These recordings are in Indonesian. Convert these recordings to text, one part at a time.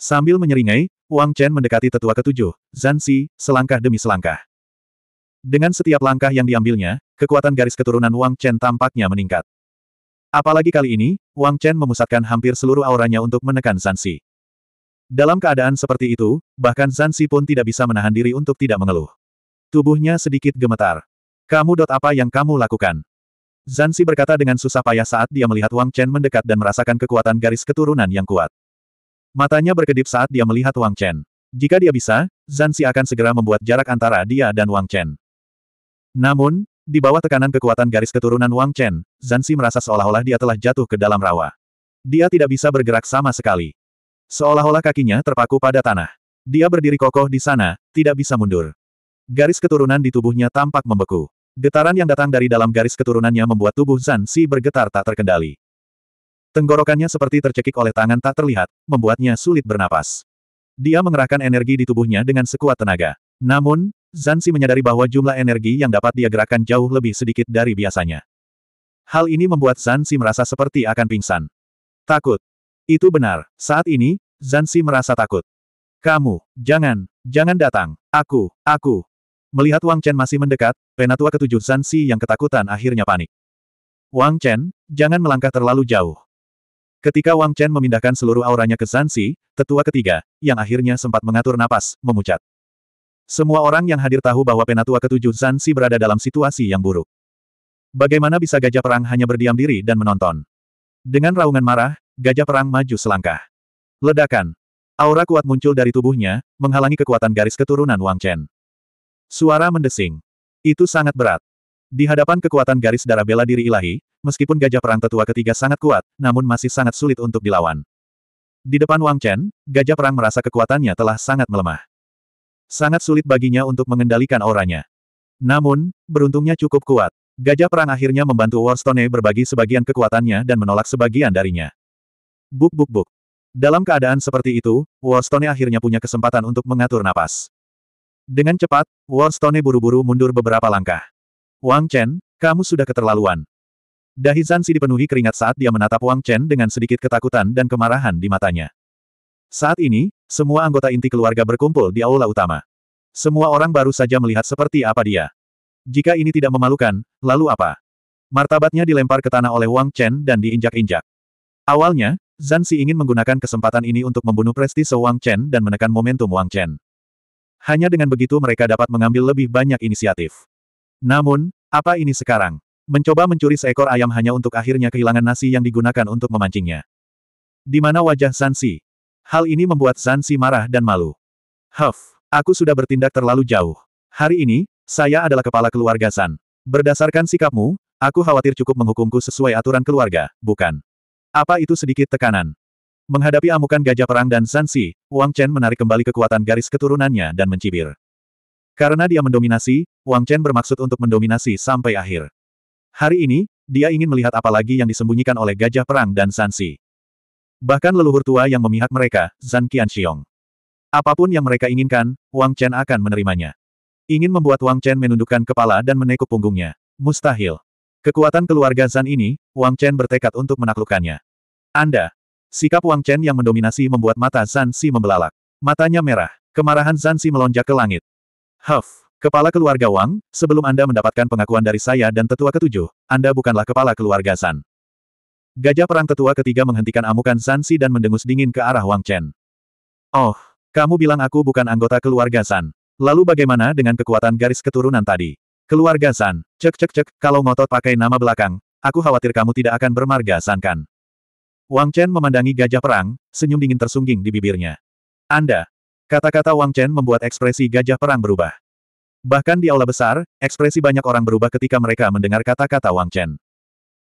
Sambil menyeringai, Wang Chen mendekati tetua ketujuh, Zansi, selangkah demi selangkah. Dengan setiap langkah yang diambilnya, kekuatan garis keturunan Wang Chen tampaknya meningkat. Apalagi kali ini, Wang Chen memusatkan hampir seluruh auranya untuk menekan Zansi. Dalam keadaan seperti itu, bahkan Zansi pun tidak bisa menahan diri untuk tidak mengeluh. Tubuhnya sedikit gemetar. Kamu dot apa yang kamu lakukan? Zansi berkata dengan susah payah saat dia melihat Wang Chen mendekat dan merasakan kekuatan garis keturunan yang kuat. Matanya berkedip saat dia melihat Wang Chen. Jika dia bisa, Zansi akan segera membuat jarak antara dia dan Wang Chen. Namun, di bawah tekanan kekuatan garis keturunan Wang Chen, Zansi merasa seolah-olah dia telah jatuh ke dalam rawa. Dia tidak bisa bergerak sama sekali. Seolah-olah kakinya terpaku pada tanah. Dia berdiri kokoh di sana, tidak bisa mundur. Garis keturunan di tubuhnya tampak membeku. Getaran yang datang dari dalam garis keturunannya membuat tubuh Zansi bergetar tak terkendali. Tenggorokannya seperti tercekik oleh tangan tak terlihat, membuatnya sulit bernapas. Dia mengerahkan energi di tubuhnya dengan sekuat tenaga. Namun, Zansi menyadari bahwa jumlah energi yang dapat dia gerakkan jauh lebih sedikit dari biasanya. Hal ini membuat Zansi merasa seperti akan pingsan. Takut. Itu benar. Saat ini, Zansi merasa takut. Kamu, jangan, jangan datang. Aku, aku. Melihat Wang Chen masih mendekat, penatua ketujuh Zansi yang ketakutan akhirnya panik. Wang Chen, jangan melangkah terlalu jauh. Ketika Wang Chen memindahkan seluruh auranya ke Zansi, tetua ketiga, yang akhirnya sempat mengatur napas, memucat. Semua orang yang hadir tahu bahwa penatua ketujuh Zansi berada dalam situasi yang buruk. Bagaimana bisa gajah perang hanya berdiam diri dan menonton? Dengan raungan marah, gajah perang maju selangkah. Ledakan. Aura kuat muncul dari tubuhnya, menghalangi kekuatan garis keturunan Wang Chen. Suara mendesing. Itu sangat berat. Di hadapan kekuatan garis darah bela diri ilahi, meskipun gajah perang tetua ketiga sangat kuat, namun masih sangat sulit untuk dilawan. Di depan Wang Chen, gajah perang merasa kekuatannya telah sangat melemah. Sangat sulit baginya untuk mengendalikan auranya. Namun, beruntungnya cukup kuat. Gajah perang akhirnya membantu Warstone berbagi sebagian kekuatannya dan menolak sebagian darinya. Buk buk buk. Dalam keadaan seperti itu, Warstone akhirnya punya kesempatan untuk mengatur napas. Dengan cepat, Warstone buru-buru mundur beberapa langkah. Wang Chen, kamu sudah keterlaluan. Dahizansi dipenuhi keringat saat dia menatap Wang Chen dengan sedikit ketakutan dan kemarahan di matanya. Saat ini, semua anggota inti keluarga berkumpul di aula utama. Semua orang baru saja melihat seperti apa dia. Jika ini tidak memalukan, lalu apa? Martabatnya dilempar ke tanah oleh Wang Chen dan diinjak-injak. Awalnya, Zansi ingin menggunakan kesempatan ini untuk membunuh prestise Wang Chen dan menekan momentum Wang Chen. Hanya dengan begitu mereka dapat mengambil lebih banyak inisiatif. Namun, apa ini sekarang? Mencoba mencuri seekor ayam hanya untuk akhirnya kehilangan nasi yang digunakan untuk memancingnya. Di mana wajah Sansi? Hal ini membuat Sansi marah dan malu. Huff, aku sudah bertindak terlalu jauh. Hari ini, saya adalah kepala keluarga San. Berdasarkan sikapmu, aku khawatir cukup menghukumku sesuai aturan keluarga, bukan? Apa itu sedikit tekanan? Menghadapi amukan gajah perang dan Sansi, Wang Chen menarik kembali kekuatan garis keturunannya dan mencibir. Karena dia mendominasi, Wang Chen bermaksud untuk mendominasi sampai akhir. Hari ini, dia ingin melihat apa lagi yang disembunyikan oleh Gajah Perang dan Sansi. Bahkan leluhur tua yang memihak mereka, Zan Qianxiong. Apapun yang mereka inginkan, Wang Chen akan menerimanya. Ingin membuat Wang Chen menundukkan kepala dan menekuk punggungnya. Mustahil. Kekuatan keluarga Zan ini, Wang Chen bertekad untuk menaklukkannya. Anda. Sikap Wang Chen yang mendominasi membuat mata Zan Si membelalak. Matanya merah. Kemarahan Zan Si melonjak ke langit. Huff, kepala keluarga Wang, sebelum Anda mendapatkan pengakuan dari saya dan tetua ketujuh, Anda bukanlah kepala keluarga San. Gajah perang tetua ketiga menghentikan amukan Sansi dan mendengus dingin ke arah Wang Chen. Oh, kamu bilang aku bukan anggota keluarga San. Lalu bagaimana dengan kekuatan garis keturunan tadi? Keluarga San, cek cek cek, kalau ngotot pakai nama belakang, aku khawatir kamu tidak akan bermarga San kan. Wang Chen memandangi gajah perang, senyum dingin tersungging di bibirnya. Anda, Kata-kata Wang Chen membuat ekspresi gajah perang berubah. Bahkan di aula besar, ekspresi banyak orang berubah ketika mereka mendengar kata-kata Wang Chen.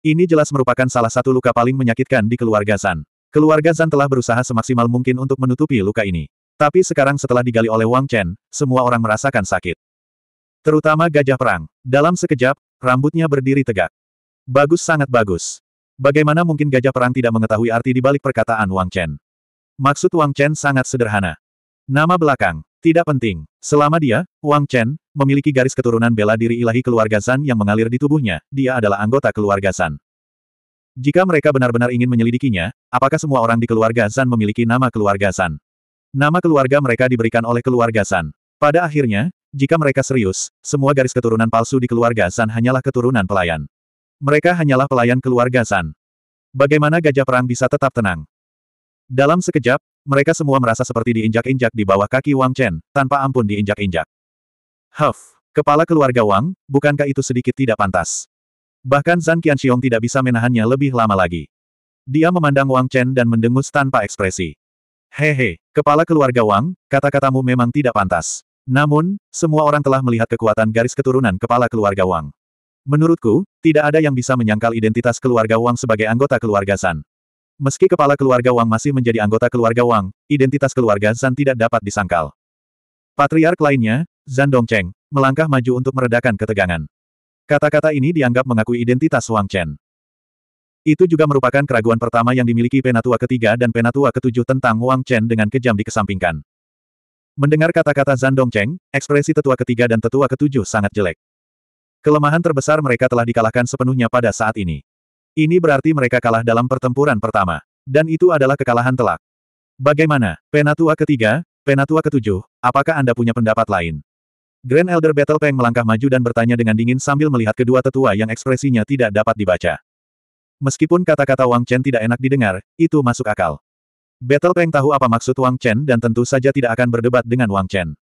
Ini jelas merupakan salah satu luka paling menyakitkan di keluarga Zan. Keluarga Zan telah berusaha semaksimal mungkin untuk menutupi luka ini. Tapi sekarang setelah digali oleh Wang Chen, semua orang merasakan sakit. Terutama gajah perang. Dalam sekejap, rambutnya berdiri tegak. Bagus sangat bagus. Bagaimana mungkin gajah perang tidak mengetahui arti di balik perkataan Wang Chen? Maksud Wang Chen sangat sederhana. Nama belakang, tidak penting. Selama dia, Wang Chen, memiliki garis keturunan bela diri ilahi keluarga San yang mengalir di tubuhnya, dia adalah anggota keluarga San. Jika mereka benar-benar ingin menyelidikinya, apakah semua orang di keluarga San memiliki nama keluarga San? Nama keluarga mereka diberikan oleh keluarga San. Pada akhirnya, jika mereka serius, semua garis keturunan palsu di keluarga San hanyalah keturunan pelayan. Mereka hanyalah pelayan keluarga San. Bagaimana gajah perang bisa tetap tenang? Dalam sekejap, mereka semua merasa seperti diinjak-injak di bawah kaki Wang Chen, tanpa ampun diinjak-injak. Huff, kepala keluarga Wang, bukankah itu sedikit tidak pantas? Bahkan Zhang Qianxiong tidak bisa menahannya lebih lama lagi. Dia memandang Wang Chen dan mendengus tanpa ekspresi. Hehe, kepala keluarga Wang, kata-katamu memang tidak pantas. Namun, semua orang telah melihat kekuatan garis keturunan kepala keluarga Wang. Menurutku, tidak ada yang bisa menyangkal identitas keluarga Wang sebagai anggota keluarga San. Meski kepala keluarga Wang masih menjadi anggota keluarga Wang, identitas keluarga Zan tidak dapat disangkal. Patriark lainnya, Zan Dongcheng, melangkah maju untuk meredakan ketegangan. Kata-kata ini dianggap mengakui identitas Wang Chen. Itu juga merupakan keraguan pertama yang dimiliki Penatua ketiga dan Penatua ketujuh tentang Wang Chen dengan kejam dikesampingkan. Mendengar kata-kata Zan Dongcheng, ekspresi tetua ketiga dan tetua ketujuh sangat jelek. Kelemahan terbesar mereka telah dikalahkan sepenuhnya pada saat ini. Ini berarti mereka kalah dalam pertempuran pertama. Dan itu adalah kekalahan telak. Bagaimana, Penatua ketiga, Penatua ketujuh, apakah Anda punya pendapat lain? Grand Elder Battle Peng melangkah maju dan bertanya dengan dingin sambil melihat kedua tetua yang ekspresinya tidak dapat dibaca. Meskipun kata-kata Wang Chen tidak enak didengar, itu masuk akal. Battle Peng tahu apa maksud Wang Chen dan tentu saja tidak akan berdebat dengan Wang Chen.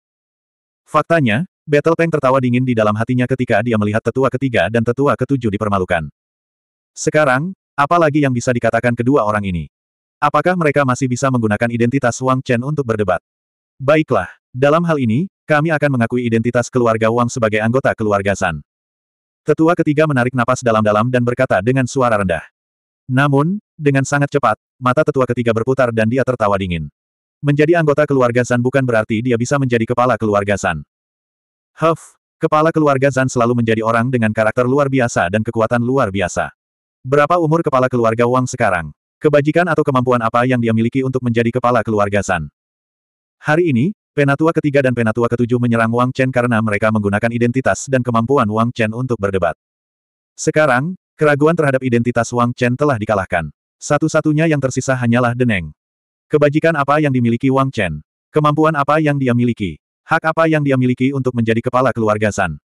Faktanya, Battle Peng tertawa dingin di dalam hatinya ketika dia melihat tetua ketiga dan tetua ketujuh dipermalukan. Sekarang, apalagi yang bisa dikatakan kedua orang ini? Apakah mereka masih bisa menggunakan identitas Wang Chen untuk berdebat? Baiklah, dalam hal ini, kami akan mengakui identitas keluarga Wang sebagai anggota keluarga San. Tetua ketiga menarik napas dalam-dalam dan berkata dengan suara rendah. Namun, dengan sangat cepat, mata tetua ketiga berputar dan dia tertawa dingin. Menjadi anggota keluarga San bukan berarti dia bisa menjadi kepala keluarga San. Huff, kepala keluarga San selalu menjadi orang dengan karakter luar biasa dan kekuatan luar biasa. Berapa umur kepala keluarga Wang sekarang? Kebajikan atau kemampuan apa yang dia miliki untuk menjadi kepala keluarga San? Hari ini, Penatua ketiga dan Penatua ketujuh menyerang Wang Chen karena mereka menggunakan identitas dan kemampuan Wang Chen untuk berdebat. Sekarang, keraguan terhadap identitas Wang Chen telah dikalahkan. Satu-satunya yang tersisa hanyalah Deneng. Kebajikan apa yang dimiliki Wang Chen? Kemampuan apa yang dia miliki? Hak apa yang dia miliki untuk menjadi kepala keluarga San?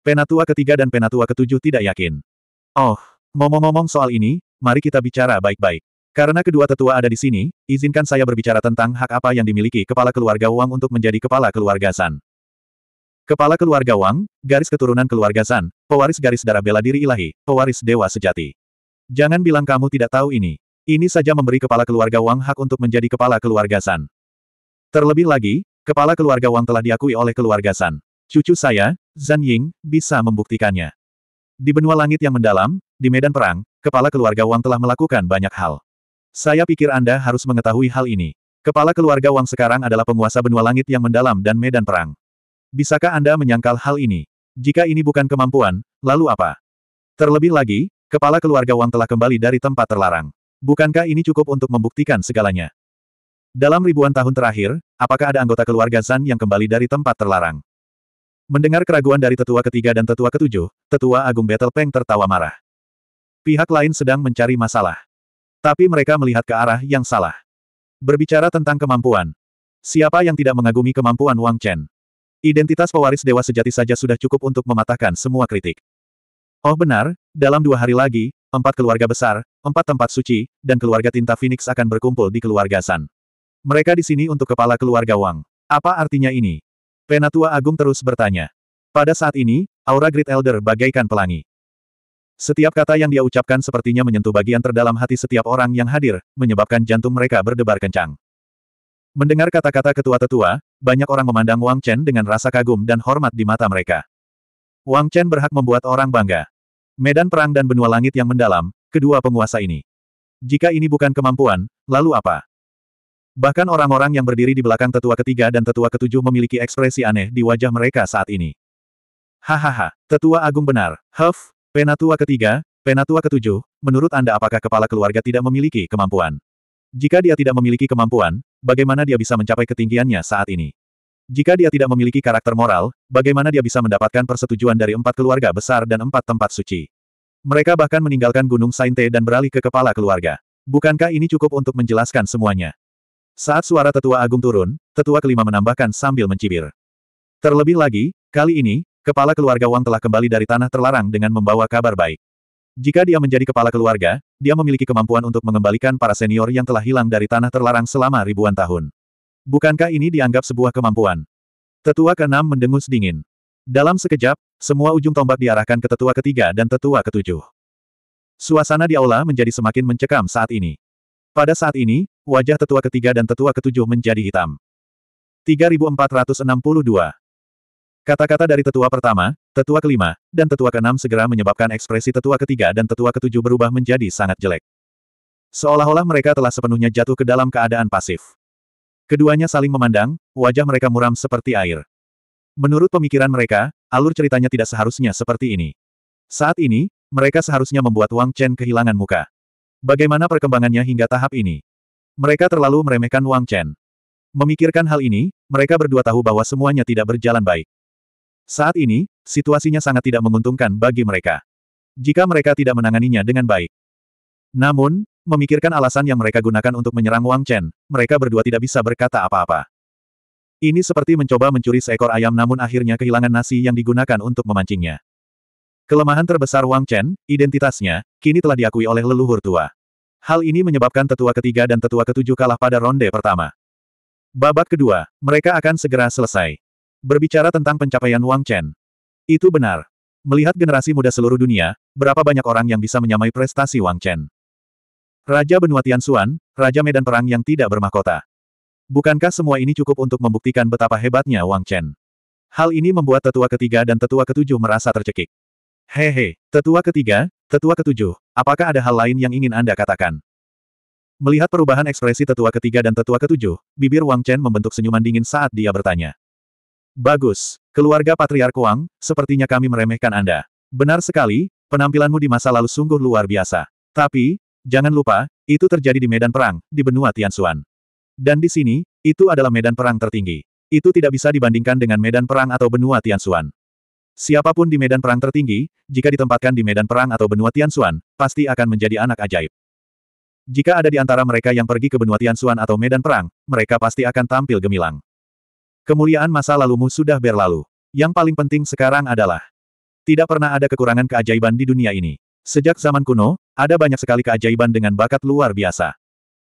Penatua ketiga dan Penatua ketujuh tidak yakin. Oh, Ngomong-ngomong soal ini, mari kita bicara baik-baik. Karena kedua tetua ada di sini, izinkan saya berbicara tentang hak apa yang dimiliki kepala keluarga Wang untuk menjadi kepala keluarga San. Kepala keluarga Wang, garis keturunan keluarga San, pewaris garis darah bela diri ilahi, pewaris dewa sejati. Jangan bilang kamu tidak tahu ini. Ini saja memberi kepala keluarga Wang hak untuk menjadi kepala keluarga San. Terlebih lagi, kepala keluarga Wang telah diakui oleh keluarga San. Cucu saya, Zan Ying, bisa membuktikannya. Di benua langit yang mendalam, di medan perang, kepala keluarga Wang telah melakukan banyak hal. Saya pikir Anda harus mengetahui hal ini. Kepala keluarga Wang sekarang adalah penguasa benua langit yang mendalam dan medan perang. Bisakah Anda menyangkal hal ini? Jika ini bukan kemampuan, lalu apa? Terlebih lagi, kepala keluarga Wang telah kembali dari tempat terlarang. Bukankah ini cukup untuk membuktikan segalanya? Dalam ribuan tahun terakhir, apakah ada anggota keluarga Zan yang kembali dari tempat terlarang? Mendengar keraguan dari tetua ketiga dan tetua ketujuh, tetua Agung Battle Peng tertawa marah. Pihak lain sedang mencari masalah. Tapi mereka melihat ke arah yang salah. Berbicara tentang kemampuan. Siapa yang tidak mengagumi kemampuan Wang Chen? Identitas pewaris dewa sejati saja sudah cukup untuk mematahkan semua kritik. Oh benar, dalam dua hari lagi, empat keluarga besar, empat tempat suci, dan keluarga tinta Phoenix akan berkumpul di keluarga San. Mereka di sini untuk kepala keluarga Wang. Apa artinya ini? Penatua Agung terus bertanya. Pada saat ini, aura Great Elder bagaikan pelangi. Setiap kata yang dia ucapkan sepertinya menyentuh bagian terdalam hati setiap orang yang hadir, menyebabkan jantung mereka berdebar kencang. Mendengar kata-kata ketua tetua, banyak orang memandang Wang Chen dengan rasa kagum dan hormat di mata mereka. Wang Chen berhak membuat orang bangga. Medan perang dan benua langit yang mendalam, kedua penguasa ini. Jika ini bukan kemampuan, lalu apa? Bahkan orang-orang yang berdiri di belakang tetua ketiga dan tetua ketujuh memiliki ekspresi aneh di wajah mereka saat ini. Hahaha, tetua agung benar, Huff, Penatua ketiga, Penatua ketujuh, menurut Anda apakah kepala keluarga tidak memiliki kemampuan? Jika dia tidak memiliki kemampuan, bagaimana dia bisa mencapai ketinggiannya saat ini? Jika dia tidak memiliki karakter moral, bagaimana dia bisa mendapatkan persetujuan dari empat keluarga besar dan empat tempat suci? Mereka bahkan meninggalkan Gunung Sainte dan beralih ke kepala keluarga. Bukankah ini cukup untuk menjelaskan semuanya? Saat suara tetua agung turun, tetua kelima menambahkan sambil mencibir. Terlebih lagi, kali ini, Kepala keluarga Wang telah kembali dari tanah terlarang dengan membawa kabar baik. Jika dia menjadi kepala keluarga, dia memiliki kemampuan untuk mengembalikan para senior yang telah hilang dari tanah terlarang selama ribuan tahun. Bukankah ini dianggap sebuah kemampuan? Tetua keenam mendengus dingin. Dalam sekejap, semua ujung tombak diarahkan ke tetua ketiga dan tetua ketujuh. Suasana di aula menjadi semakin mencekam saat ini. Pada saat ini, wajah tetua ketiga dan tetua ketujuh menjadi hitam. 3462 Kata-kata dari tetua pertama, tetua kelima, dan tetua keenam segera menyebabkan ekspresi tetua ketiga dan tetua ketujuh berubah menjadi sangat jelek. Seolah-olah mereka telah sepenuhnya jatuh ke dalam keadaan pasif. Keduanya saling memandang, wajah mereka muram seperti air. Menurut pemikiran mereka, alur ceritanya tidak seharusnya seperti ini. Saat ini, mereka seharusnya membuat Wang Chen kehilangan muka. Bagaimana perkembangannya hingga tahap ini? Mereka terlalu meremehkan Wang Chen. Memikirkan hal ini, mereka berdua tahu bahwa semuanya tidak berjalan baik. Saat ini, situasinya sangat tidak menguntungkan bagi mereka. Jika mereka tidak menanganinya dengan baik. Namun, memikirkan alasan yang mereka gunakan untuk menyerang Wang Chen, mereka berdua tidak bisa berkata apa-apa. Ini seperti mencoba mencuri seekor ayam namun akhirnya kehilangan nasi yang digunakan untuk memancingnya. Kelemahan terbesar Wang Chen, identitasnya, kini telah diakui oleh leluhur tua. Hal ini menyebabkan tetua ketiga dan tetua ketujuh kalah pada ronde pertama. Babak kedua, mereka akan segera selesai. Berbicara tentang pencapaian Wang Chen. Itu benar. Melihat generasi muda seluruh dunia, berapa banyak orang yang bisa menyamai prestasi Wang Chen. Raja Benua Suan, Raja Medan Perang yang tidak bermahkota. Bukankah semua ini cukup untuk membuktikan betapa hebatnya Wang Chen? Hal ini membuat tetua ketiga dan tetua ketujuh merasa tercekik. Hehe, tetua ketiga, tetua ketujuh, apakah ada hal lain yang ingin Anda katakan? Melihat perubahan ekspresi tetua ketiga dan tetua ketujuh, bibir Wang Chen membentuk senyuman dingin saat dia bertanya. Bagus, keluarga Patriark Wang, sepertinya kami meremehkan Anda. Benar sekali, penampilanmu di masa lalu sungguh luar biasa. Tapi, jangan lupa, itu terjadi di medan perang, di benua Tianxuan. Dan di sini, itu adalah medan perang tertinggi. Itu tidak bisa dibandingkan dengan medan perang atau benua Tianxuan. Siapapun di medan perang tertinggi, jika ditempatkan di medan perang atau benua Tianxuan, pasti akan menjadi anak ajaib. Jika ada di antara mereka yang pergi ke benua Tianxuan atau medan perang, mereka pasti akan tampil gemilang. Kemuliaan masa lalumu sudah berlalu. Yang paling penting sekarang adalah tidak pernah ada kekurangan keajaiban di dunia ini. Sejak zaman kuno, ada banyak sekali keajaiban dengan bakat luar biasa.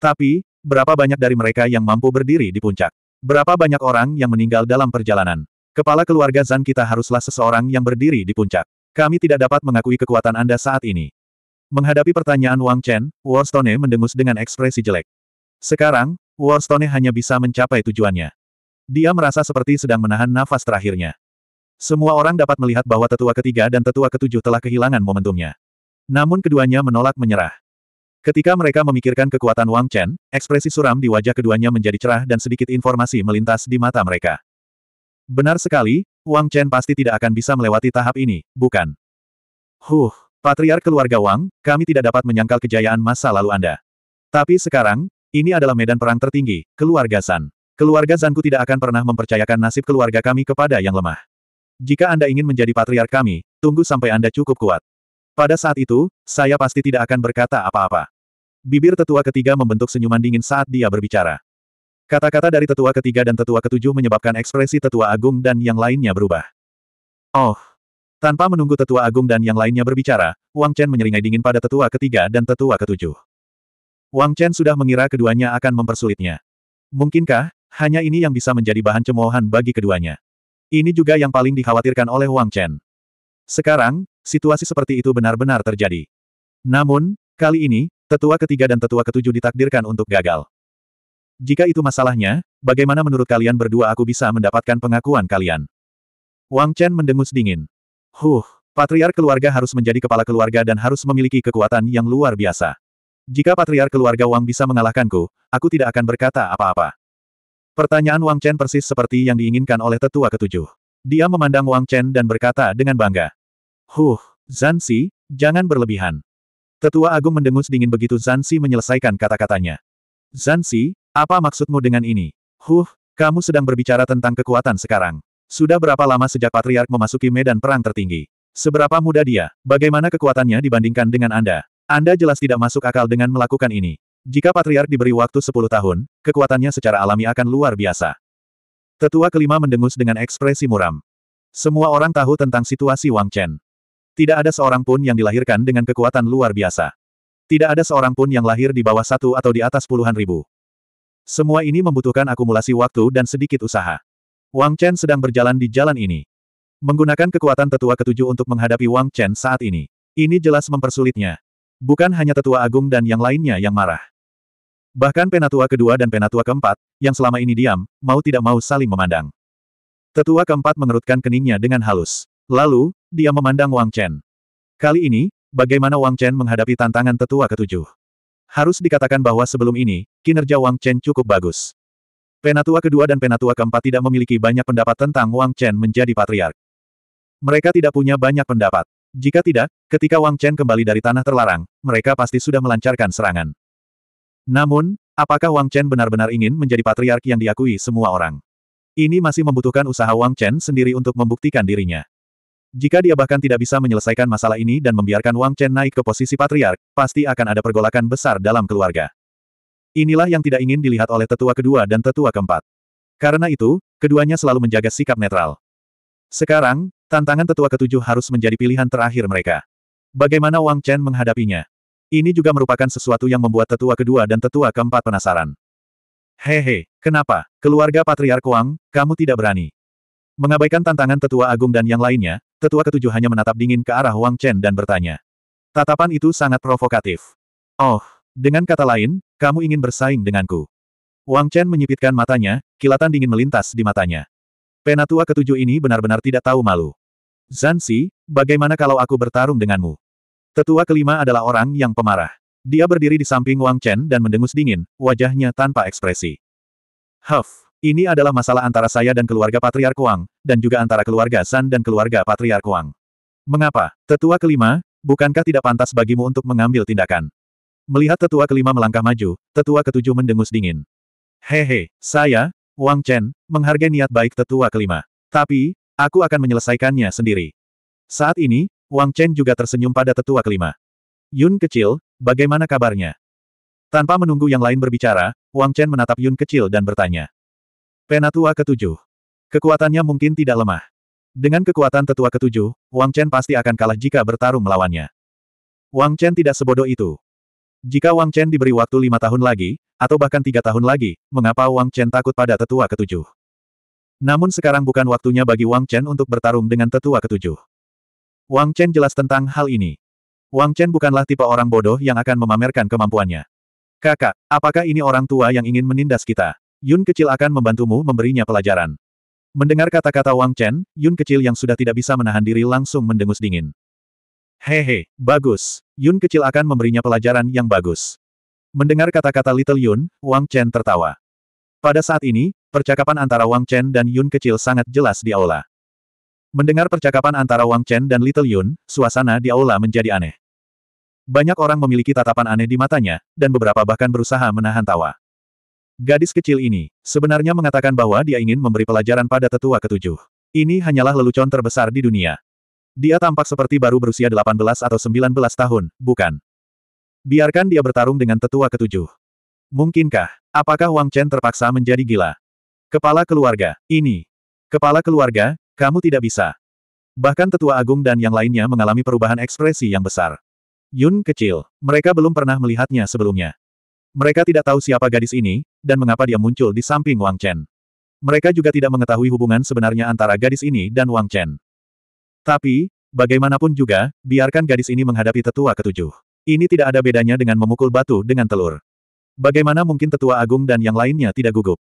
Tapi, berapa banyak dari mereka yang mampu berdiri di puncak? Berapa banyak orang yang meninggal dalam perjalanan? Kepala keluarga Zan kita haruslah seseorang yang berdiri di puncak. Kami tidak dapat mengakui kekuatan Anda saat ini. Menghadapi pertanyaan Wang Chen, Warstone mendengus dengan ekspresi jelek. Sekarang, Warstone hanya bisa mencapai tujuannya. Dia merasa seperti sedang menahan nafas terakhirnya. Semua orang dapat melihat bahwa tetua ketiga dan tetua ketujuh telah kehilangan momentumnya. Namun keduanya menolak menyerah. Ketika mereka memikirkan kekuatan Wang Chen, ekspresi suram di wajah keduanya menjadi cerah dan sedikit informasi melintas di mata mereka. Benar sekali, Wang Chen pasti tidak akan bisa melewati tahap ini, bukan? Huh, patriar keluarga Wang, kami tidak dapat menyangkal kejayaan masa lalu Anda. Tapi sekarang, ini adalah medan perang tertinggi, keluarga San. Keluarga Zanku tidak akan pernah mempercayakan nasib keluarga kami kepada yang lemah. Jika Anda ingin menjadi patriark kami, tunggu sampai Anda cukup kuat. Pada saat itu, saya pasti tidak akan berkata apa-apa. Bibir tetua ketiga membentuk senyuman dingin saat dia berbicara. Kata-kata dari tetua ketiga dan tetua ketujuh menyebabkan ekspresi tetua agung dan yang lainnya berubah. Oh! Tanpa menunggu tetua agung dan yang lainnya berbicara, Wang Chen menyeringai dingin pada tetua ketiga dan tetua ketujuh. Wang Chen sudah mengira keduanya akan mempersulitnya. Mungkinkah, hanya ini yang bisa menjadi bahan cemoohan bagi keduanya. Ini juga yang paling dikhawatirkan oleh Wang Chen. Sekarang, situasi seperti itu benar-benar terjadi. Namun, kali ini, tetua ketiga dan tetua ketujuh ditakdirkan untuk gagal. Jika itu masalahnya, bagaimana menurut kalian berdua aku bisa mendapatkan pengakuan kalian? Wang Chen mendengus dingin. Huh, patriar keluarga harus menjadi kepala keluarga dan harus memiliki kekuatan yang luar biasa. Jika patriar keluarga Wang bisa mengalahkanku, aku tidak akan berkata apa-apa. Pertanyaan Wang Chen persis seperti yang diinginkan oleh tetua ketujuh. Dia memandang Wang Chen dan berkata dengan bangga. Huh, Zansi, jangan berlebihan. Tetua Agung mendengus dingin begitu Zansi menyelesaikan kata-katanya. Zansi, apa maksudmu dengan ini? Huh, kamu sedang berbicara tentang kekuatan sekarang. Sudah berapa lama sejak Patriark memasuki medan perang tertinggi? Seberapa muda dia? Bagaimana kekuatannya dibandingkan dengan Anda? Anda jelas tidak masuk akal dengan melakukan ini. Jika patriark diberi waktu 10 tahun, kekuatannya secara alami akan luar biasa. Tetua kelima mendengus dengan ekspresi muram. Semua orang tahu tentang situasi Wang Chen. Tidak ada seorang pun yang dilahirkan dengan kekuatan luar biasa. Tidak ada seorang pun yang lahir di bawah satu atau di atas puluhan ribu. Semua ini membutuhkan akumulasi waktu dan sedikit usaha. Wang Chen sedang berjalan di jalan ini. Menggunakan kekuatan tetua ketujuh untuk menghadapi Wang Chen saat ini. Ini jelas mempersulitnya. Bukan hanya tetua agung dan yang lainnya yang marah. Bahkan penatua kedua dan penatua keempat, yang selama ini diam, mau tidak mau saling memandang. Tetua keempat mengerutkan keningnya dengan halus. Lalu, dia memandang Wang Chen. Kali ini, bagaimana Wang Chen menghadapi tantangan tetua ketujuh? Harus dikatakan bahwa sebelum ini, kinerja Wang Chen cukup bagus. Penatua kedua dan penatua keempat tidak memiliki banyak pendapat tentang Wang Chen menjadi patriark. Mereka tidak punya banyak pendapat. Jika tidak, ketika Wang Chen kembali dari tanah terlarang, mereka pasti sudah melancarkan serangan. Namun, apakah Wang Chen benar-benar ingin menjadi patriark yang diakui semua orang? Ini masih membutuhkan usaha Wang Chen sendiri untuk membuktikan dirinya. Jika dia bahkan tidak bisa menyelesaikan masalah ini dan membiarkan Wang Chen naik ke posisi patriark, pasti akan ada pergolakan besar dalam keluarga. Inilah yang tidak ingin dilihat oleh tetua kedua dan tetua keempat. Karena itu, keduanya selalu menjaga sikap netral. Sekarang, tantangan tetua ketujuh harus menjadi pilihan terakhir mereka. Bagaimana Wang Chen menghadapinya? Ini juga merupakan sesuatu yang membuat tetua kedua dan tetua keempat penasaran. Hehe, kenapa? Keluarga Patriark Wang, kamu tidak berani. Mengabaikan tantangan tetua agung dan yang lainnya, tetua ketujuh hanya menatap dingin ke arah Wang Chen dan bertanya. Tatapan itu sangat provokatif. Oh, dengan kata lain, kamu ingin bersaing denganku. Wang Chen menyipitkan matanya, kilatan dingin melintas di matanya. Penatua ketujuh ini benar-benar tidak tahu malu. Zansi, bagaimana kalau aku bertarung denganmu? Tetua kelima adalah orang yang pemarah. Dia berdiri di samping Wang Chen dan mendengus dingin, wajahnya tanpa ekspresi. Huff, ini adalah masalah antara saya dan keluarga Patriark Wang, dan juga antara keluarga San dan keluarga Patriark Wang. Mengapa, tetua kelima, bukankah tidak pantas bagimu untuk mengambil tindakan? Melihat tetua kelima melangkah maju, tetua ketujuh mendengus dingin. Hehe, saya, Wang Chen, menghargai niat baik tetua kelima. Tapi, aku akan menyelesaikannya sendiri. Saat ini, Wang Chen juga tersenyum pada tetua kelima. Yun kecil, bagaimana kabarnya? Tanpa menunggu yang lain berbicara, Wang Chen menatap Yun kecil dan bertanya. Penatua ketujuh. Kekuatannya mungkin tidak lemah. Dengan kekuatan tetua ketujuh, Wang Chen pasti akan kalah jika bertarung melawannya. Wang Chen tidak sebodoh itu. Jika Wang Chen diberi waktu lima tahun lagi, atau bahkan tiga tahun lagi, mengapa Wang Chen takut pada tetua ketujuh? Namun sekarang bukan waktunya bagi Wang Chen untuk bertarung dengan tetua ketujuh. Wang Chen jelas tentang hal ini. Wang Chen bukanlah tipe orang bodoh yang akan memamerkan kemampuannya. Kakak, apakah ini orang tua yang ingin menindas kita? Yun kecil akan membantumu memberinya pelajaran. Mendengar kata-kata Wang Chen, Yun kecil yang sudah tidak bisa menahan diri langsung mendengus dingin. Hehe, bagus. Yun kecil akan memberinya pelajaran yang bagus. Mendengar kata-kata Little Yun, Wang Chen tertawa. Pada saat ini, percakapan antara Wang Chen dan Yun kecil sangat jelas di aula. Mendengar percakapan antara Wang Chen dan Little Yun, suasana di aula menjadi aneh. Banyak orang memiliki tatapan aneh di matanya, dan beberapa bahkan berusaha menahan tawa. Gadis kecil ini, sebenarnya mengatakan bahwa dia ingin memberi pelajaran pada tetua ketujuh. Ini hanyalah lelucon terbesar di dunia. Dia tampak seperti baru berusia 18 atau 19 tahun, bukan? Biarkan dia bertarung dengan tetua ketujuh. Mungkinkah? Apakah Wang Chen terpaksa menjadi gila? Kepala keluarga, ini. Kepala keluarga, kamu tidak bisa. Bahkan tetua agung dan yang lainnya mengalami perubahan ekspresi yang besar. Yun kecil, mereka belum pernah melihatnya sebelumnya. Mereka tidak tahu siapa gadis ini, dan mengapa dia muncul di samping Wang Chen. Mereka juga tidak mengetahui hubungan sebenarnya antara gadis ini dan Wang Chen. Tapi, bagaimanapun juga, biarkan gadis ini menghadapi tetua ketujuh. Ini tidak ada bedanya dengan memukul batu dengan telur. Bagaimana mungkin tetua agung dan yang lainnya tidak gugup?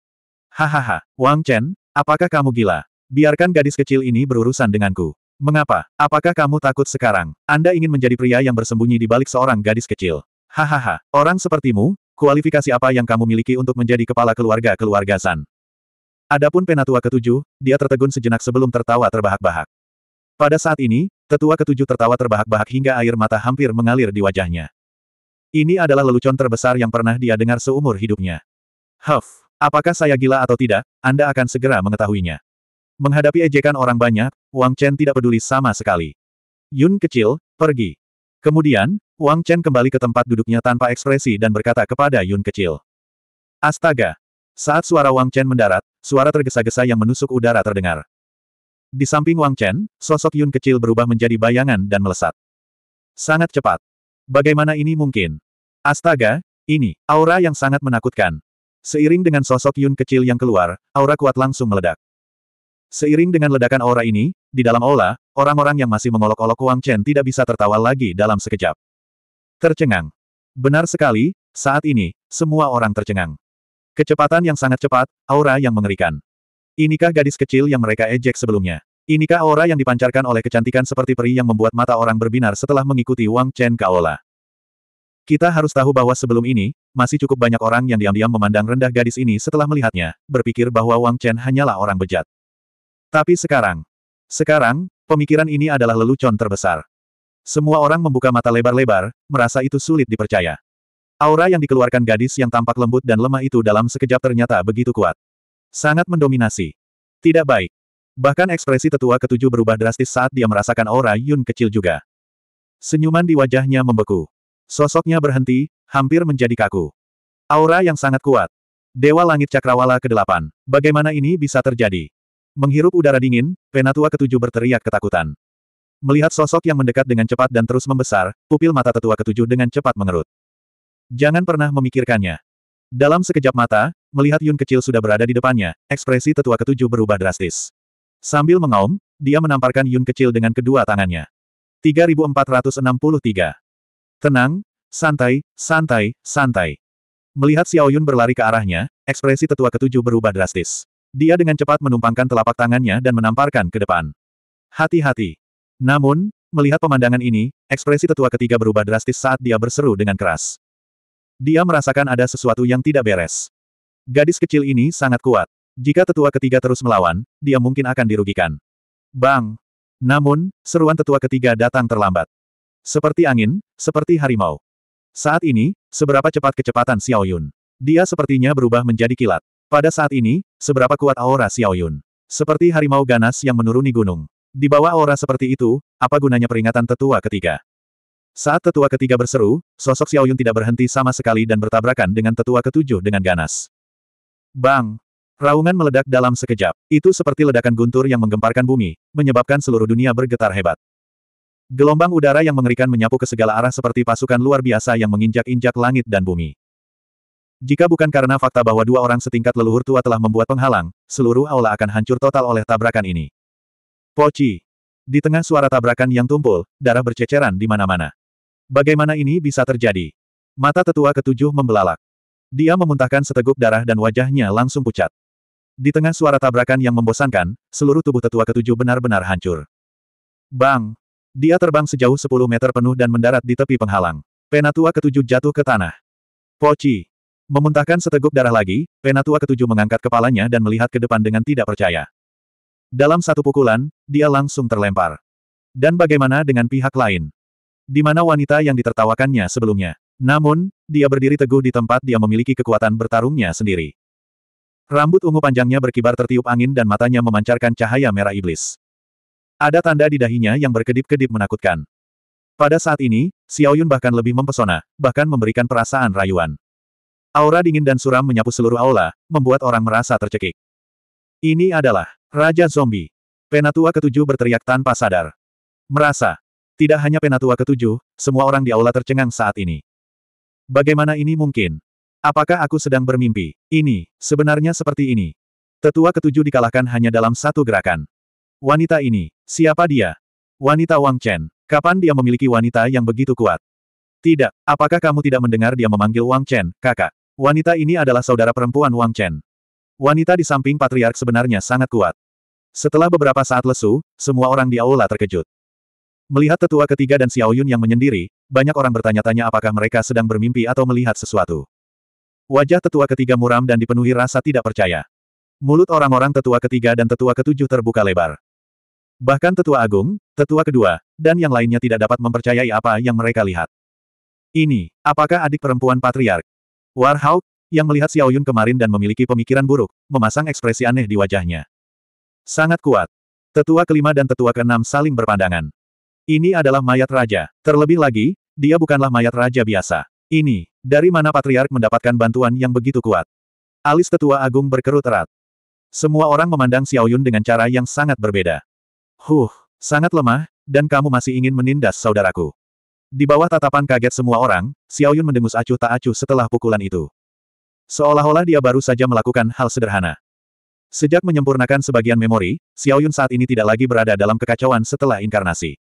Hahaha, Wang Chen, apakah kamu gila? Biarkan gadis kecil ini berurusan denganku. Mengapa? Apakah kamu takut sekarang? Anda ingin menjadi pria yang bersembunyi di balik seorang gadis kecil. Hahaha, orang sepertimu, kualifikasi apa yang kamu miliki untuk menjadi kepala keluarga-keluarga San? Adapun penatua ketujuh, dia tertegun sejenak sebelum tertawa terbahak-bahak. Pada saat ini, tetua ketujuh tertawa terbahak-bahak hingga air mata hampir mengalir di wajahnya. Ini adalah lelucon terbesar yang pernah dia dengar seumur hidupnya. Huff, apakah saya gila atau tidak, Anda akan segera mengetahuinya. Menghadapi ejekan orang banyak, Wang Chen tidak peduli sama sekali. Yun kecil, pergi. Kemudian, Wang Chen kembali ke tempat duduknya tanpa ekspresi dan berkata kepada Yun kecil. Astaga! Saat suara Wang Chen mendarat, suara tergesa-gesa yang menusuk udara terdengar. Di samping Wang Chen, sosok Yun kecil berubah menjadi bayangan dan melesat. Sangat cepat. Bagaimana ini mungkin? Astaga, ini, aura yang sangat menakutkan. Seiring dengan sosok Yun kecil yang keluar, aura kuat langsung meledak. Seiring dengan ledakan aura ini, di dalam aula, orang-orang yang masih mengolok-olok Wang Chen tidak bisa tertawa lagi dalam sekejap. Tercengang. Benar sekali, saat ini, semua orang tercengang. Kecepatan yang sangat cepat, aura yang mengerikan. Inikah gadis kecil yang mereka ejek sebelumnya? Inikah aura yang dipancarkan oleh kecantikan seperti peri yang membuat mata orang berbinar setelah mengikuti Wang Chen ke aula? Kita harus tahu bahwa sebelum ini, masih cukup banyak orang yang diam-diam memandang rendah gadis ini setelah melihatnya, berpikir bahwa Wang Chen hanyalah orang bejat. Tapi sekarang. Sekarang, pemikiran ini adalah lelucon terbesar. Semua orang membuka mata lebar-lebar, merasa itu sulit dipercaya. Aura yang dikeluarkan gadis yang tampak lembut dan lemah itu dalam sekejap ternyata begitu kuat. Sangat mendominasi. Tidak baik. Bahkan ekspresi tetua ketujuh berubah drastis saat dia merasakan aura Yun kecil juga. Senyuman di wajahnya membeku. Sosoknya berhenti, hampir menjadi kaku. Aura yang sangat kuat. Dewa Langit Cakrawala ke-8. Bagaimana ini bisa terjadi? Menghirup udara dingin, penatua ketujuh berteriak ketakutan. Melihat sosok yang mendekat dengan cepat dan terus membesar, pupil mata tetua ketujuh dengan cepat mengerut. Jangan pernah memikirkannya. Dalam sekejap mata, melihat Yun kecil sudah berada di depannya, ekspresi tetua ketujuh berubah drastis. Sambil mengaum, dia menamparkan Yun kecil dengan kedua tangannya. 3463. Tenang, santai, santai, santai. Melihat Xiao Yun berlari ke arahnya, ekspresi tetua ketujuh berubah drastis. Dia dengan cepat menumpangkan telapak tangannya dan menamparkan ke depan. Hati-hati. Namun, melihat pemandangan ini, ekspresi tetua ketiga berubah drastis saat dia berseru dengan keras. Dia merasakan ada sesuatu yang tidak beres. Gadis kecil ini sangat kuat. Jika tetua ketiga terus melawan, dia mungkin akan dirugikan. Bang! Namun, seruan tetua ketiga datang terlambat. Seperti angin, seperti harimau. Saat ini, seberapa cepat kecepatan Xiao Yun. Dia sepertinya berubah menjadi kilat. Pada saat ini, seberapa kuat aura Xiaoyun. Seperti harimau ganas yang menuruni gunung. Di bawah aura seperti itu, apa gunanya peringatan tetua ketiga? Saat tetua ketiga berseru, sosok Xiaoyun tidak berhenti sama sekali dan bertabrakan dengan tetua ketujuh dengan ganas. Bang! Raungan meledak dalam sekejap. Itu seperti ledakan guntur yang menggemparkan bumi, menyebabkan seluruh dunia bergetar hebat. Gelombang udara yang mengerikan menyapu ke segala arah seperti pasukan luar biasa yang menginjak-injak langit dan bumi. Jika bukan karena fakta bahwa dua orang setingkat leluhur tua telah membuat penghalang, seluruh aula akan hancur total oleh tabrakan ini. Poci. Di tengah suara tabrakan yang tumpul, darah berceceran di mana-mana. Bagaimana ini bisa terjadi? Mata tetua ketujuh membelalak. Dia memuntahkan seteguk darah dan wajahnya langsung pucat. Di tengah suara tabrakan yang membosankan, seluruh tubuh tetua ketujuh benar-benar hancur. Bang! Dia terbang sejauh 10 meter penuh dan mendarat di tepi penghalang. Penatua ketujuh jatuh ke tanah. Poci! Memuntahkan seteguk darah lagi, Penatua ketujuh mengangkat kepalanya dan melihat ke depan dengan tidak percaya. Dalam satu pukulan, dia langsung terlempar. Dan bagaimana dengan pihak lain? Di mana wanita yang ditertawakannya sebelumnya? Namun, dia berdiri teguh di tempat dia memiliki kekuatan bertarungnya sendiri. Rambut ungu panjangnya berkibar tertiup angin dan matanya memancarkan cahaya merah iblis. Ada tanda di dahinya yang berkedip-kedip menakutkan. Pada saat ini, Xiaoyun bahkan lebih mempesona, bahkan memberikan perasaan rayuan. Aura dingin dan suram menyapu seluruh aula, membuat orang merasa tercekik. Ini adalah Raja Zombie. Penatua ketujuh berteriak tanpa sadar. Merasa. Tidak hanya penatua ketujuh, semua orang di aula tercengang saat ini. Bagaimana ini mungkin? Apakah aku sedang bermimpi? Ini, sebenarnya seperti ini. Tetua ketujuh dikalahkan hanya dalam satu gerakan. Wanita ini, siapa dia? Wanita Wang Chen. Kapan dia memiliki wanita yang begitu kuat? Tidak, apakah kamu tidak mendengar dia memanggil Wang Chen, kakak? Wanita ini adalah saudara perempuan Wang Chen. Wanita di samping patriark sebenarnya sangat kuat. Setelah beberapa saat lesu, semua orang di aula terkejut. Melihat tetua ketiga dan Xiao Yun yang menyendiri, banyak orang bertanya-tanya apakah mereka sedang bermimpi atau melihat sesuatu. Wajah tetua ketiga muram dan dipenuhi rasa tidak percaya. Mulut orang-orang tetua ketiga dan tetua ketujuh terbuka lebar. Bahkan tetua agung, tetua kedua, dan yang lainnya tidak dapat mempercayai apa yang mereka lihat. Ini, apakah adik perempuan patriark? Warhawk, yang melihat Xiao Yun kemarin dan memiliki pemikiran buruk, memasang ekspresi aneh di wajahnya. Sangat kuat. Tetua kelima dan tetua keenam saling berpandangan. Ini adalah mayat raja. Terlebih lagi, dia bukanlah mayat raja biasa. Ini, dari mana Patriark mendapatkan bantuan yang begitu kuat? Alis tetua agung berkerut erat. Semua orang memandang Xiao Yun dengan cara yang sangat berbeda. Huh, sangat lemah, dan kamu masih ingin menindas saudaraku. Di bawah tatapan kaget semua orang, Xiaoyun mendengus acuh tak acuh setelah pukulan itu. Seolah-olah dia baru saja melakukan hal sederhana. Sejak menyempurnakan sebagian memori, Xiaoyun saat ini tidak lagi berada dalam kekacauan setelah inkarnasi.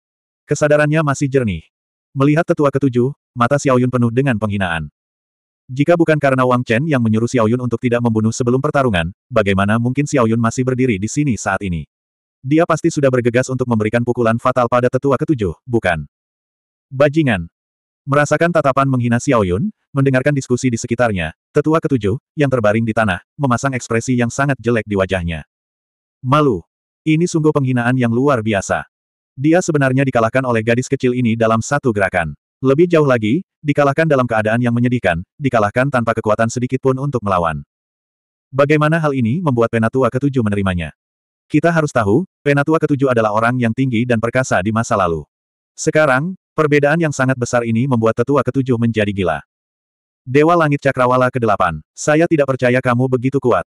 Kesadarannya masih jernih. Melihat tetua ketujuh, mata Xiaoyun penuh dengan penghinaan. Jika bukan karena Wang Chen yang menyuruh Xiaoyun untuk tidak membunuh sebelum pertarungan, bagaimana mungkin Xiaoyun masih berdiri di sini saat ini? Dia pasti sudah bergegas untuk memberikan pukulan fatal pada tetua ketujuh, bukan? Bajingan. Merasakan tatapan menghina Xiao Yun, mendengarkan diskusi di sekitarnya, tetua ketujuh, yang terbaring di tanah, memasang ekspresi yang sangat jelek di wajahnya. Malu. Ini sungguh penghinaan yang luar biasa. Dia sebenarnya dikalahkan oleh gadis kecil ini dalam satu gerakan. Lebih jauh lagi, dikalahkan dalam keadaan yang menyedihkan, dikalahkan tanpa kekuatan sedikit pun untuk melawan. Bagaimana hal ini membuat Penatua ketujuh menerimanya? Kita harus tahu, Penatua ketujuh adalah orang yang tinggi dan perkasa di masa lalu. Sekarang, Perbedaan yang sangat besar ini membuat tetua ketujuh menjadi gila. Dewa Langit Cakrawala ke-8. Saya tidak percaya kamu begitu kuat.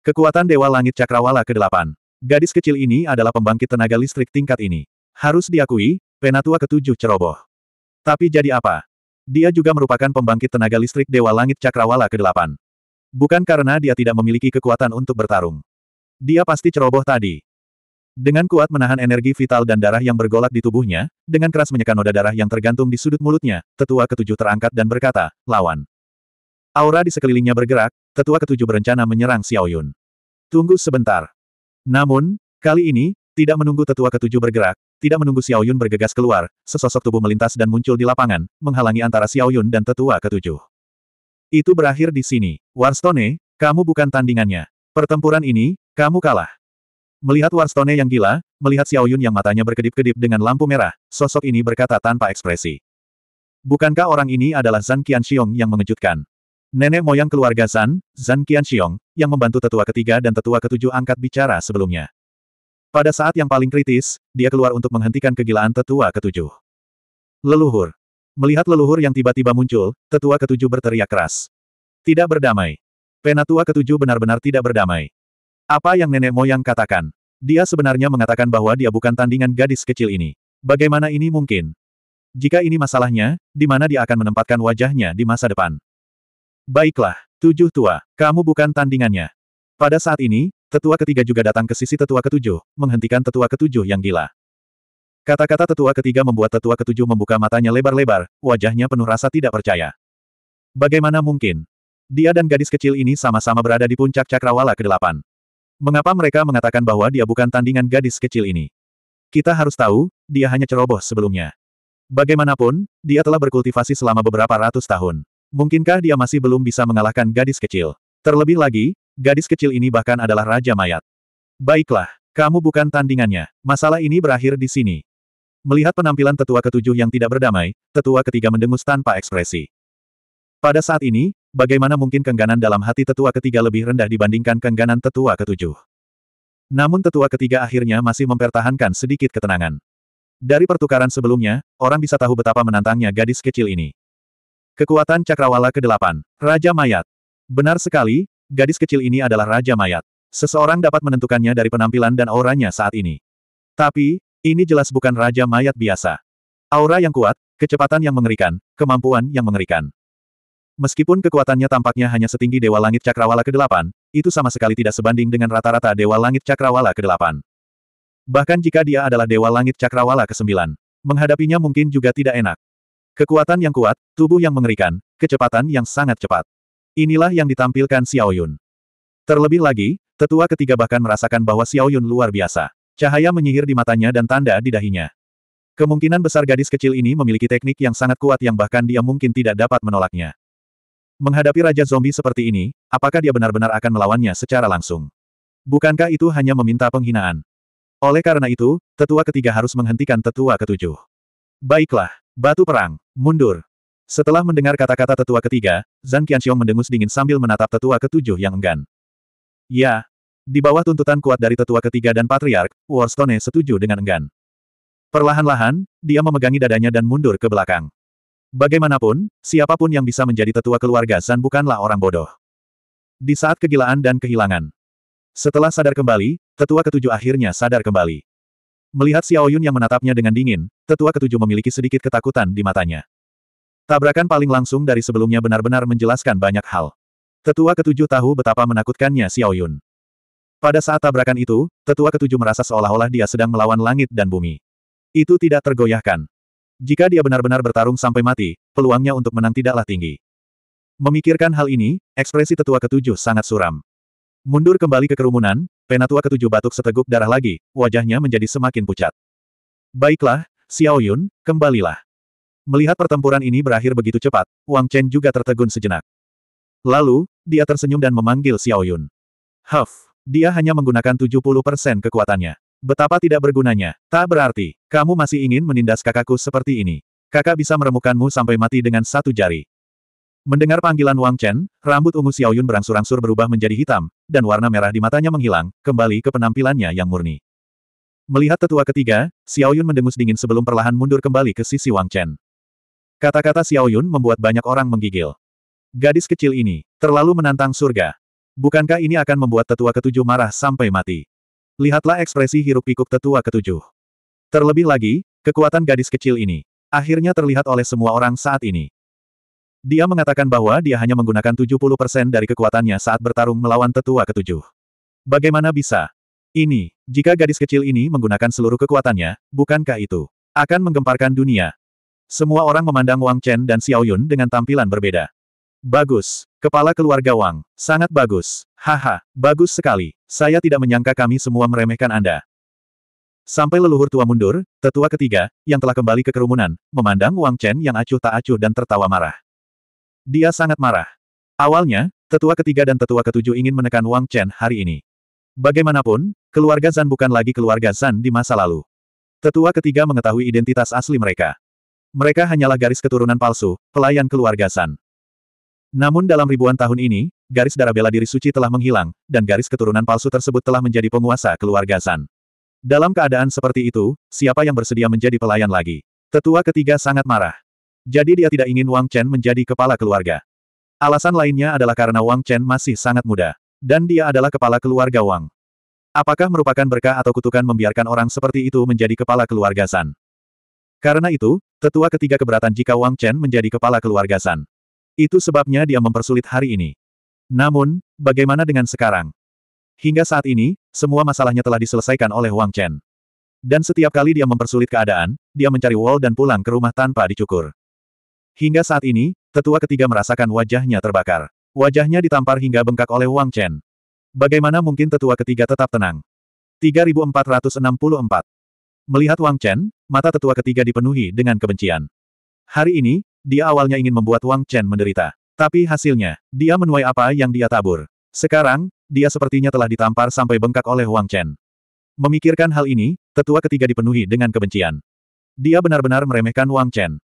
Kekuatan Dewa Langit Cakrawala ke-8. Gadis kecil ini adalah pembangkit tenaga listrik tingkat ini. Harus diakui, penatua ketujuh ceroboh. Tapi jadi apa? Dia juga merupakan pembangkit tenaga listrik Dewa Langit Cakrawala ke-8. Bukan karena dia tidak memiliki kekuatan untuk bertarung. Dia pasti ceroboh tadi. Dengan kuat menahan energi vital dan darah yang bergolak di tubuhnya, dengan keras menyekan noda darah yang tergantung di sudut mulutnya, tetua ketujuh terangkat dan berkata, lawan. Aura di sekelilingnya bergerak, tetua ketujuh berencana menyerang Xiao Yun. Tunggu sebentar. Namun, kali ini, tidak menunggu tetua ketujuh bergerak, tidak menunggu Xiao Yun bergegas keluar, sesosok tubuh melintas dan muncul di lapangan, menghalangi antara Xiao Yun dan tetua ketujuh. Itu berakhir di sini. Warstone, kamu bukan tandingannya. Pertempuran ini, kamu kalah. Melihat Warstone yang gila, melihat Xiao Yun yang matanya berkedip-kedip dengan lampu merah, sosok ini berkata tanpa ekspresi. Bukankah orang ini adalah Zan Qianxiong yang mengejutkan? Nenek moyang keluarga Zan, Zan Qianxiong, yang membantu tetua ketiga dan tetua ketujuh angkat bicara sebelumnya. Pada saat yang paling kritis, dia keluar untuk menghentikan kegilaan tetua ketujuh. Leluhur. Melihat leluhur yang tiba-tiba muncul, tetua ketujuh berteriak keras. Tidak berdamai. Penatua ketujuh benar-benar tidak berdamai. Apa yang nenek moyang katakan? Dia sebenarnya mengatakan bahwa dia bukan tandingan gadis kecil ini. Bagaimana ini mungkin? Jika ini masalahnya, di mana dia akan menempatkan wajahnya di masa depan? Baiklah, tujuh tua, kamu bukan tandingannya. Pada saat ini, tetua ketiga juga datang ke sisi tetua ketujuh, menghentikan tetua ketujuh yang gila. Kata-kata tetua ketiga membuat tetua ketujuh membuka matanya lebar-lebar, wajahnya penuh rasa tidak percaya. Bagaimana mungkin? Dia dan gadis kecil ini sama-sama berada di puncak cakrawala ke-8. Mengapa mereka mengatakan bahwa dia bukan tandingan gadis kecil ini? Kita harus tahu, dia hanya ceroboh sebelumnya. Bagaimanapun, dia telah berkultivasi selama beberapa ratus tahun. Mungkinkah dia masih belum bisa mengalahkan gadis kecil? Terlebih lagi, gadis kecil ini bahkan adalah raja mayat. Baiklah, kamu bukan tandingannya. Masalah ini berakhir di sini. Melihat penampilan tetua ketujuh yang tidak berdamai, tetua ketiga mendengus tanpa ekspresi. Pada saat ini, Bagaimana mungkin kengganan dalam hati tetua ketiga lebih rendah dibandingkan kengganan tetua ketujuh? Namun tetua ketiga akhirnya masih mempertahankan sedikit ketenangan. Dari pertukaran sebelumnya, orang bisa tahu betapa menantangnya gadis kecil ini. Kekuatan Cakrawala ke-8, Raja Mayat. Benar sekali, gadis kecil ini adalah Raja Mayat. Seseorang dapat menentukannya dari penampilan dan auranya saat ini. Tapi, ini jelas bukan Raja Mayat biasa. Aura yang kuat, kecepatan yang mengerikan, kemampuan yang mengerikan. Meskipun kekuatannya tampaknya hanya setinggi Dewa Langit Cakrawala ke-8, itu sama sekali tidak sebanding dengan rata-rata Dewa Langit Cakrawala ke-8. Bahkan jika dia adalah Dewa Langit Cakrawala ke-9, menghadapinya mungkin juga tidak enak. Kekuatan yang kuat, tubuh yang mengerikan, kecepatan yang sangat cepat. Inilah yang ditampilkan Xiao Yun. Terlebih lagi, tetua ketiga bahkan merasakan bahwa Xiao Yun luar biasa. Cahaya menyihir di matanya dan tanda di dahinya. Kemungkinan besar gadis kecil ini memiliki teknik yang sangat kuat yang bahkan dia mungkin tidak dapat menolaknya. Menghadapi Raja Zombie seperti ini, apakah dia benar-benar akan melawannya secara langsung? Bukankah itu hanya meminta penghinaan? Oleh karena itu, tetua ketiga harus menghentikan tetua ketujuh. Baiklah, batu perang, mundur. Setelah mendengar kata-kata tetua ketiga, Zhang Qianxiong mendengus dingin sambil menatap tetua ketujuh yang enggan. Ya. Di bawah tuntutan kuat dari tetua ketiga dan patriark, Warstone setuju dengan enggan. Perlahan-lahan, dia memegangi dadanya dan mundur ke belakang. Bagaimanapun, siapapun yang bisa menjadi tetua keluarga San bukanlah orang bodoh. Di saat kegilaan dan kehilangan. Setelah sadar kembali, tetua ketujuh akhirnya sadar kembali. Melihat Xiao Yun yang menatapnya dengan dingin, tetua ketujuh memiliki sedikit ketakutan di matanya. Tabrakan paling langsung dari sebelumnya benar-benar menjelaskan banyak hal. Tetua ketujuh tahu betapa menakutkannya Xiao Yun. Pada saat tabrakan itu, tetua ketujuh merasa seolah-olah dia sedang melawan langit dan bumi. Itu tidak tergoyahkan. Jika dia benar-benar bertarung sampai mati, peluangnya untuk menang tidaklah tinggi. Memikirkan hal ini, ekspresi tetua ketujuh sangat suram. Mundur kembali ke kerumunan, penatua ketujuh batuk seteguk darah lagi, wajahnya menjadi semakin pucat. Baiklah, Xiao Yun, kembalilah. Melihat pertempuran ini berakhir begitu cepat, Wang Chen juga tertegun sejenak. Lalu, dia tersenyum dan memanggil Xiao Yun. Huff, dia hanya menggunakan 70% kekuatannya. Betapa tidak bergunanya. Tak berarti, kamu masih ingin menindas kakakku seperti ini. Kakak bisa meremukanmu sampai mati dengan satu jari. Mendengar panggilan Wang Chen, rambut ungu Xiaoyun berangsur-angsur berubah menjadi hitam, dan warna merah di matanya menghilang, kembali ke penampilannya yang murni. Melihat tetua ketiga, Xiaoyun mendengus dingin sebelum perlahan mundur kembali ke sisi Wang Chen. Kata-kata Xiaoyun membuat banyak orang menggigil. Gadis kecil ini, terlalu menantang surga. Bukankah ini akan membuat tetua ketujuh marah sampai mati? Lihatlah ekspresi hiruk-pikuk tetua ketujuh. Terlebih lagi, kekuatan gadis kecil ini akhirnya terlihat oleh semua orang saat ini. Dia mengatakan bahwa dia hanya menggunakan 70% dari kekuatannya saat bertarung melawan tetua ketujuh. Bagaimana bisa? Ini, jika gadis kecil ini menggunakan seluruh kekuatannya, bukankah itu akan menggemparkan dunia? Semua orang memandang Wang Chen dan Xiao Yun dengan tampilan berbeda. Bagus. Kepala keluarga Wang. Sangat bagus. Haha, bagus sekali. Saya tidak menyangka kami semua meremehkan Anda. Sampai leluhur tua mundur, tetua ketiga, yang telah kembali ke kerumunan, memandang Wang Chen yang acuh tak acuh dan tertawa marah. Dia sangat marah. Awalnya, tetua ketiga dan tetua ketujuh ingin menekan Wang Chen hari ini. Bagaimanapun, keluarga Zan bukan lagi keluarga Zan di masa lalu. Tetua ketiga mengetahui identitas asli mereka. Mereka hanyalah garis keturunan palsu, pelayan keluarga Zan. Namun dalam ribuan tahun ini, garis darah bela diri suci telah menghilang, dan garis keturunan palsu tersebut telah menjadi penguasa keluarga San. Dalam keadaan seperti itu, siapa yang bersedia menjadi pelayan lagi? Tetua ketiga sangat marah. Jadi dia tidak ingin Wang Chen menjadi kepala keluarga. Alasan lainnya adalah karena Wang Chen masih sangat muda. Dan dia adalah kepala keluarga Wang. Apakah merupakan berkah atau kutukan membiarkan orang seperti itu menjadi kepala keluarga San? Karena itu, tetua ketiga keberatan jika Wang Chen menjadi kepala keluarga San. Itu sebabnya dia mempersulit hari ini. Namun, bagaimana dengan sekarang? Hingga saat ini, semua masalahnya telah diselesaikan oleh Wang Chen. Dan setiap kali dia mempersulit keadaan, dia mencari Wall dan pulang ke rumah tanpa dicukur. Hingga saat ini, tetua ketiga merasakan wajahnya terbakar. Wajahnya ditampar hingga bengkak oleh Wang Chen. Bagaimana mungkin tetua ketiga tetap tenang? 3464 Melihat Wang Chen, mata tetua ketiga dipenuhi dengan kebencian. Hari ini, dia awalnya ingin membuat Wang Chen menderita. Tapi hasilnya, dia menuai apa yang dia tabur. Sekarang, dia sepertinya telah ditampar sampai bengkak oleh Wang Chen. Memikirkan hal ini, tetua ketiga dipenuhi dengan kebencian. Dia benar-benar meremehkan Wang Chen.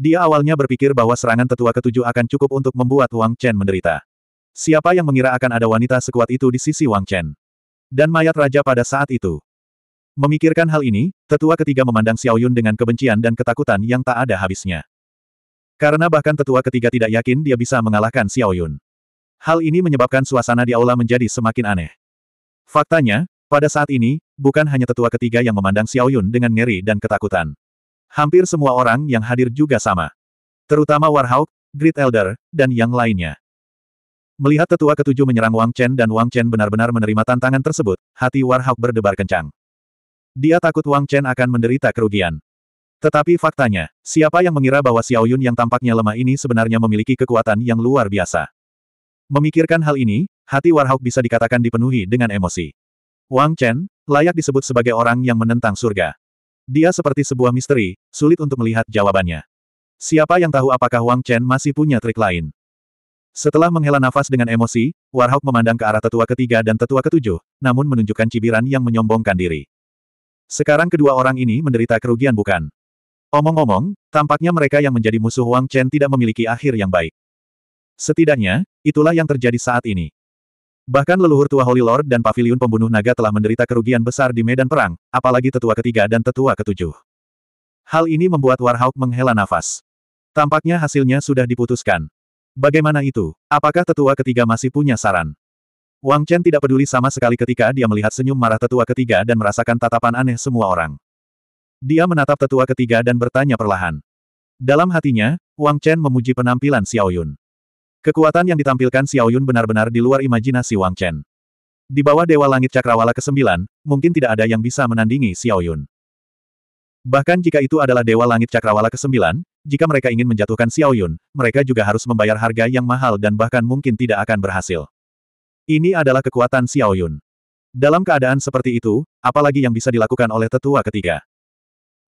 Dia awalnya berpikir bahwa serangan tetua ketujuh akan cukup untuk membuat Wang Chen menderita. Siapa yang mengira akan ada wanita sekuat itu di sisi Wang Chen? Dan mayat raja pada saat itu. Memikirkan hal ini, tetua ketiga memandang Xiao Yun dengan kebencian dan ketakutan yang tak ada habisnya. Karena bahkan tetua ketiga tidak yakin dia bisa mengalahkan Xiao Yun. Hal ini menyebabkan suasana di aula menjadi semakin aneh. Faktanya, pada saat ini, bukan hanya tetua ketiga yang memandang Xiao Yun dengan ngeri dan ketakutan. Hampir semua orang yang hadir juga sama. Terutama Warhawk, Great Elder, dan yang lainnya. Melihat tetua ketujuh menyerang Wang Chen dan Wang Chen benar-benar menerima tantangan tersebut, hati Warhawk berdebar kencang. Dia takut Wang Chen akan menderita kerugian. Tetapi faktanya, siapa yang mengira bahwa Xiao Yun yang tampaknya lemah ini sebenarnya memiliki kekuatan yang luar biasa. Memikirkan hal ini, hati Warhawk bisa dikatakan dipenuhi dengan emosi. Wang Chen, layak disebut sebagai orang yang menentang surga. Dia seperti sebuah misteri, sulit untuk melihat jawabannya. Siapa yang tahu apakah Wang Chen masih punya trik lain? Setelah menghela nafas dengan emosi, Warhawk memandang ke arah tetua ketiga dan tetua ketujuh, namun menunjukkan cibiran yang menyombongkan diri. Sekarang kedua orang ini menderita kerugian bukan? Omong-omong, tampaknya mereka yang menjadi musuh Wang Chen tidak memiliki akhir yang baik. Setidaknya, itulah yang terjadi saat ini. Bahkan leluhur tua Holy Lord dan Pavilion pembunuh naga telah menderita kerugian besar di medan perang, apalagi tetua ketiga dan tetua ketujuh. Hal ini membuat Warhawk menghela nafas. Tampaknya hasilnya sudah diputuskan. Bagaimana itu? Apakah tetua ketiga masih punya saran? Wang Chen tidak peduli sama sekali ketika dia melihat senyum marah tetua ketiga dan merasakan tatapan aneh semua orang. Dia menatap tetua ketiga dan bertanya perlahan. Dalam hatinya, Wang Chen memuji penampilan Xiao Yun. Kekuatan yang ditampilkan Xiao Yun benar-benar di luar imajinasi Wang Chen. Di bawah Dewa Langit Cakrawala ke-9, mungkin tidak ada yang bisa menandingi Xiao Yun. Bahkan jika itu adalah Dewa Langit Cakrawala ke-9, jika mereka ingin menjatuhkan Xiao Yun, mereka juga harus membayar harga yang mahal dan bahkan mungkin tidak akan berhasil. Ini adalah kekuatan Xiao Yun. Dalam keadaan seperti itu, apalagi yang bisa dilakukan oleh tetua ketiga?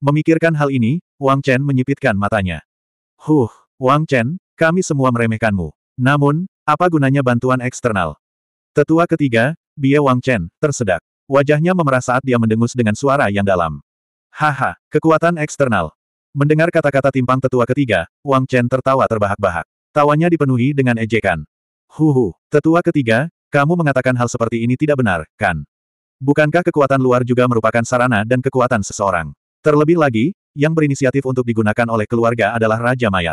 Memikirkan hal ini, Wang Chen menyipitkan matanya. Huh, Wang Chen, kami semua meremehkanmu. Namun, apa gunanya bantuan eksternal? Tetua ketiga, Bie Wang Chen, tersedak. Wajahnya memerah saat dia mendengus dengan suara yang dalam. Haha, kekuatan eksternal. Mendengar kata-kata timpang tetua ketiga, Wang Chen tertawa terbahak-bahak. Tawanya dipenuhi dengan ejekan. Huhu, tetua ketiga, kamu mengatakan hal seperti ini tidak benar, kan? Bukankah kekuatan luar juga merupakan sarana dan kekuatan seseorang? Terlebih lagi, yang berinisiatif untuk digunakan oleh keluarga adalah Raja Mayat.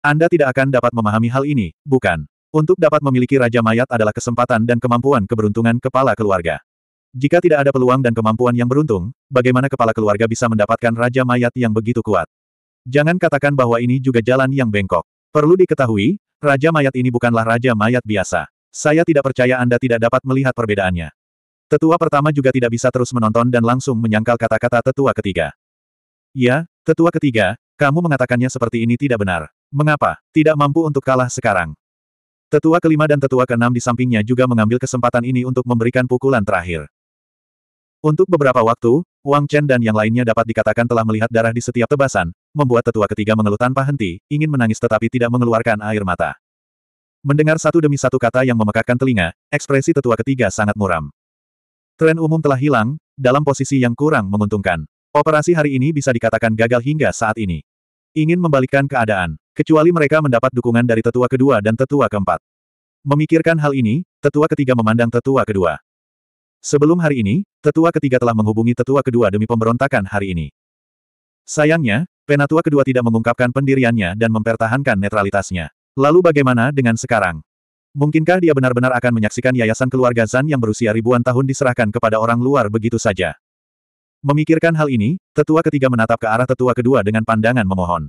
Anda tidak akan dapat memahami hal ini, bukan? Untuk dapat memiliki Raja Mayat adalah kesempatan dan kemampuan keberuntungan kepala keluarga. Jika tidak ada peluang dan kemampuan yang beruntung, bagaimana kepala keluarga bisa mendapatkan Raja Mayat yang begitu kuat? Jangan katakan bahwa ini juga jalan yang bengkok. Perlu diketahui, Raja Mayat ini bukanlah Raja Mayat biasa. Saya tidak percaya Anda tidak dapat melihat perbedaannya. Tetua pertama juga tidak bisa terus menonton dan langsung menyangkal kata-kata tetua ketiga. Ya, tetua ketiga, kamu mengatakannya seperti ini tidak benar. Mengapa? Tidak mampu untuk kalah sekarang. Tetua kelima dan tetua keenam di sampingnya juga mengambil kesempatan ini untuk memberikan pukulan terakhir. Untuk beberapa waktu, Wang Chen dan yang lainnya dapat dikatakan telah melihat darah di setiap tebasan, membuat tetua ketiga mengeluh tanpa henti, ingin menangis tetapi tidak mengeluarkan air mata. Mendengar satu demi satu kata yang memekakkan telinga, ekspresi tetua ketiga sangat muram. Tren umum telah hilang, dalam posisi yang kurang menguntungkan. Operasi hari ini bisa dikatakan gagal hingga saat ini. Ingin membalikkan keadaan, kecuali mereka mendapat dukungan dari tetua kedua dan tetua keempat. Memikirkan hal ini, tetua ketiga memandang tetua kedua. Sebelum hari ini, tetua ketiga telah menghubungi tetua kedua demi pemberontakan hari ini. Sayangnya, penatua kedua tidak mengungkapkan pendiriannya dan mempertahankan netralitasnya. Lalu bagaimana dengan sekarang? Mungkinkah dia benar-benar akan menyaksikan yayasan keluarga Zan yang berusia ribuan tahun diserahkan kepada orang luar begitu saja? Memikirkan hal ini, tetua ketiga menatap ke arah tetua kedua dengan pandangan memohon.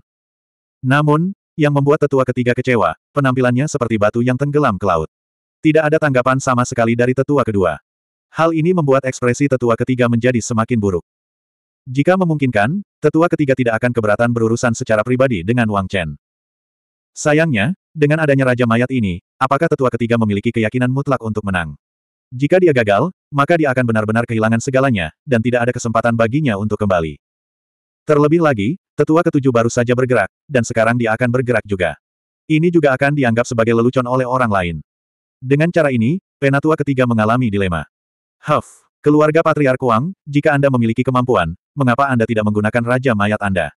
Namun, yang membuat tetua ketiga kecewa, penampilannya seperti batu yang tenggelam ke laut. Tidak ada tanggapan sama sekali dari tetua kedua. Hal ini membuat ekspresi tetua ketiga menjadi semakin buruk. Jika memungkinkan, tetua ketiga tidak akan keberatan berurusan secara pribadi dengan Wang Chen. Sayangnya, dengan adanya Raja Mayat ini, apakah tetua ketiga memiliki keyakinan mutlak untuk menang? Jika dia gagal, maka dia akan benar-benar kehilangan segalanya, dan tidak ada kesempatan baginya untuk kembali. Terlebih lagi, tetua ketujuh baru saja bergerak, dan sekarang dia akan bergerak juga. Ini juga akan dianggap sebagai lelucon oleh orang lain. Dengan cara ini, penatua ketiga mengalami dilema. Huff, keluarga Patriark Wang, jika Anda memiliki kemampuan, mengapa Anda tidak menggunakan Raja Mayat Anda?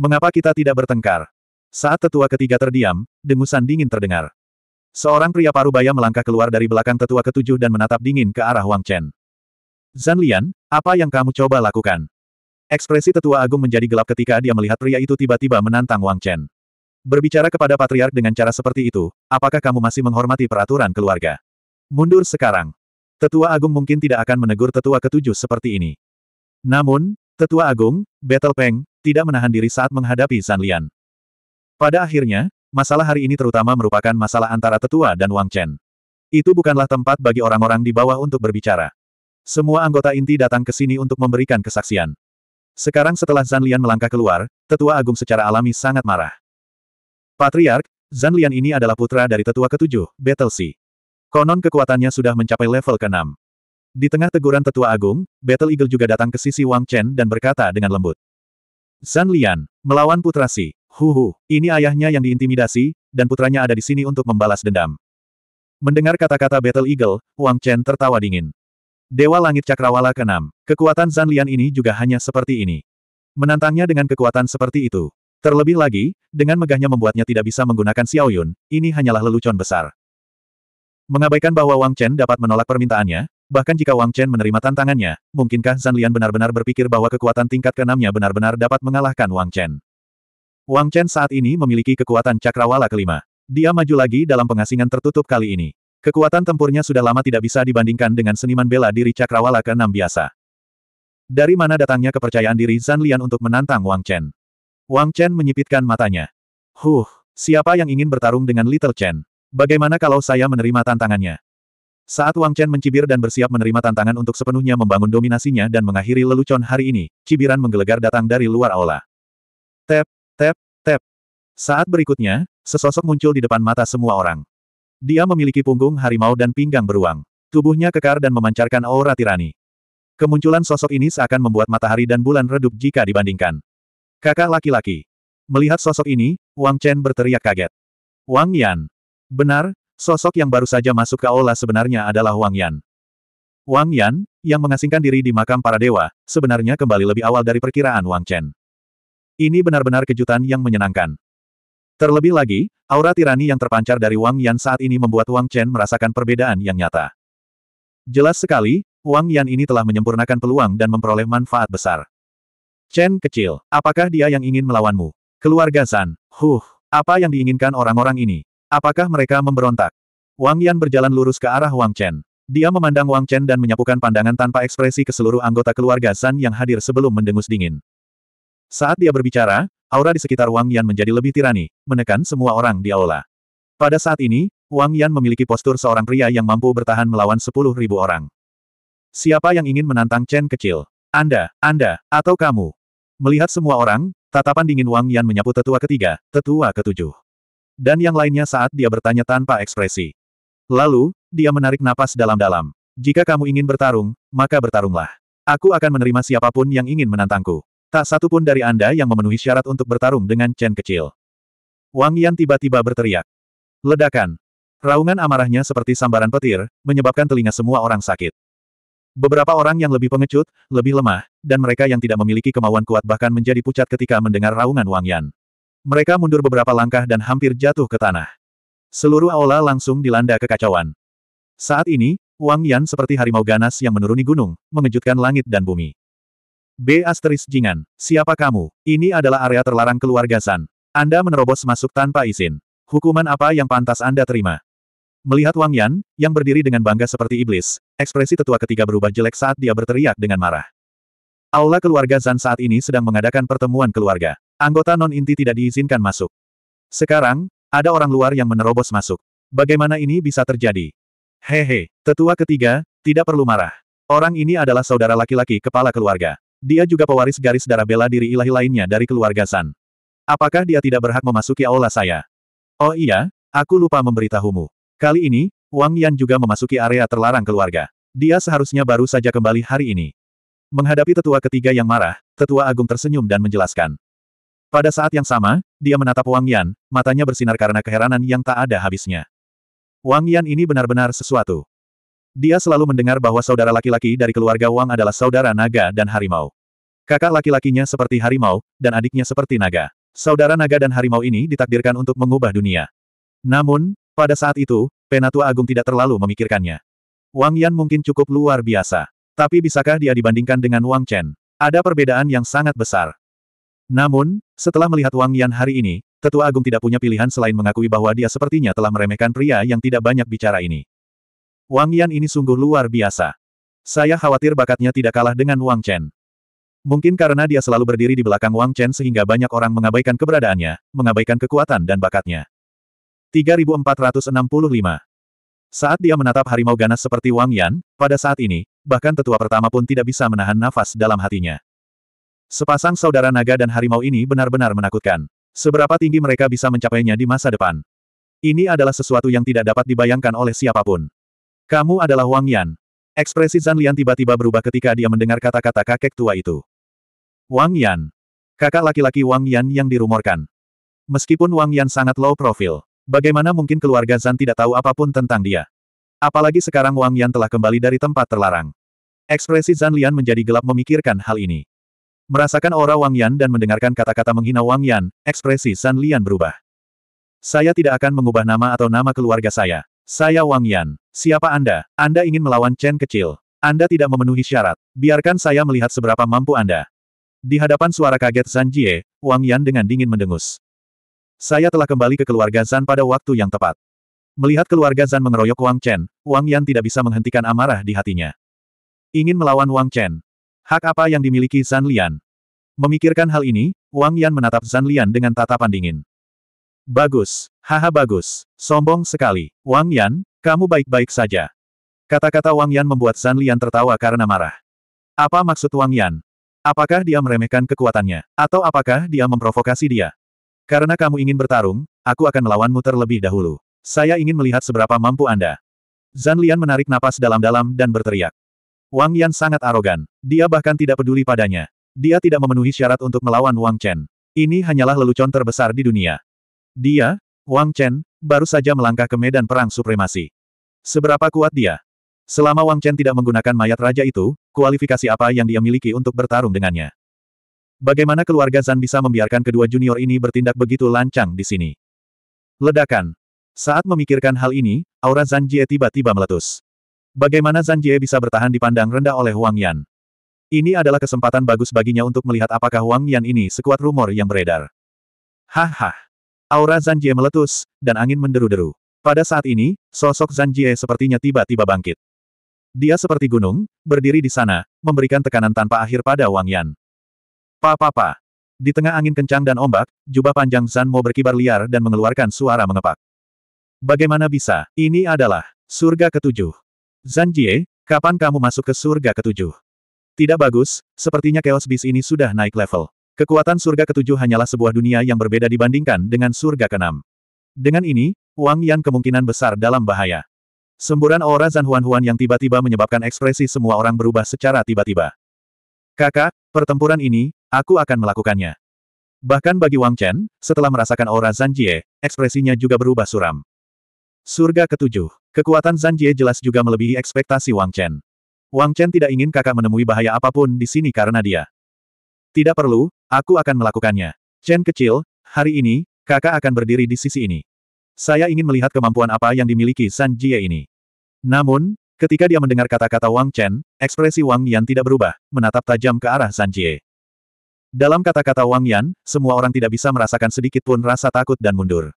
Mengapa kita tidak bertengkar? Saat tetua ketiga terdiam, dengusan dingin terdengar. Seorang pria paruh baya melangkah keluar dari belakang tetua ketujuh dan menatap dingin ke arah Wang Chen. Zan Lian, apa yang kamu coba lakukan? Ekspresi tetua agung menjadi gelap ketika dia melihat pria itu tiba-tiba menantang Wang Chen. Berbicara kepada patriark dengan cara seperti itu, apakah kamu masih menghormati peraturan keluarga? Mundur sekarang. Tetua agung mungkin tidak akan menegur tetua ketujuh seperti ini. Namun, tetua agung, Battle Peng, tidak menahan diri saat menghadapi Zan Lian. Pada akhirnya, Masalah hari ini terutama merupakan masalah antara tetua dan Wang Chen. Itu bukanlah tempat bagi orang-orang di bawah untuk berbicara. Semua anggota inti datang ke sini untuk memberikan kesaksian. Sekarang setelah Zan Lian melangkah keluar, tetua agung secara alami sangat marah. Patriark, Zan Lian ini adalah putra dari tetua ketujuh, Si. Konon kekuatannya sudah mencapai level ke-6. Di tengah teguran tetua agung, Battle Eagle juga datang ke sisi Wang Chen dan berkata dengan lembut. Zan Lian, melawan putra Si. Huhu, ini ayahnya yang diintimidasi, dan putranya ada di sini untuk membalas dendam. Mendengar kata-kata Battle Eagle, Wang Chen tertawa dingin. Dewa Langit Cakrawala ke-6, kekuatan Zan Lian ini juga hanya seperti ini. Menantangnya dengan kekuatan seperti itu. Terlebih lagi, dengan megahnya membuatnya tidak bisa menggunakan Xiao Yun, ini hanyalah lelucon besar. Mengabaikan bahwa Wang Chen dapat menolak permintaannya, bahkan jika Wang Chen menerima tantangannya, mungkinkah Zan Lian benar-benar berpikir bahwa kekuatan tingkat keenamnya benar-benar dapat mengalahkan Wang Chen? Wang Chen saat ini memiliki kekuatan cakrawala kelima. Dia maju lagi dalam pengasingan tertutup kali ini. Kekuatan tempurnya sudah lama tidak bisa dibandingkan dengan seniman bela diri cakrawala ke-6 biasa. Dari mana datangnya kepercayaan diri Zan Lian untuk menantang Wang Chen? Wang Chen menyipitkan matanya. Huh, siapa yang ingin bertarung dengan Little Chen? Bagaimana kalau saya menerima tantangannya? Saat Wang Chen mencibir dan bersiap menerima tantangan untuk sepenuhnya membangun dominasinya dan mengakhiri lelucon hari ini, cibiran menggelegar datang dari luar aula. Tep, Tap, tap. Saat berikutnya, sesosok muncul di depan mata semua orang. Dia memiliki punggung harimau dan pinggang beruang. Tubuhnya kekar dan memancarkan aura tirani. Kemunculan sosok ini seakan membuat matahari dan bulan redup jika dibandingkan. Kakak laki-laki. Melihat sosok ini, Wang Chen berteriak kaget. Wang Yan. Benar, sosok yang baru saja masuk ke aula sebenarnya adalah Wang Yan. Wang Yan, yang mengasingkan diri di makam para dewa, sebenarnya kembali lebih awal dari perkiraan Wang Chen. Ini benar-benar kejutan yang menyenangkan. Terlebih lagi, aura tirani yang terpancar dari Wang Yan saat ini membuat Wang Chen merasakan perbedaan yang nyata. Jelas sekali, Wang Yan ini telah menyempurnakan peluang dan memperoleh manfaat besar. Chen kecil, apakah dia yang ingin melawanmu? Keluarga Zan, huh, apa yang diinginkan orang-orang ini? Apakah mereka memberontak? Wang Yan berjalan lurus ke arah Wang Chen. Dia memandang Wang Chen dan menyapukan pandangan tanpa ekspresi ke seluruh anggota keluarga Zan yang hadir sebelum mendengus dingin. Saat dia berbicara, aura di sekitar Wang Yan menjadi lebih tirani, menekan semua orang di aula. Pada saat ini, Wang Yan memiliki postur seorang pria yang mampu bertahan melawan sepuluh ribu orang. Siapa yang ingin menantang Chen kecil? Anda, Anda, atau kamu? Melihat semua orang, tatapan dingin Wang Yan menyapu tetua ketiga, tetua ketujuh. Dan yang lainnya saat dia bertanya tanpa ekspresi. Lalu, dia menarik napas dalam-dalam. Jika kamu ingin bertarung, maka bertarunglah. Aku akan menerima siapapun yang ingin menantangku. Tak satu pun dari Anda yang memenuhi syarat untuk bertarung dengan Chen kecil. Wang Yan tiba-tiba berteriak. Ledakan. Raungan amarahnya seperti sambaran petir, menyebabkan telinga semua orang sakit. Beberapa orang yang lebih pengecut, lebih lemah, dan mereka yang tidak memiliki kemauan kuat bahkan menjadi pucat ketika mendengar raungan Wang Yan. Mereka mundur beberapa langkah dan hampir jatuh ke tanah. Seluruh aula langsung dilanda kekacauan. Saat ini, Wang Yan seperti harimau ganas yang menuruni gunung, mengejutkan langit dan bumi. B asteris Jingan, siapa kamu? Ini adalah area terlarang keluarga San. Anda menerobos masuk tanpa izin. Hukuman apa yang pantas Anda terima? Melihat Wang Yan, yang berdiri dengan bangga seperti iblis, ekspresi tetua ketiga berubah jelek saat dia berteriak dengan marah. Aula keluarga Zan saat ini sedang mengadakan pertemuan keluarga. Anggota non-inti tidak diizinkan masuk. Sekarang, ada orang luar yang menerobos masuk. Bagaimana ini bisa terjadi? Hehe, tetua ketiga, tidak perlu marah. Orang ini adalah saudara laki-laki kepala keluarga. Dia juga pewaris garis darah bela diri ilahi lainnya dari keluarga San. Apakah dia tidak berhak memasuki aula saya? Oh iya, aku lupa memberitahumu. Kali ini, Wang Yan juga memasuki area terlarang keluarga. Dia seharusnya baru saja kembali hari ini. Menghadapi tetua ketiga yang marah, tetua agung tersenyum dan menjelaskan. Pada saat yang sama, dia menatap Wang Yan, matanya bersinar karena keheranan yang tak ada habisnya. Wang Yan ini benar-benar sesuatu. Dia selalu mendengar bahwa saudara laki-laki dari keluarga Wang adalah saudara naga dan harimau. Kakak laki-lakinya seperti harimau, dan adiknya seperti naga. Saudara naga dan harimau ini ditakdirkan untuk mengubah dunia. Namun, pada saat itu, Penatua Agung tidak terlalu memikirkannya. Wang Yan mungkin cukup luar biasa. Tapi bisakah dia dibandingkan dengan Wang Chen? Ada perbedaan yang sangat besar. Namun, setelah melihat Wang Yan hari ini, Tetua Agung tidak punya pilihan selain mengakui bahwa dia sepertinya telah meremehkan pria yang tidak banyak bicara ini. Wang Yan ini sungguh luar biasa. Saya khawatir bakatnya tidak kalah dengan Wang Chen. Mungkin karena dia selalu berdiri di belakang Wang Chen sehingga banyak orang mengabaikan keberadaannya, mengabaikan kekuatan dan bakatnya. 3465 Saat dia menatap harimau ganas seperti Wang Yan, pada saat ini, bahkan tetua pertama pun tidak bisa menahan nafas dalam hatinya. Sepasang saudara naga dan harimau ini benar-benar menakutkan. Seberapa tinggi mereka bisa mencapainya di masa depan. Ini adalah sesuatu yang tidak dapat dibayangkan oleh siapapun. Kamu adalah Wang Yan. Ekspresi Zan Lian tiba-tiba berubah ketika dia mendengar kata-kata kakek tua itu. Wang Yan. Kakak laki-laki Wang Yan yang dirumorkan. Meskipun Wang Yan sangat low profile, bagaimana mungkin keluarga Zan tidak tahu apapun tentang dia? Apalagi sekarang Wang Yan telah kembali dari tempat terlarang. Ekspresi Zan Lian menjadi gelap memikirkan hal ini. Merasakan aura Wang Yan dan mendengarkan kata-kata menghina Wang Yan, ekspresi Zan Lian berubah. Saya tidak akan mengubah nama atau nama keluarga saya. Saya Wang Yan. Siapa Anda? Anda ingin melawan Chen kecil. Anda tidak memenuhi syarat. Biarkan saya melihat seberapa mampu Anda. Di hadapan suara kaget Zan Jie, Wang Yan dengan dingin mendengus. Saya telah kembali ke keluarga Zan pada waktu yang tepat. Melihat keluarga Zan mengeroyok Wang Chen, Wang Yan tidak bisa menghentikan amarah di hatinya. Ingin melawan Wang Chen. Hak apa yang dimiliki Zan Lian? Memikirkan hal ini, Wang Yan menatap Zan Lian dengan tatapan dingin. Bagus, haha bagus, sombong sekali. Wang Yan, kamu baik-baik saja. Kata-kata Wang Yan membuat Zan Lian tertawa karena marah. Apa maksud Wang Yan? Apakah dia meremehkan kekuatannya, atau apakah dia memprovokasi dia? Karena kamu ingin bertarung, aku akan melawanmu terlebih dahulu. Saya ingin melihat seberapa mampu Anda. Zan Lian menarik napas dalam-dalam dan berteriak. Wang Yan sangat arogan. Dia bahkan tidak peduli padanya. Dia tidak memenuhi syarat untuk melawan Wang Chen. Ini hanyalah lelucon terbesar di dunia. Dia, Wang Chen, baru saja melangkah ke medan perang supremasi. Seberapa kuat dia? Selama Wang Chen tidak menggunakan mayat raja itu, kualifikasi apa yang dia miliki untuk bertarung dengannya? Bagaimana keluarga Zan bisa membiarkan kedua junior ini bertindak begitu lancang di sini? Ledakan. Saat memikirkan hal ini, aura Zan Jie tiba-tiba meletus. Bagaimana Zan Jie bisa bertahan dipandang rendah oleh Wang Yan? Ini adalah kesempatan bagus baginya untuk melihat apakah Wang Yan ini sekuat rumor yang beredar. Haha. Aura Zanjie meletus, dan angin menderu-deru. Pada saat ini, sosok Zanjie sepertinya tiba-tiba bangkit. Dia seperti gunung, berdiri di sana, memberikan tekanan tanpa akhir pada Wang Yan. Pa-pa-pa. Di tengah angin kencang dan ombak, jubah panjang Zan Mo berkibar liar dan mengeluarkan suara mengepak. Bagaimana bisa? Ini adalah surga ketujuh. Zan Jie, kapan kamu masuk ke surga ketujuh? Tidak bagus, sepertinya chaos bis ini sudah naik level. Kekuatan surga ketujuh hanyalah sebuah dunia yang berbeda dibandingkan dengan surga keenam. Dengan ini, Wang Yan kemungkinan besar dalam bahaya. Semburan aura Zan Huan Huan yang tiba-tiba menyebabkan ekspresi semua orang berubah secara tiba-tiba. Kakak, pertempuran ini, aku akan melakukannya. Bahkan bagi Wang Chen, setelah merasakan aura Zan Jie, ekspresinya juga berubah suram. Surga ketujuh. Kekuatan Zan Jie jelas juga melebihi ekspektasi Wang Chen. Wang Chen tidak ingin kakak menemui bahaya apapun di sini karena dia. Tidak perlu, aku akan melakukannya. Chen kecil, hari ini, kakak akan berdiri di sisi ini. Saya ingin melihat kemampuan apa yang dimiliki San Jie ini. Namun, ketika dia mendengar kata-kata Wang Chen, ekspresi Wang Yan tidak berubah, menatap tajam ke arah San Jie. Dalam kata-kata Wang Yan, semua orang tidak bisa merasakan sedikit pun rasa takut dan mundur.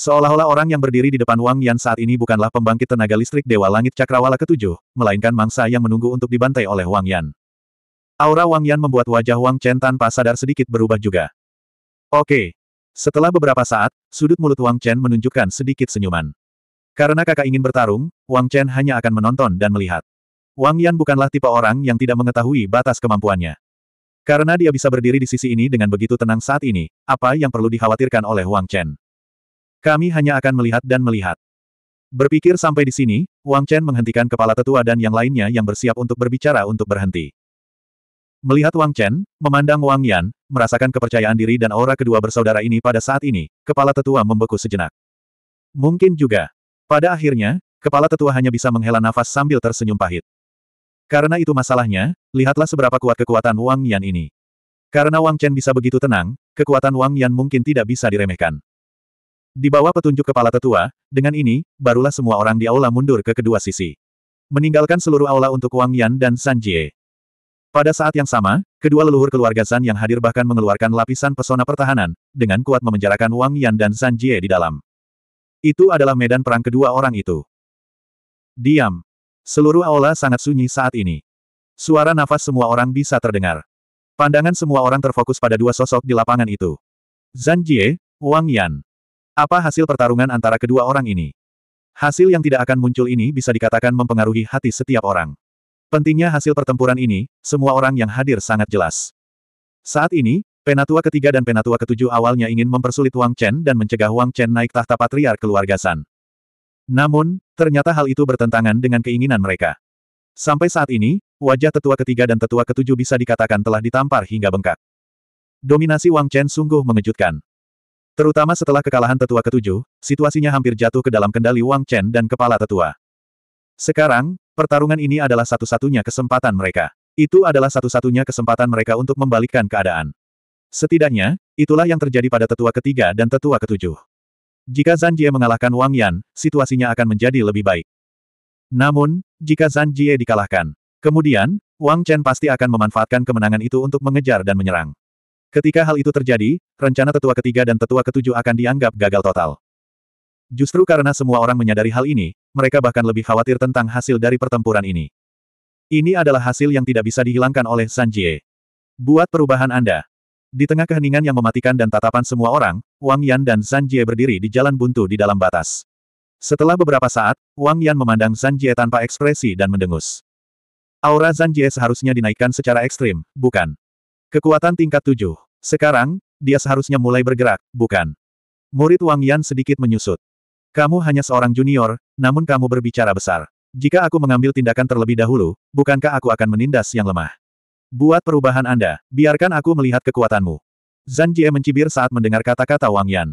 Seolah-olah orang yang berdiri di depan Wang Yan saat ini bukanlah pembangkit tenaga listrik Dewa Langit Cakrawala ketujuh, melainkan mangsa yang menunggu untuk dibantai oleh Wang Yan. Aura Wang Yan membuat wajah Wang Chen tanpa sadar sedikit berubah juga. Oke. Setelah beberapa saat, sudut mulut Wang Chen menunjukkan sedikit senyuman. Karena kakak ingin bertarung, Wang Chen hanya akan menonton dan melihat. Wang Yan bukanlah tipe orang yang tidak mengetahui batas kemampuannya. Karena dia bisa berdiri di sisi ini dengan begitu tenang saat ini, apa yang perlu dikhawatirkan oleh Wang Chen? Kami hanya akan melihat dan melihat. Berpikir sampai di sini, Wang Chen menghentikan kepala tetua dan yang lainnya yang bersiap untuk berbicara untuk berhenti. Melihat Wang Chen, memandang Wang Yan, merasakan kepercayaan diri dan aura kedua bersaudara ini pada saat ini, kepala tetua membeku sejenak. Mungkin juga. Pada akhirnya, kepala tetua hanya bisa menghela nafas sambil tersenyum pahit. Karena itu masalahnya, lihatlah seberapa kuat kekuatan Wang Yan ini. Karena Wang Chen bisa begitu tenang, kekuatan Wang Yan mungkin tidak bisa diremehkan. Di bawah petunjuk kepala tetua, dengan ini, barulah semua orang di aula mundur ke kedua sisi. Meninggalkan seluruh aula untuk Wang Yan dan Sanjie. Pada saat yang sama, kedua leluhur keluarga San yang hadir bahkan mengeluarkan lapisan pesona pertahanan, dengan kuat memenjarakan Wang Yan dan San Jie di dalam. Itu adalah medan perang kedua orang itu. Diam. Seluruh aula sangat sunyi saat ini. Suara nafas semua orang bisa terdengar. Pandangan semua orang terfokus pada dua sosok di lapangan itu. Zan Jie, Wang Yan. Apa hasil pertarungan antara kedua orang ini? Hasil yang tidak akan muncul ini bisa dikatakan mempengaruhi hati setiap orang. Pentingnya hasil pertempuran ini, semua orang yang hadir sangat jelas. Saat ini, Penatua ketiga dan Penatua ketujuh awalnya ingin mempersulit Wang Chen dan mencegah Wang Chen naik tahta patriark keluarga San. Namun, ternyata hal itu bertentangan dengan keinginan mereka. Sampai saat ini, wajah tetua ketiga dan tetua ketujuh bisa dikatakan telah ditampar hingga bengkak. Dominasi Wang Chen sungguh mengejutkan. Terutama setelah kekalahan tetua ketujuh, situasinya hampir jatuh ke dalam kendali Wang Chen dan kepala tetua. Sekarang, Pertarungan ini adalah satu-satunya kesempatan mereka. Itu adalah satu-satunya kesempatan mereka untuk membalikkan keadaan. Setidaknya, itulah yang terjadi pada tetua ketiga dan tetua ketujuh. Jika Zan Jie mengalahkan Wang Yan, situasinya akan menjadi lebih baik. Namun, jika Zan Jie dikalahkan, kemudian, Wang Chen pasti akan memanfaatkan kemenangan itu untuk mengejar dan menyerang. Ketika hal itu terjadi, rencana tetua ketiga dan tetua ketujuh akan dianggap gagal total. Justru karena semua orang menyadari hal ini, mereka bahkan lebih khawatir tentang hasil dari pertempuran ini. Ini adalah hasil yang tidak bisa dihilangkan oleh San Buat perubahan Anda. Di tengah keheningan yang mematikan dan tatapan semua orang, Wang Yan dan San berdiri di jalan buntu di dalam batas. Setelah beberapa saat, Wang Yan memandang San tanpa ekspresi dan mendengus. Aura San seharusnya dinaikkan secara ekstrim, bukan? Kekuatan tingkat tujuh. Sekarang, dia seharusnya mulai bergerak, bukan? Murid Wang Yan sedikit menyusut. Kamu hanya seorang junior, namun kamu berbicara besar. Jika aku mengambil tindakan terlebih dahulu, bukankah aku akan menindas yang lemah? Buat perubahan Anda, biarkan aku melihat kekuatanmu. Zan Jie mencibir saat mendengar kata-kata Wang Yan.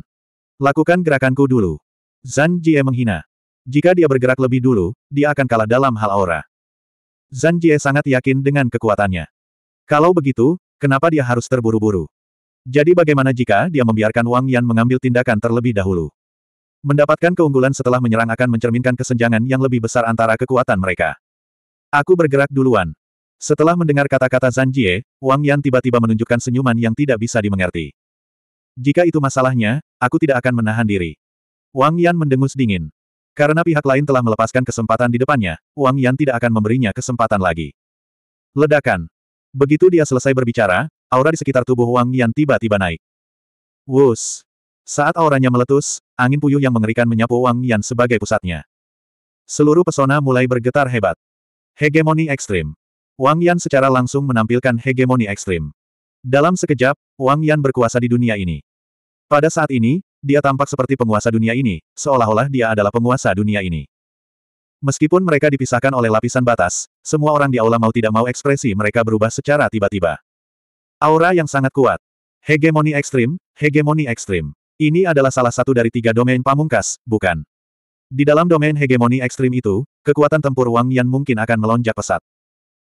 Lakukan gerakanku dulu. Zan Jie menghina. Jika dia bergerak lebih dulu, dia akan kalah dalam hal aura. Zan Jie sangat yakin dengan kekuatannya. Kalau begitu, kenapa dia harus terburu-buru? Jadi bagaimana jika dia membiarkan Wang Yan mengambil tindakan terlebih dahulu? Mendapatkan keunggulan setelah menyerang akan mencerminkan kesenjangan yang lebih besar antara kekuatan mereka. Aku bergerak duluan. Setelah mendengar kata-kata Zanjie, Wang Yan tiba-tiba menunjukkan senyuman yang tidak bisa dimengerti. Jika itu masalahnya, aku tidak akan menahan diri. Wang Yan mendengus dingin. Karena pihak lain telah melepaskan kesempatan di depannya, Wang Yan tidak akan memberinya kesempatan lagi. Ledakan. Begitu dia selesai berbicara, aura di sekitar tubuh Wang Yan tiba-tiba naik. Wus. Saat auranya meletus, angin puyuh yang mengerikan menyapu Wang Yan sebagai pusatnya. Seluruh pesona mulai bergetar hebat. Hegemoni ekstrim. Wang Yan secara langsung menampilkan hegemoni ekstrim. Dalam sekejap, Wang Yan berkuasa di dunia ini. Pada saat ini, dia tampak seperti penguasa dunia ini, seolah-olah dia adalah penguasa dunia ini. Meskipun mereka dipisahkan oleh lapisan batas, semua orang di aula mau tidak mau ekspresi mereka berubah secara tiba-tiba. Aura yang sangat kuat. Hegemoni ekstrim, hegemoni ekstrim. Ini adalah salah satu dari tiga domain pamungkas, bukan? Di dalam domain hegemoni ekstrim itu, kekuatan tempur Wang Yan mungkin akan melonjak pesat.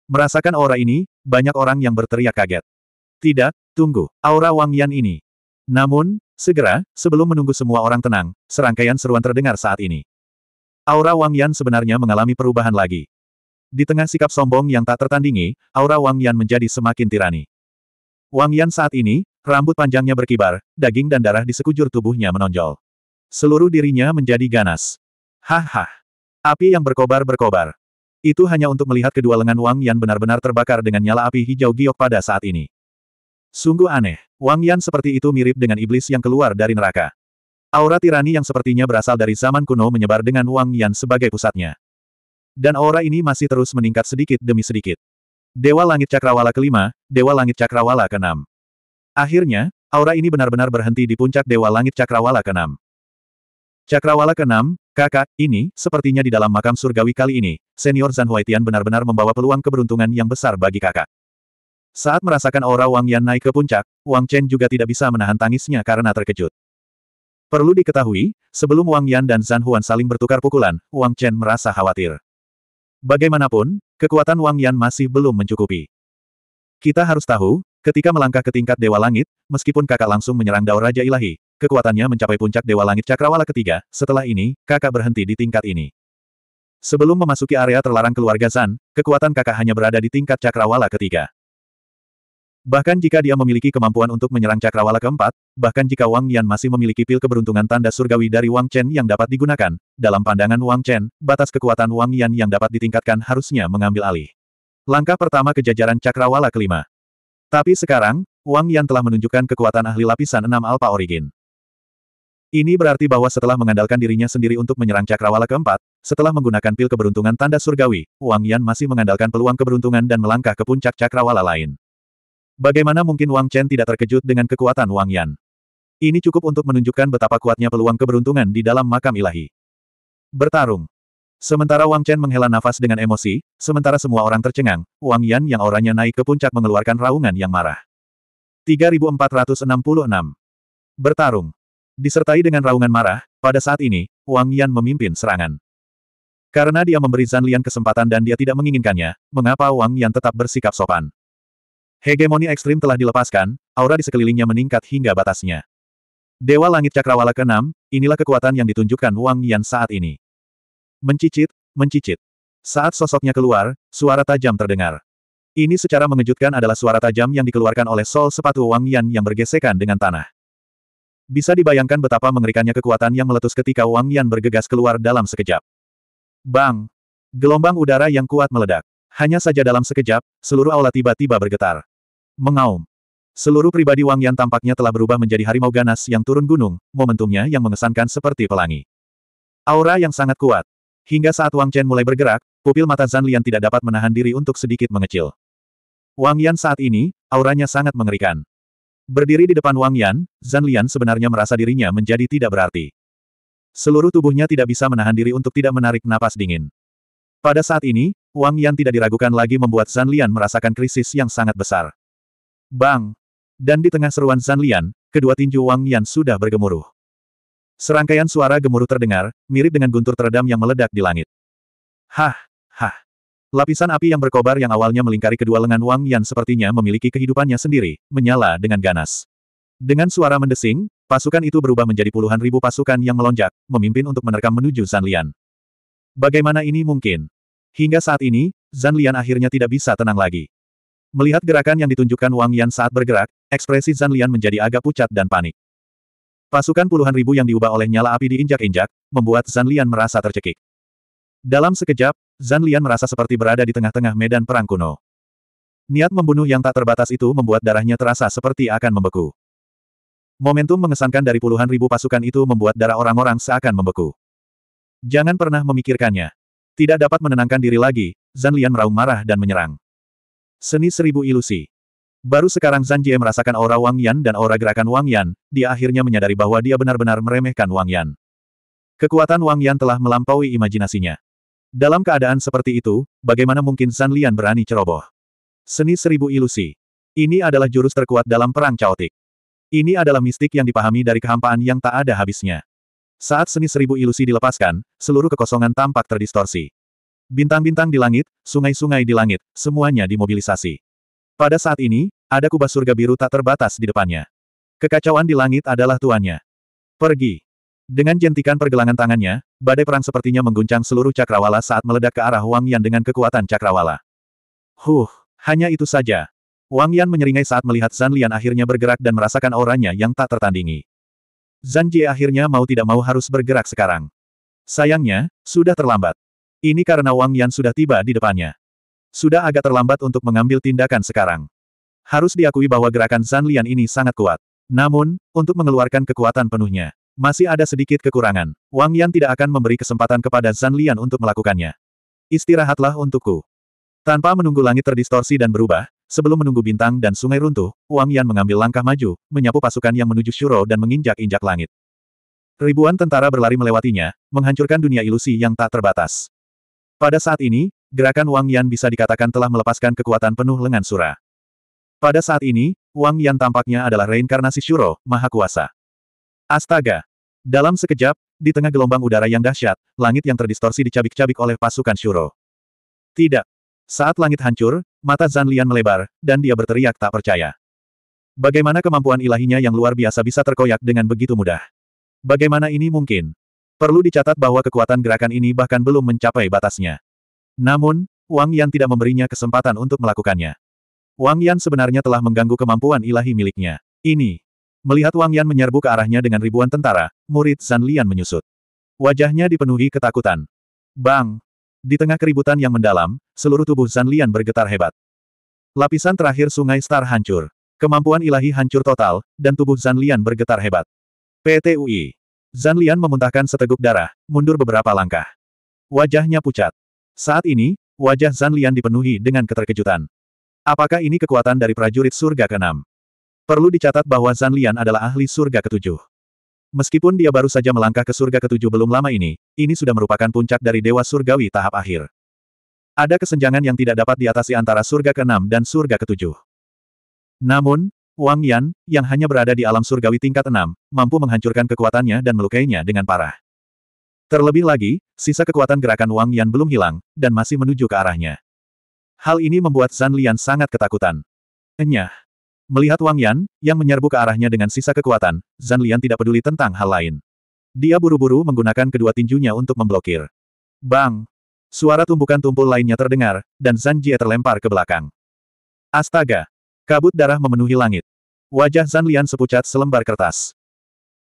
Merasakan aura ini, banyak orang yang berteriak kaget. Tidak, tunggu, aura Wang Yan ini. Namun, segera, sebelum menunggu semua orang tenang, serangkaian seruan terdengar saat ini. Aura Wang Yan sebenarnya mengalami perubahan lagi. Di tengah sikap sombong yang tak tertandingi, aura Wang Yan menjadi semakin tirani. Wang Yan saat ini, rambut panjangnya berkibar, daging dan darah di sekujur tubuhnya menonjol. Seluruh dirinya menjadi ganas. Haha. Api yang berkobar-berkobar. Itu hanya untuk melihat kedua lengan Wang Yan benar-benar terbakar dengan nyala api hijau giok pada saat ini. Sungguh aneh, Wang Yan seperti itu mirip dengan iblis yang keluar dari neraka. Aura tirani yang sepertinya berasal dari zaman kuno menyebar dengan Wang Yan sebagai pusatnya. Dan aura ini masih terus meningkat sedikit demi sedikit. Dewa Langit Cakrawala kelima, Dewa Langit Cakrawala keenam. Akhirnya, aura ini benar-benar berhenti di puncak Dewa Langit Cakrawala keenam. Cakrawala keenam, kakak, ini, sepertinya di dalam makam surgawi kali ini, senior Zan Huaitian benar-benar membawa peluang keberuntungan yang besar bagi kakak. Saat merasakan aura Wang Yan naik ke puncak, Wang Chen juga tidak bisa menahan tangisnya karena terkejut. Perlu diketahui, sebelum Wang Yan dan Zhan Huan saling bertukar pukulan, Wang Chen merasa khawatir. Bagaimanapun, Kekuatan Wang Yan masih belum mencukupi. Kita harus tahu, ketika melangkah ke tingkat Dewa Langit, meskipun kakak langsung menyerang Dao Raja Ilahi, kekuatannya mencapai puncak Dewa Langit Cakrawala ketiga, setelah ini, kakak berhenti di tingkat ini. Sebelum memasuki area terlarang keluarga Zan, kekuatan kakak hanya berada di tingkat Cakrawala ketiga. Bahkan jika dia memiliki kemampuan untuk menyerang cakrawala keempat, bahkan jika Wang Yan masih memiliki pil keberuntungan tanda surgawi dari Wang Chen yang dapat digunakan, dalam pandangan Wang Chen, batas kekuatan Wang Yan yang dapat ditingkatkan harusnya mengambil alih. Langkah pertama ke jajaran cakrawala kelima. Tapi sekarang, Wang Yan telah menunjukkan kekuatan ahli lapisan enam Alpha Origin. Ini berarti bahwa setelah mengandalkan dirinya sendiri untuk menyerang cakrawala keempat, setelah menggunakan pil keberuntungan tanda surgawi, Wang Yan masih mengandalkan peluang keberuntungan dan melangkah ke puncak cakrawala lain. Bagaimana mungkin Wang Chen tidak terkejut dengan kekuatan Wang Yan? Ini cukup untuk menunjukkan betapa kuatnya peluang keberuntungan di dalam makam ilahi. Bertarung. Sementara Wang Chen menghela nafas dengan emosi, sementara semua orang tercengang, Wang Yan yang auranya naik ke puncak mengeluarkan raungan yang marah. 3466. Bertarung. Disertai dengan raungan marah, pada saat ini, Wang Yan memimpin serangan. Karena dia memberi Zan Lian kesempatan dan dia tidak menginginkannya, mengapa Wang Yan tetap bersikap sopan? Hegemoni ekstrim telah dilepaskan, aura di sekelilingnya meningkat hingga batasnya. Dewa Langit Cakrawala ke-6, inilah kekuatan yang ditunjukkan Wang Yan saat ini. Mencicit, mencicit. Saat sosoknya keluar, suara tajam terdengar. Ini secara mengejutkan adalah suara tajam yang dikeluarkan oleh sol sepatu Wang Yan yang bergesekan dengan tanah. Bisa dibayangkan betapa mengerikannya kekuatan yang meletus ketika Wang Yan bergegas keluar dalam sekejap. Bang! Gelombang udara yang kuat meledak. Hanya saja dalam sekejap, seluruh aula tiba-tiba bergetar. Mengaum. Seluruh pribadi Wang Yan tampaknya telah berubah menjadi harimau ganas yang turun gunung, momentumnya yang mengesankan seperti pelangi. Aura yang sangat kuat. Hingga saat Wang Chen mulai bergerak, pupil mata Zan Lian tidak dapat menahan diri untuk sedikit mengecil. Wang Yan saat ini, auranya sangat mengerikan. Berdiri di depan Wang Yan, Zan Lian sebenarnya merasa dirinya menjadi tidak berarti. Seluruh tubuhnya tidak bisa menahan diri untuk tidak menarik napas dingin. Pada saat ini, Wang Yan tidak diragukan lagi membuat Zan Lian merasakan krisis yang sangat besar. Bang! Dan di tengah seruan Zan Lian, kedua tinju Wang Yan sudah bergemuruh. Serangkaian suara gemuruh terdengar, mirip dengan guntur teredam yang meledak di langit. Hah! Hah! Lapisan api yang berkobar yang awalnya melingkari kedua lengan Wang Yan sepertinya memiliki kehidupannya sendiri, menyala dengan ganas. Dengan suara mendesing, pasukan itu berubah menjadi puluhan ribu pasukan yang melonjak, memimpin untuk menerkam menuju San Lian. Bagaimana ini mungkin? Hingga saat ini, Zan Lian akhirnya tidak bisa tenang lagi. Melihat gerakan yang ditunjukkan Wang Yan saat bergerak, ekspresi Zan Lian menjadi agak pucat dan panik. Pasukan puluhan ribu yang diubah oleh nyala api diinjak-injak, membuat Zan Lian merasa tercekik. Dalam sekejap, Zan Lian merasa seperti berada di tengah-tengah medan perang kuno. Niat membunuh yang tak terbatas itu membuat darahnya terasa seperti akan membeku. Momentum mengesankan dari puluhan ribu pasukan itu membuat darah orang-orang seakan membeku. Jangan pernah memikirkannya. Tidak dapat menenangkan diri lagi, Zan Lian meraung marah dan menyerang. Seni seribu ilusi. Baru sekarang Zan Jie merasakan aura Wang Yan dan aura gerakan Wang Yan, dia akhirnya menyadari bahwa dia benar-benar meremehkan Wang Yan. Kekuatan Wang Yan telah melampaui imajinasinya. Dalam keadaan seperti itu, bagaimana mungkin Zan Lian berani ceroboh? Seni seribu ilusi. Ini adalah jurus terkuat dalam perang caotik. Ini adalah mistik yang dipahami dari kehampaan yang tak ada habisnya. Saat seni seribu ilusi dilepaskan, seluruh kekosongan tampak terdistorsi. Bintang-bintang di langit, sungai-sungai di langit, semuanya dimobilisasi. Pada saat ini, ada kubah surga biru tak terbatas di depannya. Kekacauan di langit adalah tuannya. Pergi. Dengan jentikan pergelangan tangannya, badai perang sepertinya mengguncang seluruh cakrawala saat meledak ke arah Wang Yan dengan kekuatan cakrawala. Huh, hanya itu saja. Wang Yan menyeringai saat melihat Zan Lian akhirnya bergerak dan merasakan auranya yang tak tertandingi. Zanji akhirnya mau tidak mau harus bergerak sekarang. Sayangnya, sudah terlambat. Ini karena Wang Yan sudah tiba di depannya. Sudah agak terlambat untuk mengambil tindakan sekarang. Harus diakui bahwa gerakan Zan Lian ini sangat kuat. Namun, untuk mengeluarkan kekuatan penuhnya, masih ada sedikit kekurangan. Wang Yan tidak akan memberi kesempatan kepada Zan Lian untuk melakukannya. Istirahatlah untukku. Tanpa menunggu langit terdistorsi dan berubah, Sebelum menunggu bintang dan sungai runtuh, Wang Yan mengambil langkah maju, menyapu pasukan yang menuju Shuro dan menginjak-injak langit. Ribuan tentara berlari melewatinya, menghancurkan dunia ilusi yang tak terbatas. Pada saat ini, gerakan Wang Yan bisa dikatakan telah melepaskan kekuatan penuh lengan Sura. Pada saat ini, Wang Yan tampaknya adalah reinkarnasi Shuro, Maha Kuasa. Astaga! Dalam sekejap, di tengah gelombang udara yang dahsyat, langit yang terdistorsi dicabik-cabik oleh pasukan Shuro. Tidak, saat langit hancur, mata Zan Lian melebar, dan dia berteriak tak percaya. Bagaimana kemampuan ilahinya yang luar biasa bisa terkoyak dengan begitu mudah? Bagaimana ini mungkin? Perlu dicatat bahwa kekuatan gerakan ini bahkan belum mencapai batasnya. Namun, Wang Yan tidak memberinya kesempatan untuk melakukannya. Wang Yan sebenarnya telah mengganggu kemampuan ilahi miliknya. Ini. Melihat Wang Yan menyerbu ke arahnya dengan ribuan tentara, murid Zan Lian menyusut. Wajahnya dipenuhi ketakutan. Bang! Di tengah keributan yang mendalam, seluruh tubuh Zan Lian bergetar hebat. Lapisan terakhir sungai star hancur. Kemampuan ilahi hancur total, dan tubuh Zan Lian bergetar hebat. PTUI. Zan Lian memuntahkan seteguk darah, mundur beberapa langkah. Wajahnya pucat. Saat ini, wajah Zan Lian dipenuhi dengan keterkejutan. Apakah ini kekuatan dari prajurit surga ke-6? Perlu dicatat bahwa Zan Lian adalah ahli surga ketujuh. Meskipun dia baru saja melangkah ke surga ketujuh belum lama ini, ini sudah merupakan puncak dari Dewa Surgawi tahap akhir. Ada kesenjangan yang tidak dapat diatasi antara surga ke-6 dan surga ke-7. Namun, Wang Yan, yang hanya berada di alam surgawi tingkat 6, mampu menghancurkan kekuatannya dan melukainya dengan parah. Terlebih lagi, sisa kekuatan gerakan Wang Yan belum hilang, dan masih menuju ke arahnya. Hal ini membuat Zan Lian sangat ketakutan. Enyah. Melihat Wang Yan, yang menyerbu ke arahnya dengan sisa kekuatan, Zan Lian tidak peduli tentang hal lain. Dia buru-buru menggunakan kedua tinjunya untuk memblokir. Bang! Suara tumpukan tumpul lainnya terdengar, dan Zan Jie terlempar ke belakang. Astaga! Kabut darah memenuhi langit. Wajah Zan Lian sepucat selembar kertas.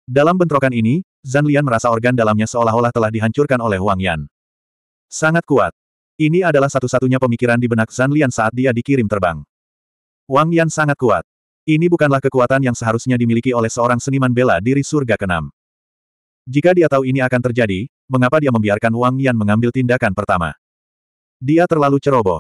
Dalam bentrokan ini, Zan Lian merasa organ dalamnya seolah-olah telah dihancurkan oleh Wang Yan. Sangat kuat. Ini adalah satu-satunya pemikiran di benak Zan Lian saat dia dikirim terbang. Wang Yan sangat kuat. Ini bukanlah kekuatan yang seharusnya dimiliki oleh seorang seniman bela diri surga keenam. Jika dia tahu ini akan terjadi, mengapa dia membiarkan Wang Yan mengambil tindakan pertama? Dia terlalu ceroboh.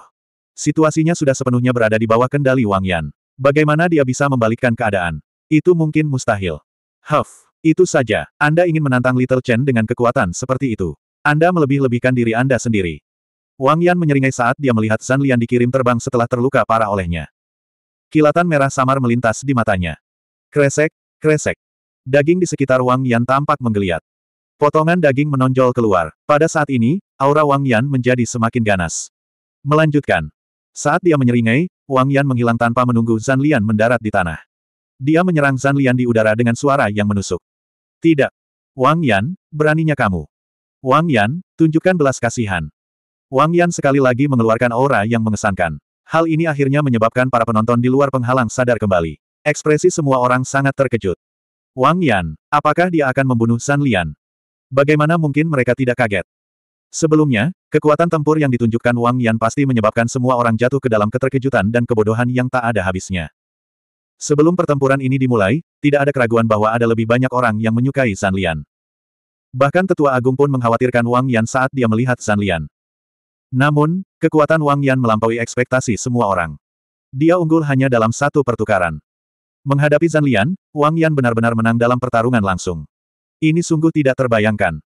Situasinya sudah sepenuhnya berada di bawah kendali Wang Yan. Bagaimana dia bisa membalikkan keadaan? Itu mungkin mustahil. Huff, itu saja. Anda ingin menantang Little Chen dengan kekuatan seperti itu. Anda melebih-lebihkan diri Anda sendiri. Wang Yan menyeringai saat dia melihat Zan Lian dikirim terbang setelah terluka parah olehnya. Kilatan merah samar melintas di matanya. Kresek, kresek. Daging di sekitar Wang Yan tampak menggeliat. Potongan daging menonjol keluar. Pada saat ini, aura Wang Yan menjadi semakin ganas. Melanjutkan. Saat dia menyeringai, Wang Yan menghilang tanpa menunggu Zan Lian mendarat di tanah. Dia menyerang Zan Lian di udara dengan suara yang menusuk. Tidak. Wang Yan, beraninya kamu. Wang Yan, tunjukkan belas kasihan. Wang Yan sekali lagi mengeluarkan aura yang mengesankan. Hal ini akhirnya menyebabkan para penonton di luar penghalang sadar kembali. Ekspresi semua orang sangat terkejut. Wang Yan, apakah dia akan membunuh San Lian? Bagaimana mungkin mereka tidak kaget? Sebelumnya, kekuatan tempur yang ditunjukkan Wang Yan pasti menyebabkan semua orang jatuh ke dalam keterkejutan dan kebodohan yang tak ada habisnya. Sebelum pertempuran ini dimulai, tidak ada keraguan bahwa ada lebih banyak orang yang menyukai San Lian. Bahkan Tetua Agung pun mengkhawatirkan Wang Yan saat dia melihat San Lian. Namun, kekuatan Wang Yan melampaui ekspektasi semua orang. Dia unggul hanya dalam satu pertukaran. Menghadapi Zan Lian, Wang Yan benar-benar menang dalam pertarungan langsung. Ini sungguh tidak terbayangkan.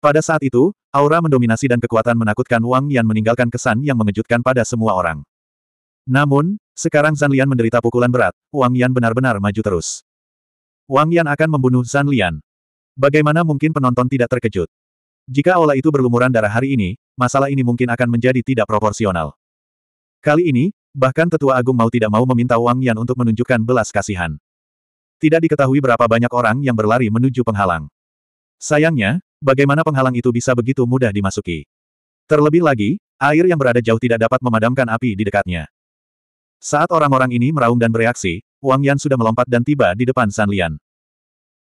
Pada saat itu, aura mendominasi dan kekuatan menakutkan Wang Yan meninggalkan kesan yang mengejutkan pada semua orang. Namun, sekarang Zan Lian menderita pukulan berat, Wang Yan benar-benar maju terus. Wang Yan akan membunuh Zan Lian. Bagaimana mungkin penonton tidak terkejut? Jika aula itu berlumuran darah hari ini, masalah ini mungkin akan menjadi tidak proporsional. Kali ini, bahkan Tetua Agung mau tidak mau meminta Wang Yan untuk menunjukkan belas kasihan. Tidak diketahui berapa banyak orang yang berlari menuju penghalang. Sayangnya, bagaimana penghalang itu bisa begitu mudah dimasuki. Terlebih lagi, air yang berada jauh tidak dapat memadamkan api di dekatnya. Saat orang-orang ini meraung dan bereaksi, Wang Yan sudah melompat dan tiba di depan San Lian.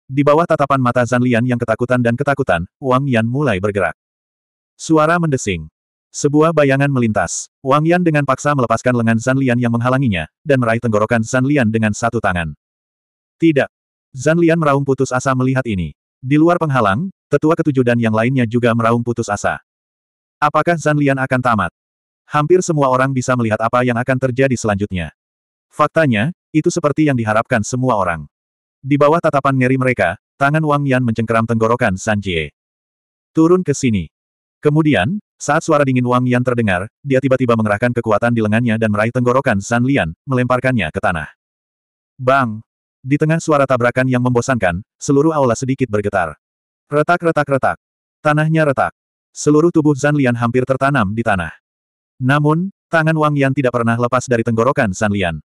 Di bawah tatapan mata Zan Lian yang ketakutan dan ketakutan, Wang Yan mulai bergerak. Suara mendesing. Sebuah bayangan melintas. Wang Yan dengan paksa melepaskan lengan Zan Lian yang menghalanginya, dan meraih tenggorokan Zan Lian dengan satu tangan. Tidak. Zan Lian meraung putus asa melihat ini. Di luar penghalang, tetua ketujuh dan yang lainnya juga meraung putus asa. Apakah Zan Lian akan tamat? Hampir semua orang bisa melihat apa yang akan terjadi selanjutnya. Faktanya, itu seperti yang diharapkan semua orang. Di bawah tatapan ngeri mereka, tangan Wang Yan mencengkeram tenggorokan San Jie. Turun ke sini. Kemudian, saat suara dingin Wang Yan terdengar, dia tiba-tiba mengerahkan kekuatan di lengannya dan meraih tenggorokan San Lian, melemparkannya ke tanah. Bang! Di tengah suara tabrakan yang membosankan, seluruh aula sedikit bergetar. Retak-retak-retak. Tanahnya retak. Seluruh tubuh San Lian hampir tertanam di tanah. Namun, tangan Wang Yan tidak pernah lepas dari tenggorokan San Lian.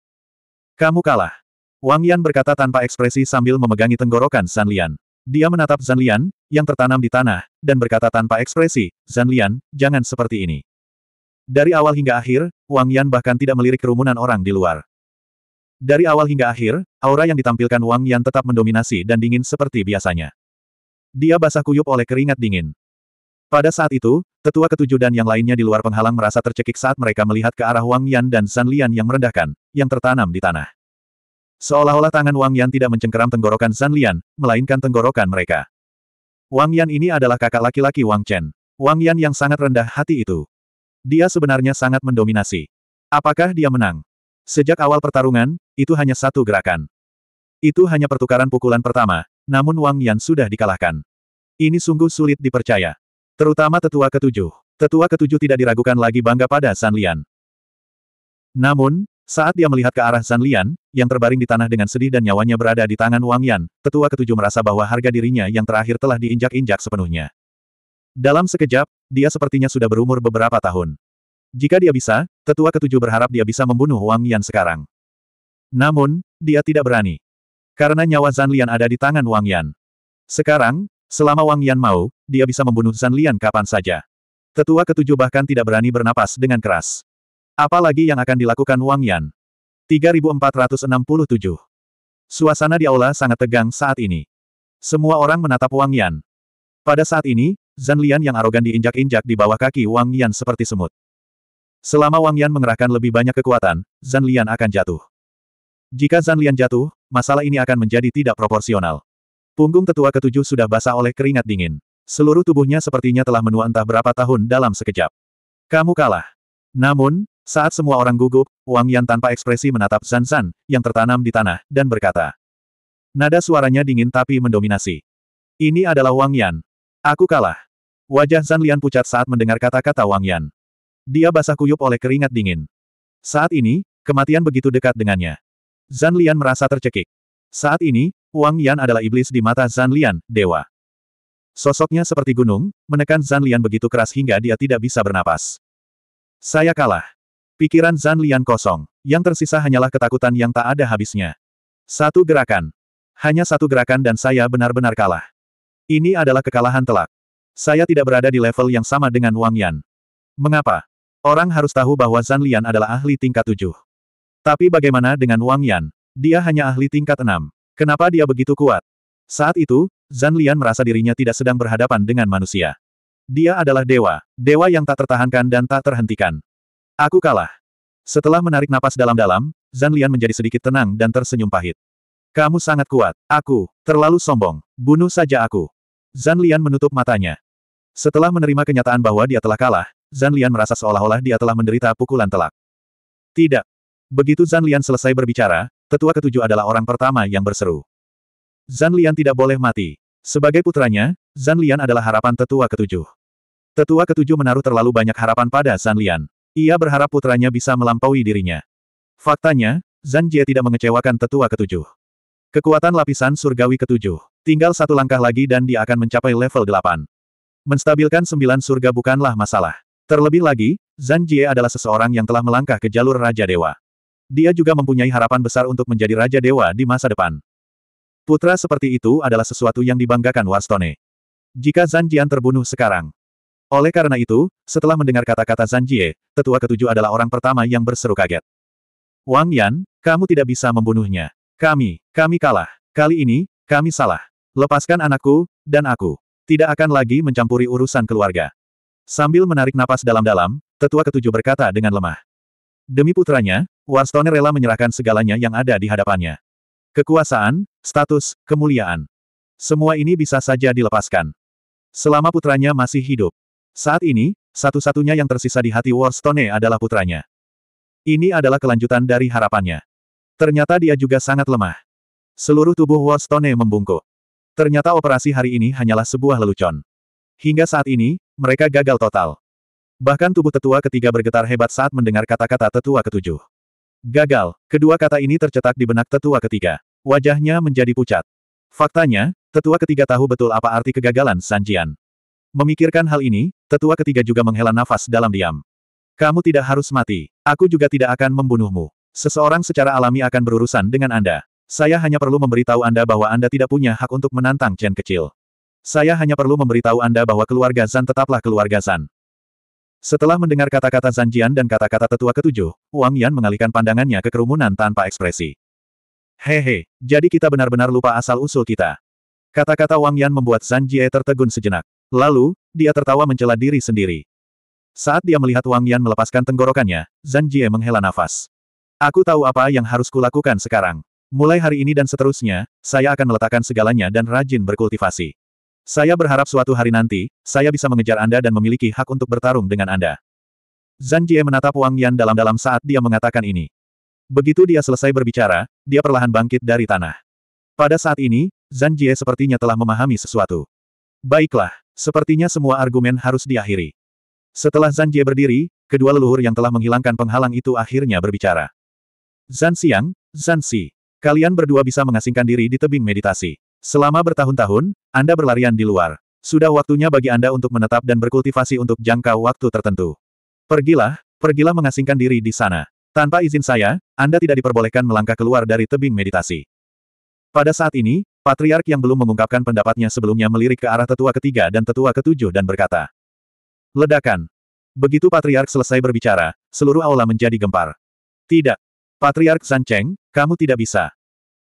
Kamu kalah. Wang Yan berkata tanpa ekspresi sambil memegangi tenggorokan San Lian. Dia menatap Zan Lian, yang tertanam di tanah, dan berkata tanpa ekspresi, Zan Lian, jangan seperti ini. Dari awal hingga akhir, Wang Yan bahkan tidak melirik kerumunan orang di luar. Dari awal hingga akhir, aura yang ditampilkan Wang Yan tetap mendominasi dan dingin seperti biasanya. Dia basah kuyup oleh keringat dingin. Pada saat itu, tetua ketujuh dan yang lainnya di luar penghalang merasa tercekik saat mereka melihat ke arah Wang Yan dan San Lian yang merendahkan, yang tertanam di tanah. Seolah-olah tangan Wang Yan tidak mencengkeram tenggorokan San Lian, melainkan tenggorokan mereka. Wang Yan ini adalah kakak laki-laki Wang Chen. Wang Yan yang sangat rendah hati itu. Dia sebenarnya sangat mendominasi. Apakah dia menang? Sejak awal pertarungan, itu hanya satu gerakan. Itu hanya pertukaran pukulan pertama, namun Wang Yan sudah dikalahkan. Ini sungguh sulit dipercaya. Terutama tetua ketujuh. Tetua ketujuh tidak diragukan lagi bangga pada San Lian. Namun, saat dia melihat ke arah Zan Lian, yang terbaring di tanah dengan sedih dan nyawanya berada di tangan Wang Yan, tetua ketujuh merasa bahwa harga dirinya yang terakhir telah diinjak-injak sepenuhnya. Dalam sekejap, dia sepertinya sudah berumur beberapa tahun. Jika dia bisa, tetua ketujuh berharap dia bisa membunuh Wang Yan sekarang. Namun, dia tidak berani. Karena nyawa Zan Lian ada di tangan Wang Yan. Sekarang, selama Wang Yan mau, dia bisa membunuh Zan Lian kapan saja. Tetua ketujuh bahkan tidak berani bernapas dengan keras. Apalagi yang akan dilakukan Wang Yan? 3467. Suasana di aula sangat tegang saat ini. Semua orang menatap Wang Yan. Pada saat ini, Zan Lian yang arogan diinjak-injak di bawah kaki Wang Yan seperti semut. Selama Wang Yan mengerahkan lebih banyak kekuatan, Zan Lian akan jatuh. Jika Zan Lian jatuh, masalah ini akan menjadi tidak proporsional. Punggung tetua ketujuh sudah basah oleh keringat dingin. Seluruh tubuhnya sepertinya telah menua entah berapa tahun dalam sekejap. Kamu kalah. Namun, saat semua orang gugup, Wang Yan tanpa ekspresi menatap Zan Zan, yang tertanam di tanah, dan berkata. Nada suaranya dingin tapi mendominasi. Ini adalah Wang Yan. Aku kalah. Wajah Zan Lian pucat saat mendengar kata-kata Wang Yan. Dia basah kuyup oleh keringat dingin. Saat ini, kematian begitu dekat dengannya. Zan Lian merasa tercekik. Saat ini, Wang Yan adalah iblis di mata Zan Lian, dewa. Sosoknya seperti gunung, menekan Zan Lian begitu keras hingga dia tidak bisa bernapas. Saya kalah. Pikiran Zan Lian kosong, yang tersisa hanyalah ketakutan yang tak ada habisnya. Satu gerakan. Hanya satu gerakan dan saya benar-benar kalah. Ini adalah kekalahan telak. Saya tidak berada di level yang sama dengan Wang Yan. Mengapa? Orang harus tahu bahwa Zan Lian adalah ahli tingkat tujuh. Tapi bagaimana dengan Wang Yan? Dia hanya ahli tingkat enam. Kenapa dia begitu kuat? Saat itu, Zan Lian merasa dirinya tidak sedang berhadapan dengan manusia. Dia adalah dewa, dewa yang tak tertahankan dan tak terhentikan. Aku kalah. Setelah menarik napas dalam-dalam, Zan Lian menjadi sedikit tenang dan tersenyum pahit. Kamu sangat kuat. Aku, terlalu sombong. Bunuh saja aku. Zan Lian menutup matanya. Setelah menerima kenyataan bahwa dia telah kalah, Zan Lian merasa seolah-olah dia telah menderita pukulan telak. Tidak. Begitu Zan Lian selesai berbicara, tetua ketujuh adalah orang pertama yang berseru. Zan Lian tidak boleh mati. Sebagai putranya, Zan Lian adalah harapan tetua ketujuh. Tetua ketujuh menaruh terlalu banyak harapan pada Zan Lian. Ia berharap putranya bisa melampaui dirinya. Faktanya, Zhang Jie tidak mengecewakan tetua ketujuh. Kekuatan lapisan surgawi ketujuh. Tinggal satu langkah lagi dan dia akan mencapai level delapan. Menstabilkan sembilan surga bukanlah masalah. Terlebih lagi, Zhang Jie adalah seseorang yang telah melangkah ke jalur Raja Dewa. Dia juga mempunyai harapan besar untuk menjadi Raja Dewa di masa depan. Putra seperti itu adalah sesuatu yang dibanggakan Warstone. Jika Zanjian Jian terbunuh sekarang, oleh karena itu, setelah mendengar kata-kata Zanjie, tetua ketujuh adalah orang pertama yang berseru kaget. Wang Yan, kamu tidak bisa membunuhnya. Kami, kami kalah. Kali ini, kami salah. Lepaskan anakku, dan aku. Tidak akan lagi mencampuri urusan keluarga. Sambil menarik napas dalam-dalam, tetua ketujuh berkata dengan lemah. Demi putranya, Warstone rela menyerahkan segalanya yang ada di hadapannya. Kekuasaan, status, kemuliaan. Semua ini bisa saja dilepaskan. Selama putranya masih hidup, saat ini, satu-satunya yang tersisa di hati Warstone adalah putranya. Ini adalah kelanjutan dari harapannya. Ternyata dia juga sangat lemah. Seluruh tubuh Warstone membungkuk. Ternyata operasi hari ini hanyalah sebuah lelucon. Hingga saat ini, mereka gagal total. Bahkan tubuh tetua ketiga bergetar hebat saat mendengar kata-kata tetua ketujuh. Gagal, kedua kata ini tercetak di benak tetua ketiga. Wajahnya menjadi pucat. Faktanya, tetua ketiga tahu betul apa arti kegagalan Sanjian. Memikirkan hal ini, tetua ketiga juga menghela nafas dalam diam. Kamu tidak harus mati. Aku juga tidak akan membunuhmu. Seseorang secara alami akan berurusan dengan Anda. Saya hanya perlu memberitahu Anda bahwa Anda tidak punya hak untuk menantang Chen kecil. Saya hanya perlu memberitahu Anda bahwa keluarga Zan tetaplah keluarga Zan. Setelah mendengar kata-kata Jian dan kata-kata tetua ketujuh, Wang Yan mengalihkan pandangannya ke kerumunan tanpa ekspresi. Hehe, jadi kita benar-benar lupa asal-usul kita. Kata-kata Wang Yan membuat Zan Jie tertegun sejenak. Lalu, dia tertawa mencela diri sendiri. Saat dia melihat Wang Yan melepaskan tenggorokannya, Zhang Jie menghela nafas. Aku tahu apa yang harus kulakukan sekarang. Mulai hari ini dan seterusnya, saya akan meletakkan segalanya dan rajin berkultivasi. Saya berharap suatu hari nanti, saya bisa mengejar Anda dan memiliki hak untuk bertarung dengan Anda. Zhang Jie menatap Wang Yan dalam-dalam saat dia mengatakan ini. Begitu dia selesai berbicara, dia perlahan bangkit dari tanah. Pada saat ini, Zhang Jie sepertinya telah memahami sesuatu. Baiklah, Sepertinya semua argumen harus diakhiri. Setelah Zan Jie berdiri, kedua leluhur yang telah menghilangkan penghalang itu akhirnya berbicara. Zan Xiang, Zan Xi, kalian berdua bisa mengasingkan diri di tebing meditasi. Selama bertahun-tahun, Anda berlarian di luar. Sudah waktunya bagi Anda untuk menetap dan berkultivasi untuk jangka waktu tertentu. Pergilah, pergilah mengasingkan diri di sana. Tanpa izin saya, Anda tidak diperbolehkan melangkah keluar dari tebing meditasi. Pada saat ini, Patriark yang belum mengungkapkan pendapatnya sebelumnya melirik ke arah tetua ketiga dan tetua ketujuh dan berkata. Ledakan. Begitu Patriark selesai berbicara, seluruh aula menjadi gempar. Tidak. Patriark Sancheng, kamu tidak bisa.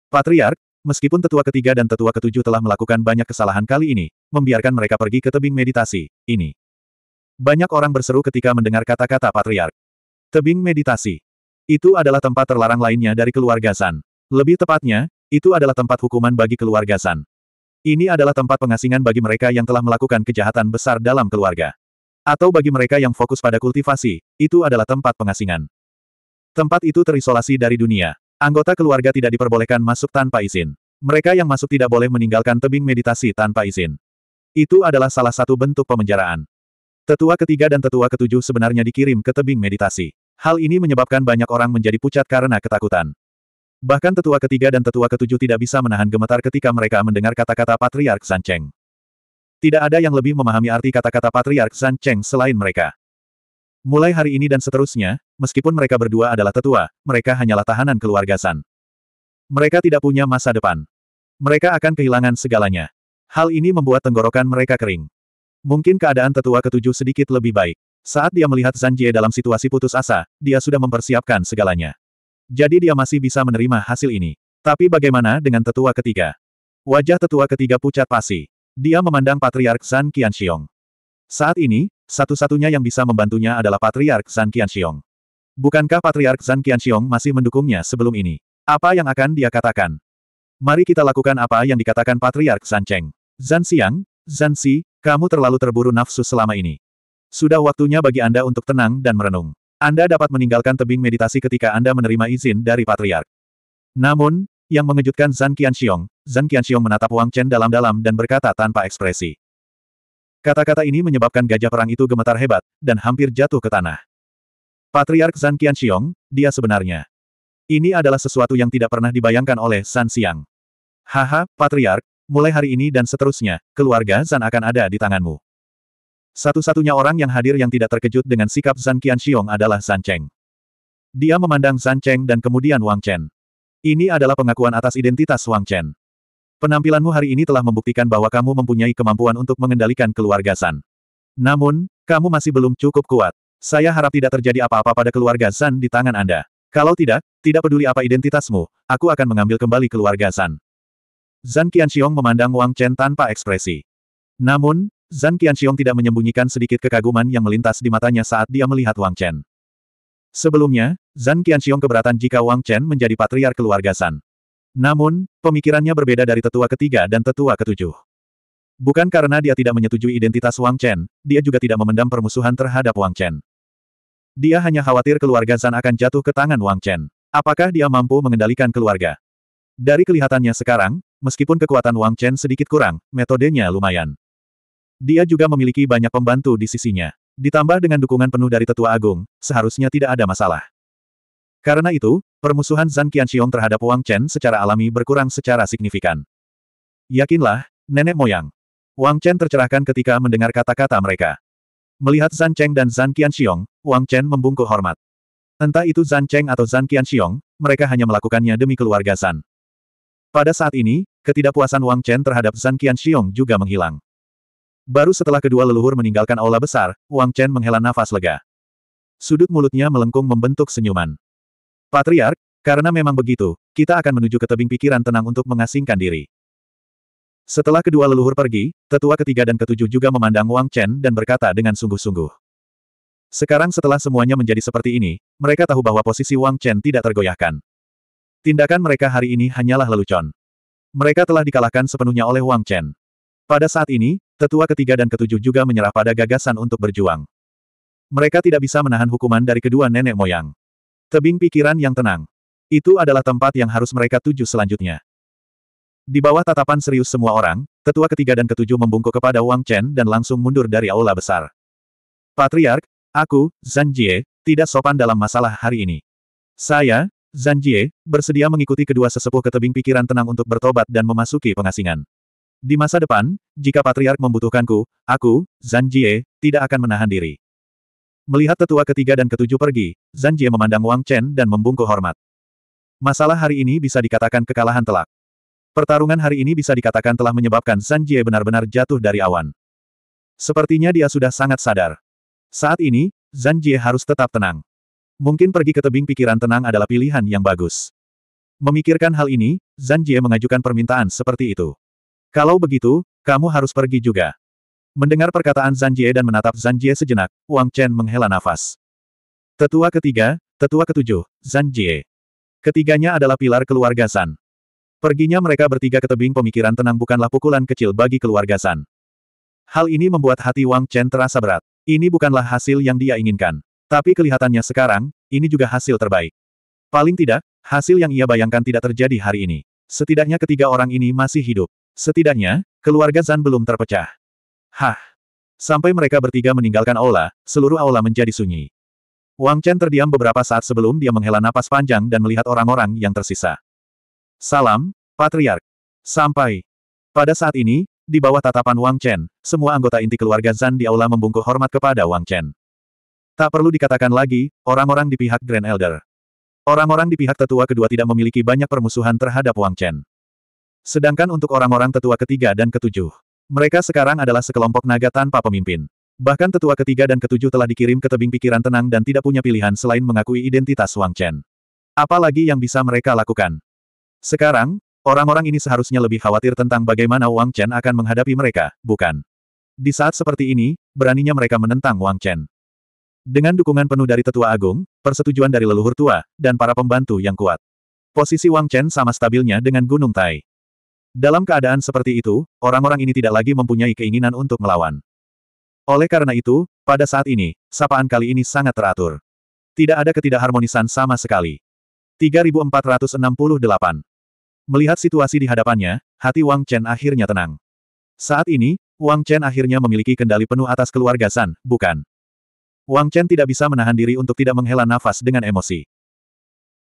Patriark, meskipun tetua ketiga dan tetua ketujuh telah melakukan banyak kesalahan kali ini, membiarkan mereka pergi ke tebing meditasi, ini. Banyak orang berseru ketika mendengar kata-kata Patriark. Tebing meditasi. Itu adalah tempat terlarang lainnya dari keluarga San. Lebih tepatnya, itu adalah tempat hukuman bagi keluarga San. Ini adalah tempat pengasingan bagi mereka yang telah melakukan kejahatan besar dalam keluarga. Atau bagi mereka yang fokus pada kultivasi, itu adalah tempat pengasingan. Tempat itu terisolasi dari dunia. Anggota keluarga tidak diperbolehkan masuk tanpa izin. Mereka yang masuk tidak boleh meninggalkan tebing meditasi tanpa izin. Itu adalah salah satu bentuk pemenjaraan. Tetua ketiga dan tetua ketujuh sebenarnya dikirim ke tebing meditasi. Hal ini menyebabkan banyak orang menjadi pucat karena ketakutan. Bahkan tetua ketiga dan tetua ketujuh tidak bisa menahan gemetar ketika mereka mendengar kata-kata Patriark Sancheng. Tidak ada yang lebih memahami arti kata-kata Patriark Sancheng selain mereka. Mulai hari ini dan seterusnya, meskipun mereka berdua adalah tetua, mereka hanyalah tahanan keluarga San. Mereka tidak punya masa depan. Mereka akan kehilangan segalanya. Hal ini membuat tenggorokan mereka kering. Mungkin keadaan tetua ketujuh sedikit lebih baik. Saat dia melihat Zanjie Jie dalam situasi putus asa, dia sudah mempersiapkan segalanya. Jadi dia masih bisa menerima hasil ini. Tapi bagaimana dengan tetua ketiga? Wajah tetua ketiga pucat pasi. Dia memandang Patriark San Qianxiong. Saat ini, satu-satunya yang bisa membantunya adalah Patriark San Qianxiong. Bukankah Patriark San Qianxiong masih mendukungnya sebelum ini? Apa yang akan dia katakan? Mari kita lakukan apa yang dikatakan Patriark San Cheng. Zan Xiang, Zan Xi, kamu terlalu terburu nafsu selama ini. Sudah waktunya bagi Anda untuk tenang dan merenung. Anda dapat meninggalkan tebing meditasi ketika Anda menerima izin dari Patriark. Namun, yang mengejutkan Zan Qianxiong, Zan Qianxiong menatap Wang Chen dalam-dalam dan berkata tanpa ekspresi. Kata-kata ini menyebabkan gajah perang itu gemetar hebat, dan hampir jatuh ke tanah. Patriark Zan Qianxiong, dia sebenarnya. Ini adalah sesuatu yang tidak pernah dibayangkan oleh San Xiang. Haha, Patriark, mulai hari ini dan seterusnya, keluarga Zan akan ada di tanganmu. Satu-satunya orang yang hadir yang tidak terkejut dengan sikap Zan Qianxiong adalah Zan Cheng. Dia memandang Zan Cheng dan kemudian Wang Chen. Ini adalah pengakuan atas identitas Wang Chen. Penampilanmu hari ini telah membuktikan bahwa kamu mempunyai kemampuan untuk mengendalikan keluarga Zan. Namun, kamu masih belum cukup kuat. Saya harap tidak terjadi apa-apa pada keluarga Zan di tangan Anda. Kalau tidak, tidak peduli apa identitasmu, aku akan mengambil kembali keluarga Zan. Zan Qianxiong memandang Wang Chen tanpa ekspresi. Namun, Zhang Qianxiong tidak menyembunyikan sedikit kekaguman yang melintas di matanya saat dia melihat Wang Chen. Sebelumnya, Zhang Qianxiong keberatan jika Wang Chen menjadi patriar keluarga San. Namun, pemikirannya berbeda dari tetua ketiga dan tetua ketujuh. Bukan karena dia tidak menyetujui identitas Wang Chen, dia juga tidak memendam permusuhan terhadap Wang Chen. Dia hanya khawatir keluarga San akan jatuh ke tangan Wang Chen. Apakah dia mampu mengendalikan keluarga? Dari kelihatannya sekarang, meskipun kekuatan Wang Chen sedikit kurang, metodenya lumayan. Dia juga memiliki banyak pembantu di sisinya. Ditambah dengan dukungan penuh dari tetua agung, seharusnya tidak ada masalah. Karena itu, permusuhan Zhang Qianxiong terhadap Wang Chen secara alami berkurang secara signifikan. Yakinlah, nenek moyang. Wang Chen tercerahkan ketika mendengar kata-kata mereka. Melihat Zan Cheng dan Zan Qianxiong, Wang Chen membungkuk hormat. Entah itu Zan Cheng atau Zan Qianxiong, mereka hanya melakukannya demi keluarga Zan. Pada saat ini, ketidakpuasan Wang Chen terhadap Zan Qianxiong juga menghilang. Baru setelah kedua leluhur meninggalkan aula besar, Wang Chen menghela nafas lega. Sudut mulutnya melengkung membentuk senyuman. Patriark, karena memang begitu, kita akan menuju ke tebing pikiran tenang untuk mengasingkan diri. Setelah kedua leluhur pergi, tetua ketiga dan ketujuh juga memandang Wang Chen dan berkata dengan sungguh-sungguh. Sekarang setelah semuanya menjadi seperti ini, mereka tahu bahwa posisi Wang Chen tidak tergoyahkan. Tindakan mereka hari ini hanyalah lelucon. Mereka telah dikalahkan sepenuhnya oleh Wang Chen. Pada saat ini, Tetua ketiga dan ketujuh juga menyerah pada gagasan untuk berjuang. Mereka tidak bisa menahan hukuman dari kedua nenek moyang. Tebing pikiran yang tenang. Itu adalah tempat yang harus mereka tuju selanjutnya. Di bawah tatapan serius semua orang, tetua ketiga dan ketujuh membungkuk kepada Wang Chen dan langsung mundur dari aula besar. Patriark, aku, Zhang Jie, tidak sopan dalam masalah hari ini. Saya, Zhang Jie, bersedia mengikuti kedua sesepuh ke tebing pikiran tenang untuk bertobat dan memasuki pengasingan. Di masa depan, jika Patriark membutuhkanku, aku, Zan Jie, tidak akan menahan diri. Melihat tetua ketiga dan ketujuh pergi, Zan Jie memandang Wang Chen dan membungkuk hormat. Masalah hari ini bisa dikatakan kekalahan telak. Pertarungan hari ini bisa dikatakan telah menyebabkan Zan Jie benar-benar jatuh dari awan. Sepertinya dia sudah sangat sadar. Saat ini, Zan Jie harus tetap tenang. Mungkin pergi ke tebing pikiran tenang adalah pilihan yang bagus. Memikirkan hal ini, Zan Jie mengajukan permintaan seperti itu. Kalau begitu, kamu harus pergi juga. Mendengar perkataan Zanjie dan menatap Zanjie sejenak, Wang Chen menghela nafas. Tetua ketiga, tetua ketujuh, Zanjie. Ketiganya adalah pilar keluarga San. Perginya mereka bertiga ke tebing pemikiran tenang bukanlah pukulan kecil bagi keluarga San. Hal ini membuat hati Wang Chen terasa berat. Ini bukanlah hasil yang dia inginkan. Tapi kelihatannya sekarang, ini juga hasil terbaik. Paling tidak, hasil yang ia bayangkan tidak terjadi hari ini. Setidaknya ketiga orang ini masih hidup. Setidaknya, keluarga Zan belum terpecah. Hah! Sampai mereka bertiga meninggalkan aula, seluruh aula menjadi sunyi. Wang Chen terdiam beberapa saat sebelum dia menghela napas panjang dan melihat orang-orang yang tersisa. Salam, Patriark. Sampai. Pada saat ini, di bawah tatapan Wang Chen, semua anggota inti keluarga Zan di aula membungkuk hormat kepada Wang Chen. Tak perlu dikatakan lagi, orang-orang di pihak Grand Elder. Orang-orang di pihak tetua kedua tidak memiliki banyak permusuhan terhadap Wang Chen. Sedangkan untuk orang-orang tetua ketiga dan ketujuh, mereka sekarang adalah sekelompok naga tanpa pemimpin. Bahkan tetua ketiga dan ketujuh telah dikirim ke tebing pikiran tenang dan tidak punya pilihan selain mengakui identitas Wang Chen. Apalagi yang bisa mereka lakukan? Sekarang, orang-orang ini seharusnya lebih khawatir tentang bagaimana Wang Chen akan menghadapi mereka, bukan? Di saat seperti ini, beraninya mereka menentang Wang Chen. Dengan dukungan penuh dari tetua agung, persetujuan dari leluhur tua, dan para pembantu yang kuat. Posisi Wang Chen sama stabilnya dengan Gunung Tai. Dalam keadaan seperti itu, orang-orang ini tidak lagi mempunyai keinginan untuk melawan. Oleh karena itu, pada saat ini, sapaan kali ini sangat teratur. Tidak ada ketidakharmonisan sama sekali. 3468 Melihat situasi di hadapannya, hati Wang Chen akhirnya tenang. Saat ini, Wang Chen akhirnya memiliki kendali penuh atas keluarga San, bukan? Wang Chen tidak bisa menahan diri untuk tidak menghela nafas dengan emosi.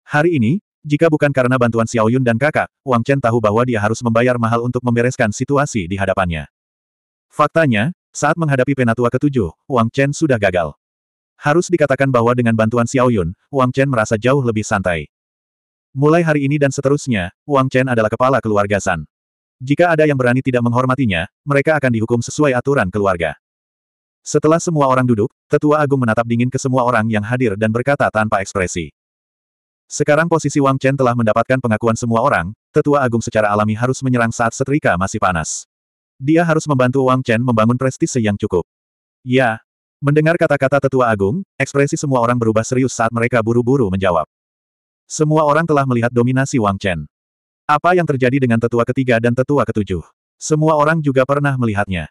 Hari ini, jika bukan karena bantuan Xiao Yun dan kakak, Wang Chen tahu bahwa dia harus membayar mahal untuk membereskan situasi di hadapannya. Faktanya, saat menghadapi penatua ketujuh, Wang Chen sudah gagal. Harus dikatakan bahwa dengan bantuan Xiao Yun, Wang Chen merasa jauh lebih santai. Mulai hari ini dan seterusnya, Wang Chen adalah kepala keluarga San. Jika ada yang berani tidak menghormatinya, mereka akan dihukum sesuai aturan keluarga. Setelah semua orang duduk, tetua agung menatap dingin ke semua orang yang hadir dan berkata tanpa ekspresi. Sekarang posisi Wang Chen telah mendapatkan pengakuan semua orang, tetua agung secara alami harus menyerang saat setrika masih panas. Dia harus membantu Wang Chen membangun prestise yang cukup. Ya. Mendengar kata-kata tetua agung, ekspresi semua orang berubah serius saat mereka buru-buru menjawab. Semua orang telah melihat dominasi Wang Chen. Apa yang terjadi dengan tetua ketiga dan tetua ketujuh? Semua orang juga pernah melihatnya.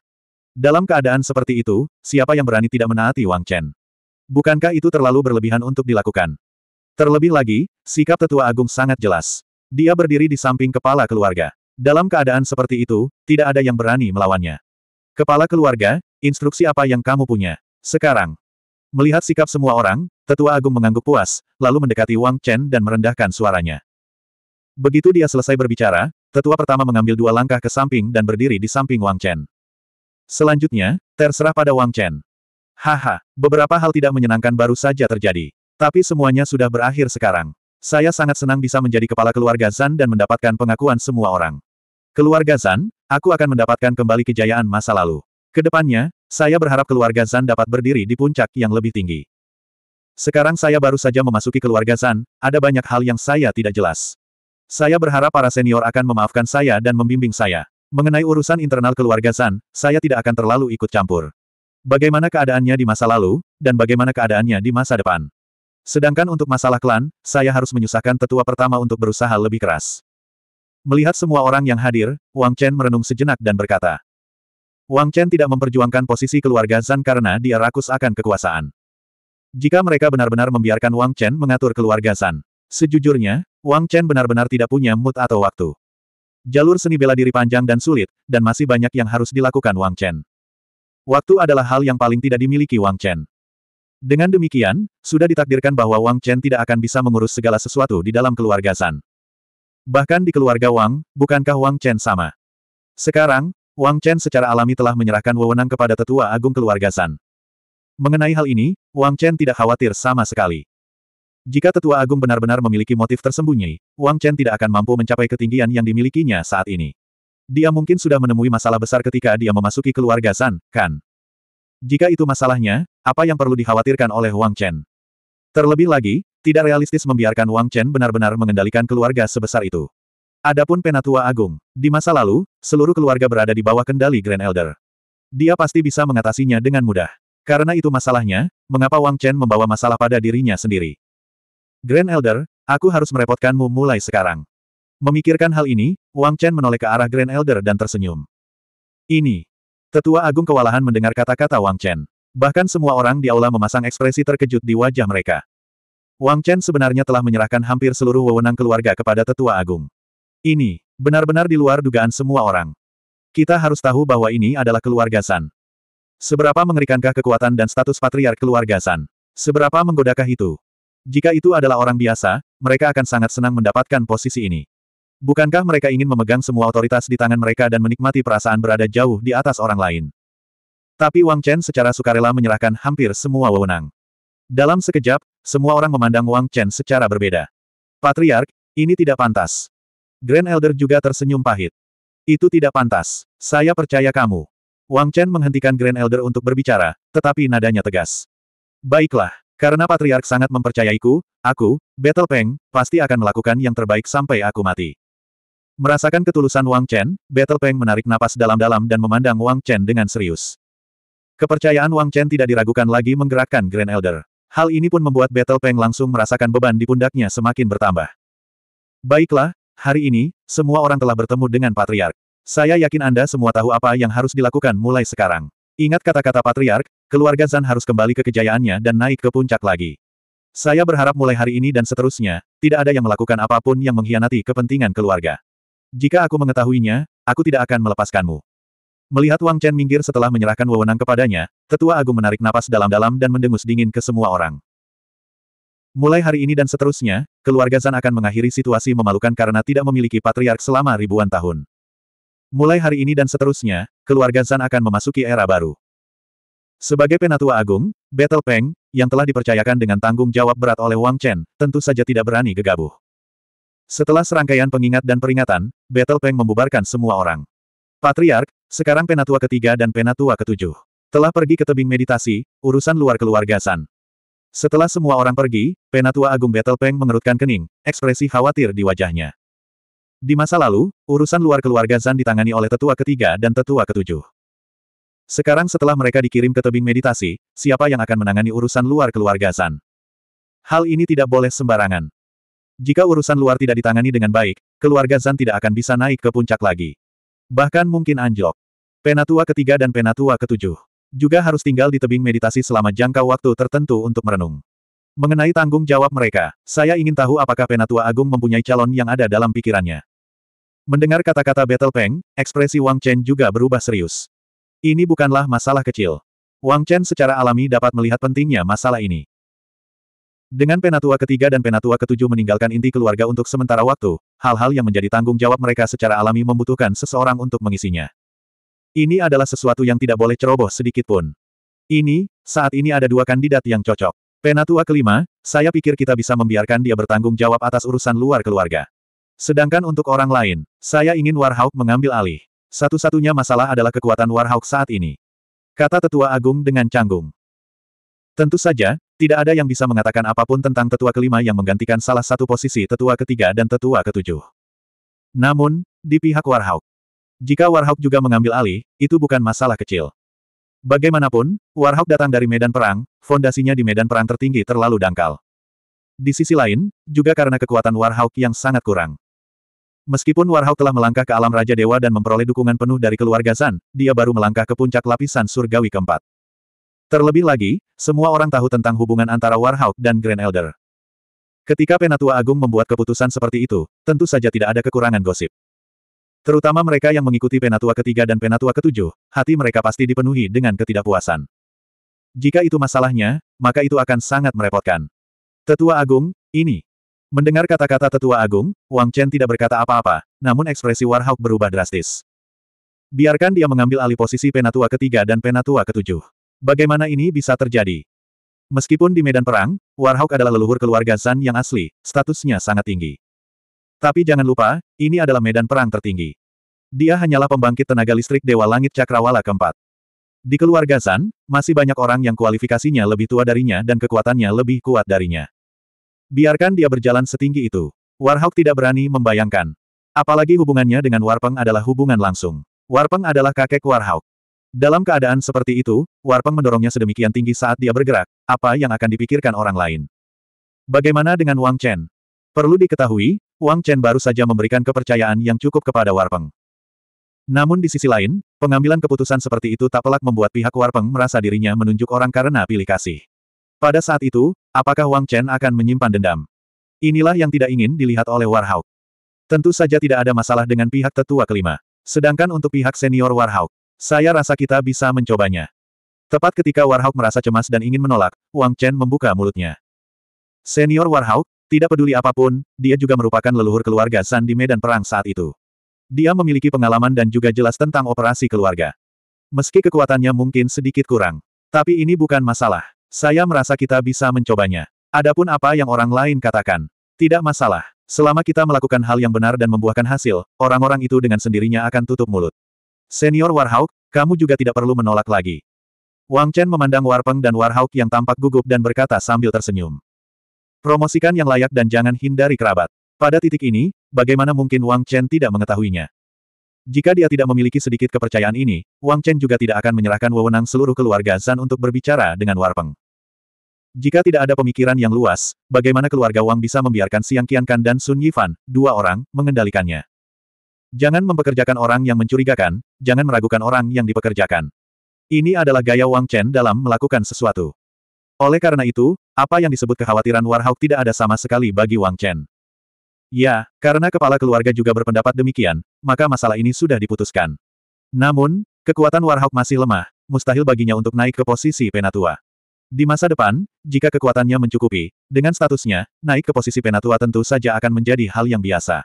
Dalam keadaan seperti itu, siapa yang berani tidak menaati Wang Chen? Bukankah itu terlalu berlebihan untuk dilakukan? Terlebih lagi, sikap tetua agung sangat jelas. Dia berdiri di samping kepala keluarga. Dalam keadaan seperti itu, tidak ada yang berani melawannya. Kepala keluarga, instruksi apa yang kamu punya? Sekarang. Melihat sikap semua orang, tetua agung mengangguk puas, lalu mendekati Wang Chen dan merendahkan suaranya. Begitu dia selesai berbicara, tetua pertama mengambil dua langkah ke samping dan berdiri di samping Wang Chen. Selanjutnya, terserah pada Wang Chen. Haha, beberapa hal tidak menyenangkan baru saja terjadi. Tapi semuanya sudah berakhir sekarang. Saya sangat senang bisa menjadi kepala keluarga Zan dan mendapatkan pengakuan semua orang. Keluarga Zan, aku akan mendapatkan kembali kejayaan masa lalu. Kedepannya, saya berharap keluarga Zan dapat berdiri di puncak yang lebih tinggi. Sekarang saya baru saja memasuki keluarga Zan, ada banyak hal yang saya tidak jelas. Saya berharap para senior akan memaafkan saya dan membimbing saya. Mengenai urusan internal keluarga Zan, saya tidak akan terlalu ikut campur. Bagaimana keadaannya di masa lalu, dan bagaimana keadaannya di masa depan. Sedangkan untuk masalah klan, saya harus menyusahkan tetua pertama untuk berusaha lebih keras. Melihat semua orang yang hadir, Wang Chen merenung sejenak dan berkata. Wang Chen tidak memperjuangkan posisi keluarga Zan karena dia rakus akan kekuasaan. Jika mereka benar-benar membiarkan Wang Chen mengatur keluarga Zan, sejujurnya, Wang Chen benar-benar tidak punya mood atau waktu. Jalur seni bela diri panjang dan sulit, dan masih banyak yang harus dilakukan Wang Chen. Waktu adalah hal yang paling tidak dimiliki Wang Chen. Dengan demikian, sudah ditakdirkan bahwa Wang Chen tidak akan bisa mengurus segala sesuatu di dalam keluarga Zan. Bahkan di keluarga Wang, bukankah Wang Chen sama? Sekarang, Wang Chen secara alami telah menyerahkan wewenang kepada tetua agung keluarga Zan. Mengenai hal ini, Wang Chen tidak khawatir sama sekali. Jika tetua agung benar-benar memiliki motif tersembunyi, Wang Chen tidak akan mampu mencapai ketinggian yang dimilikinya saat ini. Dia mungkin sudah menemui masalah besar ketika dia memasuki keluarga Zan, kan? Jika itu masalahnya, apa yang perlu dikhawatirkan oleh Wang Chen? Terlebih lagi, tidak realistis membiarkan Wang Chen benar-benar mengendalikan keluarga sebesar itu. Adapun Penatua Agung, di masa lalu, seluruh keluarga berada di bawah kendali Grand Elder. Dia pasti bisa mengatasinya dengan mudah. Karena itu masalahnya, mengapa Wang Chen membawa masalah pada dirinya sendiri? Grand Elder, aku harus merepotkanmu mulai sekarang. Memikirkan hal ini, Wang Chen menoleh ke arah Grand Elder dan tersenyum. Ini. Tetua Agung kewalahan mendengar kata-kata Wang Chen. Bahkan semua orang di aula memasang ekspresi terkejut di wajah mereka. Wang Chen sebenarnya telah menyerahkan hampir seluruh wewenang keluarga kepada Tetua Agung. Ini, benar-benar di luar dugaan semua orang. Kita harus tahu bahwa ini adalah keluarga San. Seberapa mengerikankah kekuatan dan status patriark keluarga San? Seberapa menggodakah itu? Jika itu adalah orang biasa, mereka akan sangat senang mendapatkan posisi ini. Bukankah mereka ingin memegang semua otoritas di tangan mereka dan menikmati perasaan berada jauh di atas orang lain? Tapi Wang Chen secara sukarela menyerahkan hampir semua wewenang. Dalam sekejap, semua orang memandang Wang Chen secara berbeda. Patriark, ini tidak pantas. Grand Elder juga tersenyum pahit. Itu tidak pantas. Saya percaya kamu. Wang Chen menghentikan Grand Elder untuk berbicara, tetapi nadanya tegas. Baiklah, karena Patriark sangat mempercayaiku, aku, Battle Peng, pasti akan melakukan yang terbaik sampai aku mati. Merasakan ketulusan Wang Chen, Battle Peng menarik napas dalam-dalam dan memandang Wang Chen dengan serius. Kepercayaan Wang Chen tidak diragukan lagi menggerakkan Grand Elder. Hal ini pun membuat Battle Peng langsung merasakan beban di pundaknya semakin bertambah. Baiklah, hari ini, semua orang telah bertemu dengan Patriark. Saya yakin Anda semua tahu apa yang harus dilakukan mulai sekarang. Ingat kata-kata Patriark, keluarga Zan harus kembali ke kejayaannya dan naik ke puncak lagi. Saya berharap mulai hari ini dan seterusnya, tidak ada yang melakukan apapun yang mengkhianati kepentingan keluarga. Jika aku mengetahuinya, aku tidak akan melepaskanmu. Melihat Wang Chen minggir setelah menyerahkan wewenang kepadanya, tetua agung menarik napas dalam-dalam dan mendengus dingin ke semua orang. Mulai hari ini dan seterusnya, keluarga Zan akan mengakhiri situasi memalukan karena tidak memiliki patriark selama ribuan tahun. Mulai hari ini dan seterusnya, keluarga Zan akan memasuki era baru. Sebagai penatua agung, Battle Peng, yang telah dipercayakan dengan tanggung jawab berat oleh Wang Chen, tentu saja tidak berani gegabah. Setelah serangkaian pengingat dan peringatan, Battle Peng membubarkan semua orang. Patriark, sekarang penatua ketiga dan penatua ketujuh. Telah pergi ke tebing meditasi, urusan luar keluarga San. Setelah semua orang pergi, penatua agung Peng mengerutkan kening, ekspresi khawatir di wajahnya. Di masa lalu, urusan luar keluarga san ditangani oleh tetua ketiga dan tetua ketujuh. Sekarang setelah mereka dikirim ke tebing meditasi, siapa yang akan menangani urusan luar keluarga san? Hal ini tidak boleh sembarangan. Jika urusan luar tidak ditangani dengan baik, keluarga san tidak akan bisa naik ke puncak lagi. Bahkan mungkin anjlok. Penatua ketiga dan penatua ketujuh. Juga harus tinggal di tebing meditasi selama jangka waktu tertentu untuk merenung. Mengenai tanggung jawab mereka, saya ingin tahu apakah penatua agung mempunyai calon yang ada dalam pikirannya. Mendengar kata-kata Battle Peng, ekspresi Wang Chen juga berubah serius. Ini bukanlah masalah kecil. Wang Chen secara alami dapat melihat pentingnya masalah ini. Dengan penatua ketiga dan penatua ketujuh meninggalkan inti keluarga untuk sementara waktu, hal-hal yang menjadi tanggung jawab mereka secara alami membutuhkan seseorang untuk mengisinya. Ini adalah sesuatu yang tidak boleh ceroboh sedikitpun. Ini, saat ini ada dua kandidat yang cocok. Penatua kelima, saya pikir kita bisa membiarkan dia bertanggung jawab atas urusan luar keluarga. Sedangkan untuk orang lain, saya ingin Warhawk mengambil alih. Satu-satunya masalah adalah kekuatan Warhawk saat ini. Kata Tetua Agung dengan canggung. Tentu saja, tidak ada yang bisa mengatakan apapun tentang tetua kelima yang menggantikan salah satu posisi tetua ketiga dan tetua ketujuh. Namun, di pihak Warhawk, jika Warhawk juga mengambil alih, itu bukan masalah kecil. Bagaimanapun, Warhawk datang dari medan perang, fondasinya di medan perang tertinggi terlalu dangkal. Di sisi lain, juga karena kekuatan Warhawk yang sangat kurang. Meskipun Warhawk telah melangkah ke alam Raja Dewa dan memperoleh dukungan penuh dari keluarga Zan, dia baru melangkah ke puncak lapisan surgawi keempat. Terlebih lagi, semua orang tahu tentang hubungan antara Warhawk dan Grand Elder. Ketika Penatua Agung membuat keputusan seperti itu, tentu saja tidak ada kekurangan gosip. Terutama mereka yang mengikuti Penatua ketiga dan Penatua ketujuh, hati mereka pasti dipenuhi dengan ketidakpuasan. Jika itu masalahnya, maka itu akan sangat merepotkan. Tetua Agung, ini. Mendengar kata-kata Tetua Agung, Wang Chen tidak berkata apa-apa, namun ekspresi Warhawk berubah drastis. Biarkan dia mengambil alih posisi Penatua ketiga dan Penatua ketujuh. Bagaimana ini bisa terjadi? Meskipun di medan perang, Warhawk adalah leluhur keluarga Zan yang asli, statusnya sangat tinggi. Tapi jangan lupa, ini adalah medan perang tertinggi. Dia hanyalah pembangkit tenaga listrik Dewa Langit Cakrawala keempat. Di keluarga Zan, masih banyak orang yang kualifikasinya lebih tua darinya dan kekuatannya lebih kuat darinya. Biarkan dia berjalan setinggi itu. Warhawk tidak berani membayangkan. Apalagi hubungannya dengan Warpeng adalah hubungan langsung. Warpeng adalah kakek Warhawk. Dalam keadaan seperti itu, Warpeng mendorongnya sedemikian tinggi saat dia bergerak, apa yang akan dipikirkan orang lain. Bagaimana dengan Wang Chen? Perlu diketahui, Wang Chen baru saja memberikan kepercayaan yang cukup kepada Warpeng. Namun di sisi lain, pengambilan keputusan seperti itu tak pelak membuat pihak Warpeng merasa dirinya menunjuk orang karena pilih kasih. Pada saat itu, apakah Wang Chen akan menyimpan dendam? Inilah yang tidak ingin dilihat oleh Warhawk. Tentu saja tidak ada masalah dengan pihak tetua kelima. Sedangkan untuk pihak senior Warhawk, saya rasa kita bisa mencobanya. Tepat ketika Warhawk merasa cemas dan ingin menolak, Wang Chen membuka mulutnya. Senior Warhawk, tidak peduli apapun, dia juga merupakan leluhur keluarga San di medan perang saat itu. Dia memiliki pengalaman dan juga jelas tentang operasi keluarga. Meski kekuatannya mungkin sedikit kurang. Tapi ini bukan masalah. Saya merasa kita bisa mencobanya. Adapun apa yang orang lain katakan. Tidak masalah. Selama kita melakukan hal yang benar dan membuahkan hasil, orang-orang itu dengan sendirinya akan tutup mulut. Senior Warhawk, kamu juga tidak perlu menolak lagi. Wang Chen memandang Warpeng dan Warhawk yang tampak gugup dan berkata sambil tersenyum. Promosikan yang layak dan jangan hindari kerabat. Pada titik ini, bagaimana mungkin Wang Chen tidak mengetahuinya? Jika dia tidak memiliki sedikit kepercayaan ini, Wang Chen juga tidak akan menyerahkan wewenang seluruh keluarga Zan untuk berbicara dengan Warpeng. Jika tidak ada pemikiran yang luas, bagaimana keluarga Wang bisa membiarkan Siang Qiankan dan Sun Yifan, dua orang, mengendalikannya? Jangan mempekerjakan orang yang mencurigakan, jangan meragukan orang yang dipekerjakan. Ini adalah gaya Wang Chen dalam melakukan sesuatu. Oleh karena itu, apa yang disebut kekhawatiran Warhawk tidak ada sama sekali bagi Wang Chen. Ya, karena kepala keluarga juga berpendapat demikian, maka masalah ini sudah diputuskan. Namun, kekuatan Warhawk masih lemah, mustahil baginya untuk naik ke posisi penatua. Di masa depan, jika kekuatannya mencukupi, dengan statusnya, naik ke posisi penatua tentu saja akan menjadi hal yang biasa.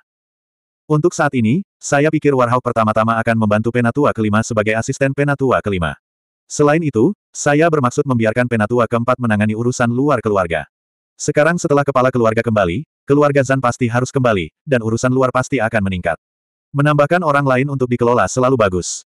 Untuk saat ini, saya pikir Warhawk pertama-tama akan membantu penatua kelima sebagai asisten penatua kelima. Selain itu, saya bermaksud membiarkan penatua keempat menangani urusan luar keluarga. Sekarang setelah kepala keluarga kembali, keluarga Zan pasti harus kembali, dan urusan luar pasti akan meningkat. Menambahkan orang lain untuk dikelola selalu bagus.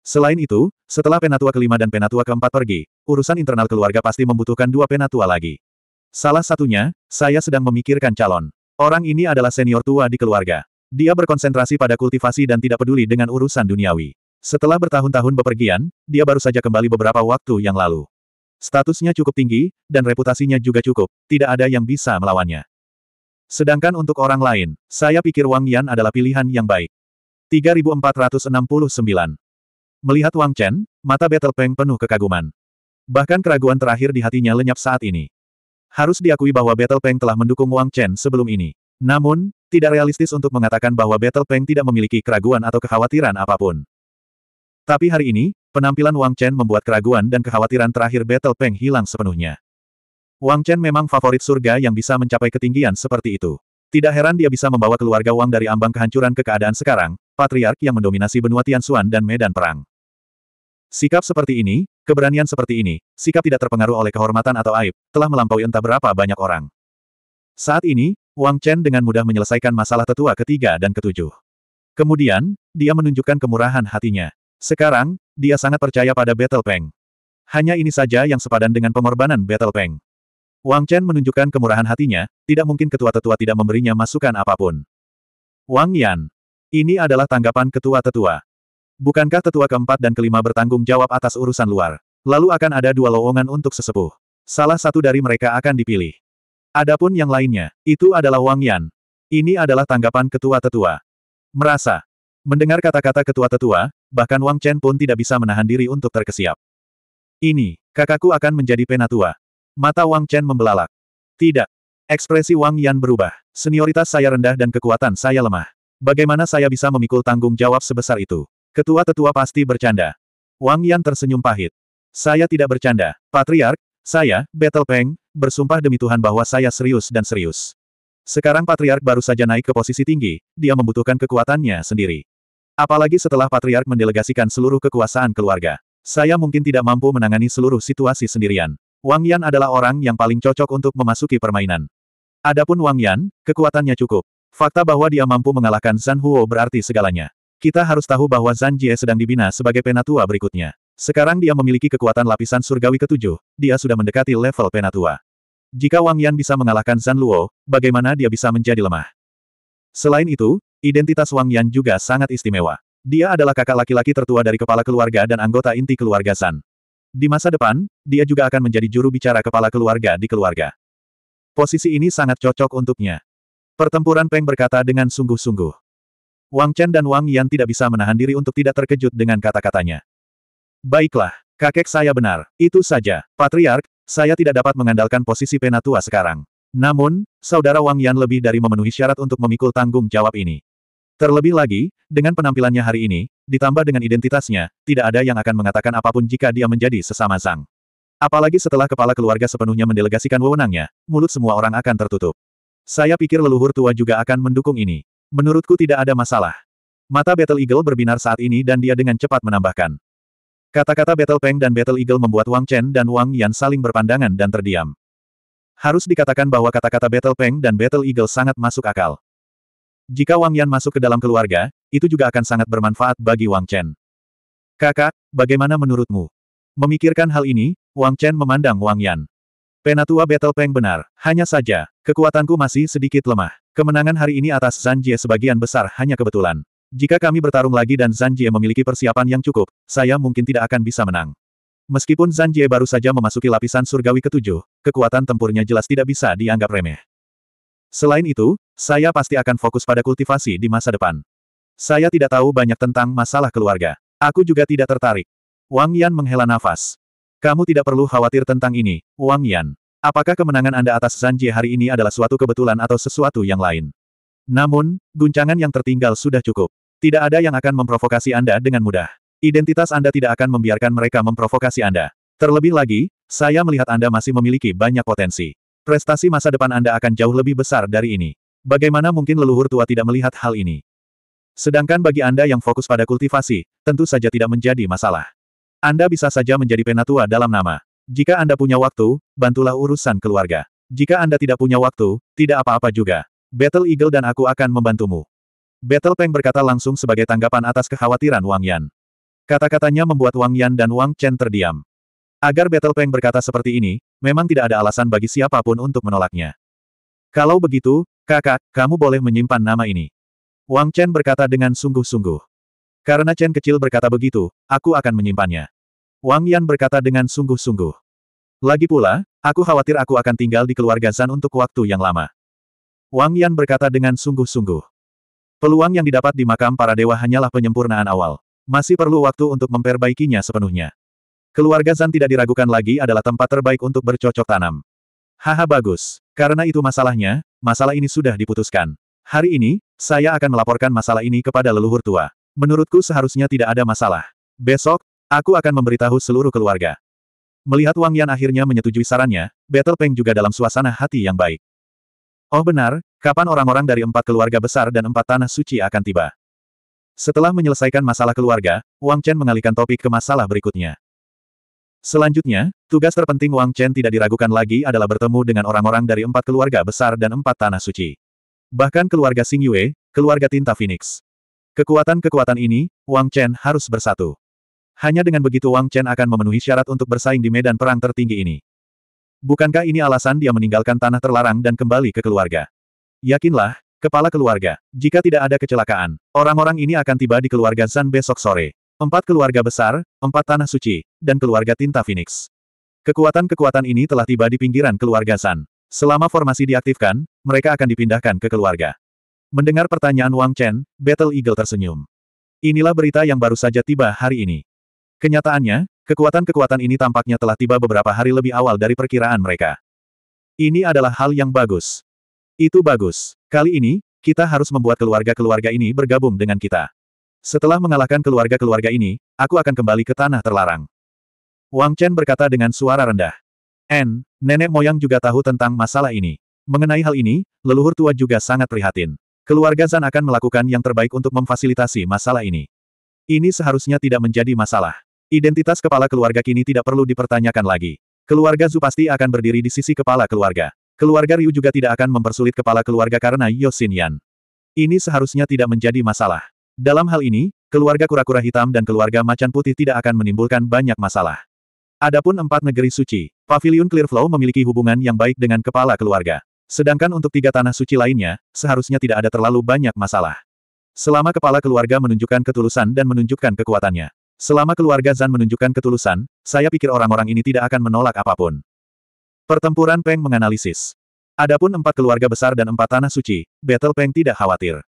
Selain itu, setelah penatua kelima dan penatua keempat pergi, urusan internal keluarga pasti membutuhkan dua penatua lagi. Salah satunya, saya sedang memikirkan calon. Orang ini adalah senior tua di keluarga. Dia berkonsentrasi pada kultivasi dan tidak peduli dengan urusan duniawi. Setelah bertahun-tahun bepergian, dia baru saja kembali beberapa waktu yang lalu. Statusnya cukup tinggi, dan reputasinya juga cukup, tidak ada yang bisa melawannya. Sedangkan untuk orang lain, saya pikir Wang Yan adalah pilihan yang baik. 3469 Melihat Wang Chen, mata Battle Peng penuh kekaguman. Bahkan keraguan terakhir di hatinya lenyap saat ini. Harus diakui bahwa Battle Peng telah mendukung Wang Chen sebelum ini. Namun, tidak realistis untuk mengatakan bahwa Battle Peng tidak memiliki keraguan atau kekhawatiran apapun. Tapi hari ini, penampilan Wang Chen membuat keraguan dan kekhawatiran terakhir Battle Peng hilang sepenuhnya. Wang Chen memang favorit surga yang bisa mencapai ketinggian seperti itu. Tidak heran dia bisa membawa keluarga Wang dari ambang kehancuran ke keadaan sekarang, patriark yang mendominasi benua Tianxuan dan medan perang. Sikap seperti ini, keberanian seperti ini, sikap tidak terpengaruh oleh kehormatan atau aib, telah melampaui entah berapa banyak orang. Saat ini, Wang Chen dengan mudah menyelesaikan masalah tetua ketiga dan ketujuh. Kemudian, dia menunjukkan kemurahan hatinya. Sekarang, dia sangat percaya pada Battle Peng. Hanya ini saja yang sepadan dengan pengorbanan Battle Peng. Wang Chen menunjukkan kemurahan hatinya, tidak mungkin ketua tetua tidak memberinya masukan apapun. Wang Yan. Ini adalah tanggapan ketua tetua. Bukankah tetua keempat dan kelima bertanggung jawab atas urusan luar? Lalu akan ada dua lowongan untuk sesepuh. Salah satu dari mereka akan dipilih. Adapun yang lainnya, itu adalah Wang Yan. Ini adalah tanggapan ketua tetua. Merasa. Mendengar kata-kata ketua tetua, bahkan Wang Chen pun tidak bisa menahan diri untuk terkesiap. Ini, kakakku akan menjadi penatua. Mata Wang Chen membelalak. Tidak. Ekspresi Wang Yan berubah. Senioritas saya rendah dan kekuatan saya lemah. Bagaimana saya bisa memikul tanggung jawab sebesar itu? Ketua-tetua pasti bercanda. Wang Yan tersenyum pahit. Saya tidak bercanda. Patriark, saya, Battle Peng, bersumpah demi Tuhan bahwa saya serius dan serius. Sekarang Patriark baru saja naik ke posisi tinggi, dia membutuhkan kekuatannya sendiri. Apalagi setelah Patriark mendelegasikan seluruh kekuasaan keluarga. Saya mungkin tidak mampu menangani seluruh situasi sendirian. Wang Yan adalah orang yang paling cocok untuk memasuki permainan. Adapun Wang Yan, kekuatannya cukup. Fakta bahwa dia mampu mengalahkan Zan Huo berarti segalanya. Kita harus tahu bahwa Zan Jie sedang dibina sebagai penatua berikutnya. Sekarang dia memiliki kekuatan lapisan surgawi ketujuh, dia sudah mendekati level penatua. Jika Wang Yan bisa mengalahkan Zan Luo, bagaimana dia bisa menjadi lemah? Selain itu, Identitas Wang Yan juga sangat istimewa. Dia adalah kakak laki-laki tertua dari kepala keluarga dan anggota inti keluarga San. Di masa depan, dia juga akan menjadi juru bicara kepala keluarga di keluarga. Posisi ini sangat cocok untuknya. Pertempuran Peng berkata dengan sungguh-sungguh. Wang Chen dan Wang Yan tidak bisa menahan diri untuk tidak terkejut dengan kata-katanya. Baiklah, kakek saya benar, itu saja, Patriark, saya tidak dapat mengandalkan posisi penatua sekarang. Namun, saudara Wang Yan lebih dari memenuhi syarat untuk memikul tanggung jawab ini. Terlebih lagi, dengan penampilannya hari ini, ditambah dengan identitasnya, tidak ada yang akan mengatakan apapun jika dia menjadi sesama Zhang. Apalagi setelah kepala keluarga sepenuhnya mendelegasikan wewenangnya, mulut semua orang akan tertutup. Saya pikir leluhur tua juga akan mendukung ini. Menurutku tidak ada masalah. Mata Battle Eagle berbinar saat ini dan dia dengan cepat menambahkan. Kata-kata Battle Peng dan Battle Eagle membuat Wang Chen dan Wang Yan saling berpandangan dan terdiam. Harus dikatakan bahwa kata-kata Battle Peng dan Battle Eagle sangat masuk akal. Jika Wang Yan masuk ke dalam keluarga, itu juga akan sangat bermanfaat bagi Wang Chen. Kakak, bagaimana menurutmu? Memikirkan hal ini, Wang Chen memandang Wang Yan. Penatua Battle Peng benar, hanya saja, kekuatanku masih sedikit lemah. Kemenangan hari ini atas Zan sebagian besar hanya kebetulan. Jika kami bertarung lagi dan Zan memiliki persiapan yang cukup, saya mungkin tidak akan bisa menang. Meskipun Zan baru saja memasuki lapisan surgawi ketujuh, kekuatan tempurnya jelas tidak bisa dianggap remeh. Selain itu, saya pasti akan fokus pada kultivasi di masa depan. Saya tidak tahu banyak tentang masalah keluarga. Aku juga tidak tertarik. Wang Yan menghela nafas. Kamu tidak perlu khawatir tentang ini, Wang Yan. Apakah kemenangan Anda atas Zanjie hari ini adalah suatu kebetulan atau sesuatu yang lain? Namun, guncangan yang tertinggal sudah cukup. Tidak ada yang akan memprovokasi Anda dengan mudah. Identitas Anda tidak akan membiarkan mereka memprovokasi Anda. Terlebih lagi, saya melihat Anda masih memiliki banyak potensi. Prestasi masa depan Anda akan jauh lebih besar dari ini. Bagaimana mungkin leluhur tua tidak melihat hal ini? Sedangkan bagi Anda yang fokus pada kultivasi, tentu saja tidak menjadi masalah. Anda bisa saja menjadi penatua dalam nama. Jika Anda punya waktu, bantulah urusan keluarga. Jika Anda tidak punya waktu, tidak apa-apa juga. Battle Eagle dan aku akan membantumu. Battle Peng berkata langsung sebagai tanggapan atas kekhawatiran Wang Yan. Kata-katanya membuat Wang Yan dan Wang Chen terdiam. Agar Battle Peng berkata seperti ini, memang tidak ada alasan bagi siapapun untuk menolaknya. Kalau begitu, kakak, kamu boleh menyimpan nama ini. Wang Chen berkata dengan sungguh-sungguh. Karena Chen kecil berkata begitu, aku akan menyimpannya. Wang Yan berkata dengan sungguh-sungguh. Lagi pula, aku khawatir aku akan tinggal di keluarga San untuk waktu yang lama. Wang Yan berkata dengan sungguh-sungguh. Peluang yang didapat di makam para dewa hanyalah penyempurnaan awal. Masih perlu waktu untuk memperbaikinya sepenuhnya. Keluarga Zan tidak diragukan lagi adalah tempat terbaik untuk bercocok tanam. Haha bagus. Karena itu masalahnya, masalah ini sudah diputuskan. Hari ini, saya akan melaporkan masalah ini kepada leluhur tua. Menurutku seharusnya tidak ada masalah. Besok, aku akan memberitahu seluruh keluarga. Melihat Wang Yan akhirnya menyetujui sarannya, Battle Peng juga dalam suasana hati yang baik. Oh benar, kapan orang-orang dari empat keluarga besar dan empat tanah suci akan tiba? Setelah menyelesaikan masalah keluarga, Wang Chen mengalihkan topik ke masalah berikutnya. Selanjutnya, tugas terpenting Wang Chen tidak diragukan lagi adalah bertemu dengan orang-orang dari empat keluarga besar dan empat tanah suci. Bahkan keluarga Sing Yue, keluarga Tinta Phoenix. Kekuatan-kekuatan ini, Wang Chen harus bersatu. Hanya dengan begitu Wang Chen akan memenuhi syarat untuk bersaing di medan perang tertinggi ini. Bukankah ini alasan dia meninggalkan tanah terlarang dan kembali ke keluarga? Yakinlah, kepala keluarga, jika tidak ada kecelakaan, orang-orang ini akan tiba di keluarga Zan besok sore. Empat keluarga besar, empat tanah suci, dan keluarga tinta Phoenix. Kekuatan-kekuatan ini telah tiba di pinggiran keluarga San. Selama formasi diaktifkan, mereka akan dipindahkan ke keluarga. Mendengar pertanyaan Wang Chen, Battle Eagle tersenyum. Inilah berita yang baru saja tiba hari ini. Kenyataannya, kekuatan-kekuatan ini tampaknya telah tiba beberapa hari lebih awal dari perkiraan mereka. Ini adalah hal yang bagus. Itu bagus. Kali ini, kita harus membuat keluarga-keluarga ini bergabung dengan kita. Setelah mengalahkan keluarga-keluarga ini, aku akan kembali ke tanah terlarang. Wang Chen berkata dengan suara rendah. N, nenek moyang juga tahu tentang masalah ini. Mengenai hal ini, leluhur tua juga sangat prihatin. Keluarga Zan akan melakukan yang terbaik untuk memfasilitasi masalah ini. Ini seharusnya tidak menjadi masalah. Identitas kepala keluarga kini tidak perlu dipertanyakan lagi. Keluarga Zu pasti akan berdiri di sisi kepala keluarga. Keluarga Ryu juga tidak akan mempersulit kepala keluarga karena Yosin Yan. Ini seharusnya tidak menjadi masalah. Dalam hal ini, keluarga kura-kura hitam dan keluarga macan putih tidak akan menimbulkan banyak masalah. Adapun empat negeri suci, Pavilion Clearflow memiliki hubungan yang baik dengan kepala keluarga. Sedangkan untuk tiga tanah suci lainnya, seharusnya tidak ada terlalu banyak masalah. Selama kepala keluarga menunjukkan ketulusan dan menunjukkan kekuatannya. Selama keluarga Zan menunjukkan ketulusan, saya pikir orang-orang ini tidak akan menolak apapun. Pertempuran Peng menganalisis. Adapun empat keluarga besar dan empat tanah suci, Battle Peng tidak khawatir.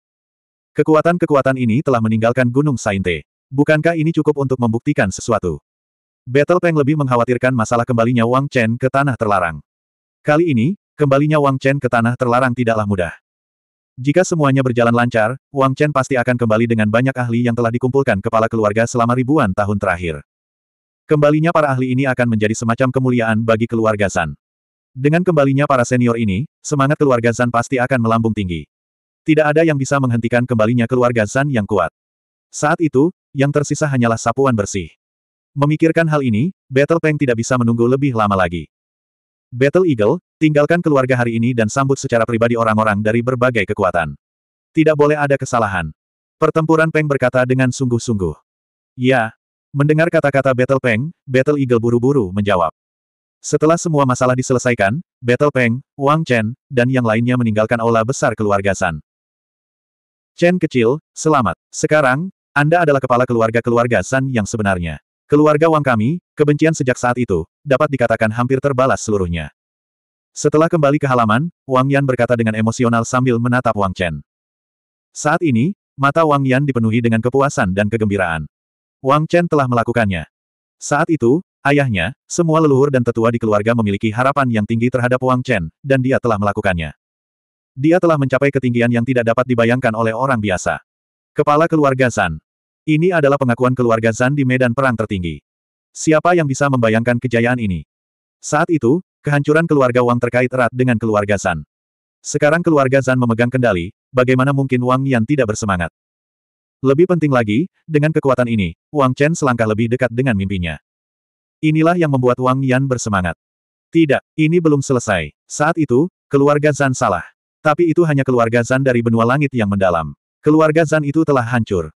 Kekuatan-kekuatan ini telah meninggalkan Gunung Sainte. Bukankah ini cukup untuk membuktikan sesuatu? Battle Peng lebih mengkhawatirkan masalah kembalinya Wang Chen ke tanah terlarang. Kali ini, kembalinya Wang Chen ke tanah terlarang tidaklah mudah. Jika semuanya berjalan lancar, Wang Chen pasti akan kembali dengan banyak ahli yang telah dikumpulkan kepala keluarga selama ribuan tahun terakhir. Kembalinya para ahli ini akan menjadi semacam kemuliaan bagi keluarga Zan. Dengan kembalinya para senior ini, semangat keluarga Zan pasti akan melambung tinggi. Tidak ada yang bisa menghentikan kembalinya keluarga Zan yang kuat. Saat itu, yang tersisa hanyalah sapuan bersih. Memikirkan hal ini, Battle Peng tidak bisa menunggu lebih lama lagi. Battle Eagle, tinggalkan keluarga hari ini dan sambut secara pribadi orang-orang dari berbagai kekuatan. Tidak boleh ada kesalahan. Pertempuran Peng berkata dengan sungguh-sungguh. Ya. Mendengar kata-kata Battle Peng, Battle Eagle buru-buru menjawab. Setelah semua masalah diselesaikan, Battle Peng, Wang Chen, dan yang lainnya meninggalkan aula besar keluarga San. Chen kecil, selamat. Sekarang, Anda adalah kepala keluarga-keluarga San yang sebenarnya. Keluarga Wang kami, kebencian sejak saat itu, dapat dikatakan hampir terbalas seluruhnya. Setelah kembali ke halaman, Wang Yan berkata dengan emosional sambil menatap Wang Chen. Saat ini, mata Wang Yan dipenuhi dengan kepuasan dan kegembiraan. Wang Chen telah melakukannya. Saat itu, ayahnya, semua leluhur dan tetua di keluarga memiliki harapan yang tinggi terhadap Wang Chen, dan dia telah melakukannya. Dia telah mencapai ketinggian yang tidak dapat dibayangkan oleh orang biasa. Kepala keluarga Zan. Ini adalah pengakuan keluarga Zan di medan perang tertinggi. Siapa yang bisa membayangkan kejayaan ini? Saat itu, kehancuran keluarga Wang terkait erat dengan keluarga Zan. Sekarang keluarga Zan memegang kendali, bagaimana mungkin Wang Yan tidak bersemangat? Lebih penting lagi, dengan kekuatan ini, Wang Chen selangkah lebih dekat dengan mimpinya. Inilah yang membuat Wang Yan bersemangat. Tidak, ini belum selesai. Saat itu, keluarga Zan salah. Tapi itu hanya keluarga Zan dari benua langit yang mendalam. Keluarga Zan itu telah hancur.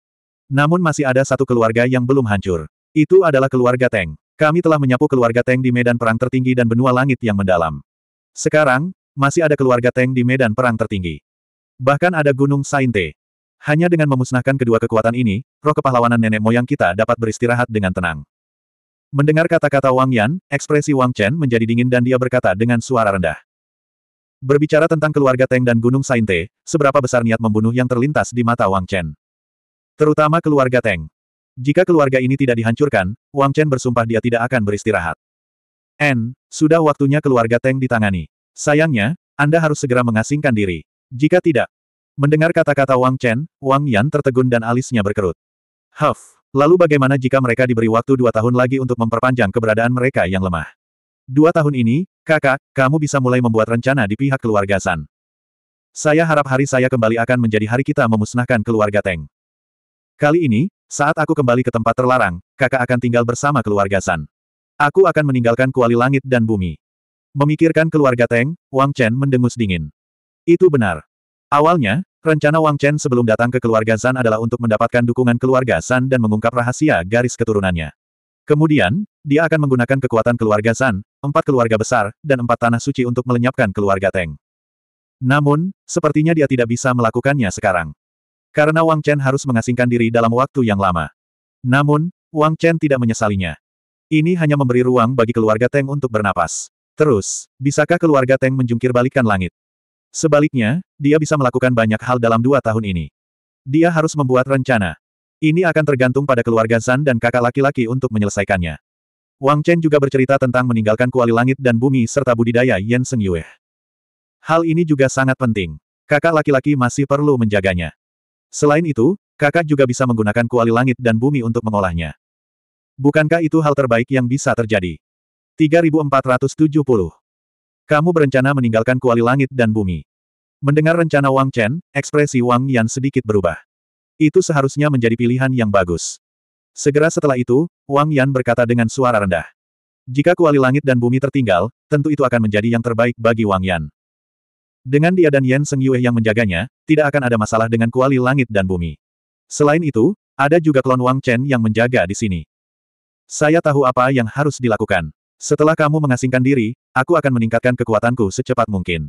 Namun masih ada satu keluarga yang belum hancur. Itu adalah keluarga Teng. Kami telah menyapu keluarga Teng di medan perang tertinggi dan benua langit yang mendalam. Sekarang, masih ada keluarga Teng di medan perang tertinggi. Bahkan ada Gunung Sainte. Hanya dengan memusnahkan kedua kekuatan ini, roh kepahlawanan nenek moyang kita dapat beristirahat dengan tenang. Mendengar kata-kata Wang Yan, ekspresi Wang Chen menjadi dingin dan dia berkata dengan suara rendah. Berbicara tentang keluarga Teng dan Gunung Sainte, seberapa besar niat membunuh yang terlintas di mata Wang Chen. Terutama keluarga Teng. Jika keluarga ini tidak dihancurkan, Wang Chen bersumpah dia tidak akan beristirahat. N, sudah waktunya keluarga Teng ditangani. Sayangnya, Anda harus segera mengasingkan diri. Jika tidak, mendengar kata-kata Wang Chen, Wang Yan tertegun dan alisnya berkerut. Huff, lalu bagaimana jika mereka diberi waktu dua tahun lagi untuk memperpanjang keberadaan mereka yang lemah? Dua tahun ini, Kakak, kamu bisa mulai membuat rencana di pihak keluarga San. Saya harap hari saya kembali akan menjadi hari kita memusnahkan keluarga Teng. Kali ini, saat aku kembali ke tempat terlarang, kakak akan tinggal bersama keluarga San. Aku akan meninggalkan kuali langit dan bumi. Memikirkan keluarga Teng, Wang Chen mendengus dingin. Itu benar. Awalnya, rencana Wang Chen sebelum datang ke keluarga San adalah untuk mendapatkan dukungan keluarga San dan mengungkap rahasia garis keturunannya. Kemudian, dia akan menggunakan kekuatan keluarga San, empat keluarga besar, dan empat tanah suci untuk melenyapkan keluarga Teng. Namun, sepertinya dia tidak bisa melakukannya sekarang. Karena Wang Chen harus mengasingkan diri dalam waktu yang lama. Namun, Wang Chen tidak menyesalinya. Ini hanya memberi ruang bagi keluarga Teng untuk bernapas. Terus, bisakah keluarga Teng menjungkir balikan langit? Sebaliknya, dia bisa melakukan banyak hal dalam dua tahun ini. Dia harus membuat rencana. Ini akan tergantung pada keluarga Zan dan kakak laki-laki untuk menyelesaikannya. Wang Chen juga bercerita tentang meninggalkan kuali langit dan bumi serta budidaya Yan Seng Yue. Hal ini juga sangat penting. Kakak laki-laki masih perlu menjaganya. Selain itu, kakak juga bisa menggunakan kuali langit dan bumi untuk mengolahnya. Bukankah itu hal terbaik yang bisa terjadi? 3470. Kamu berencana meninggalkan kuali langit dan bumi. Mendengar rencana Wang Chen, ekspresi Wang Yan sedikit berubah. Itu seharusnya menjadi pilihan yang bagus. Segera setelah itu, Wang Yan berkata dengan suara rendah. Jika kuali langit dan bumi tertinggal, tentu itu akan menjadi yang terbaik bagi Wang Yan. Dengan dia dan Yan Seng Yue yang menjaganya, tidak akan ada masalah dengan kuali langit dan bumi. Selain itu, ada juga klon Wang Chen yang menjaga di sini. Saya tahu apa yang harus dilakukan. Setelah kamu mengasingkan diri, aku akan meningkatkan kekuatanku secepat mungkin.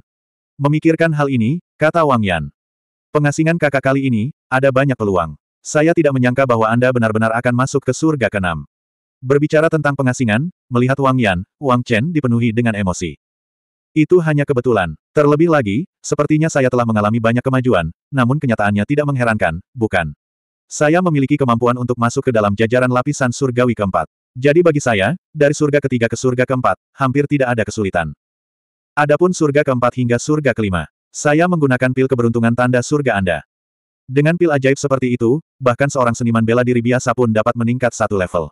Memikirkan hal ini, kata Wang Yan. Pengasingan kakak kali ini, ada banyak peluang. Saya tidak menyangka bahwa Anda benar-benar akan masuk ke surga keenam. Berbicara tentang pengasingan, melihat Wang Yan, Wang Chen dipenuhi dengan emosi. Itu hanya kebetulan. Terlebih lagi, sepertinya saya telah mengalami banyak kemajuan, namun kenyataannya tidak mengherankan, bukan? Saya memiliki kemampuan untuk masuk ke dalam jajaran lapisan surgawi keempat. Jadi bagi saya, dari surga ketiga ke surga keempat, hampir tidak ada kesulitan. Adapun surga keempat hingga surga kelima, saya menggunakan pil keberuntungan tanda surga Anda. Dengan pil ajaib seperti itu, bahkan seorang seniman bela diri biasa pun dapat meningkat satu level.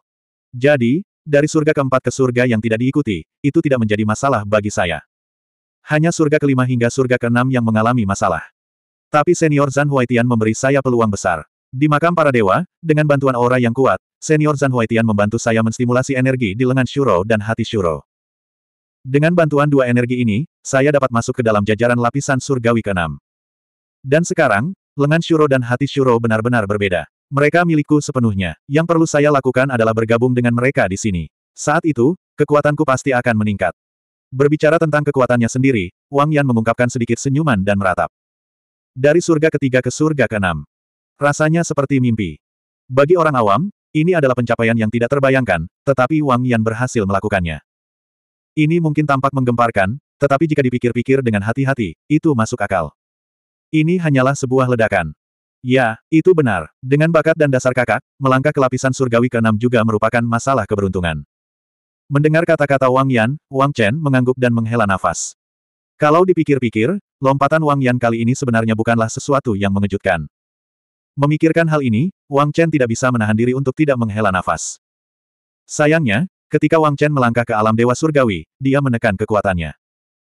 Jadi, dari surga keempat ke surga yang tidak diikuti, itu tidak menjadi masalah bagi saya. Hanya surga kelima hingga surga keenam yang mengalami masalah. Tapi senior Zan Huaitian memberi saya peluang besar. Di makam para dewa, dengan bantuan aura yang kuat, senior Zan Huaitian membantu saya menstimulasi energi di lengan Shuro dan hati Shuro. Dengan bantuan dua energi ini, saya dapat masuk ke dalam jajaran lapisan surgawi ke-6. Dan sekarang, lengan Shuro dan hati Shuro benar-benar berbeda. Mereka milikku sepenuhnya. Yang perlu saya lakukan adalah bergabung dengan mereka di sini. Saat itu, kekuatanku pasti akan meningkat. Berbicara tentang kekuatannya sendiri, Wang Yan mengungkapkan sedikit senyuman dan meratap. Dari surga ketiga ke surga keenam. Rasanya seperti mimpi. Bagi orang awam, ini adalah pencapaian yang tidak terbayangkan, tetapi Wang Yan berhasil melakukannya. Ini mungkin tampak menggemparkan, tetapi jika dipikir-pikir dengan hati-hati, itu masuk akal. Ini hanyalah sebuah ledakan. Ya, itu benar. Dengan bakat dan dasar kakak, melangkah ke lapisan surgawi keenam juga merupakan masalah keberuntungan. Mendengar kata-kata Wang Yan, Wang Chen mengangguk dan menghela nafas. Kalau dipikir-pikir, lompatan Wang Yan kali ini sebenarnya bukanlah sesuatu yang mengejutkan. Memikirkan hal ini, Wang Chen tidak bisa menahan diri untuk tidak menghela nafas. Sayangnya, Ketika Wang Chen melangkah ke alam dewa surgawi, dia menekan kekuatannya.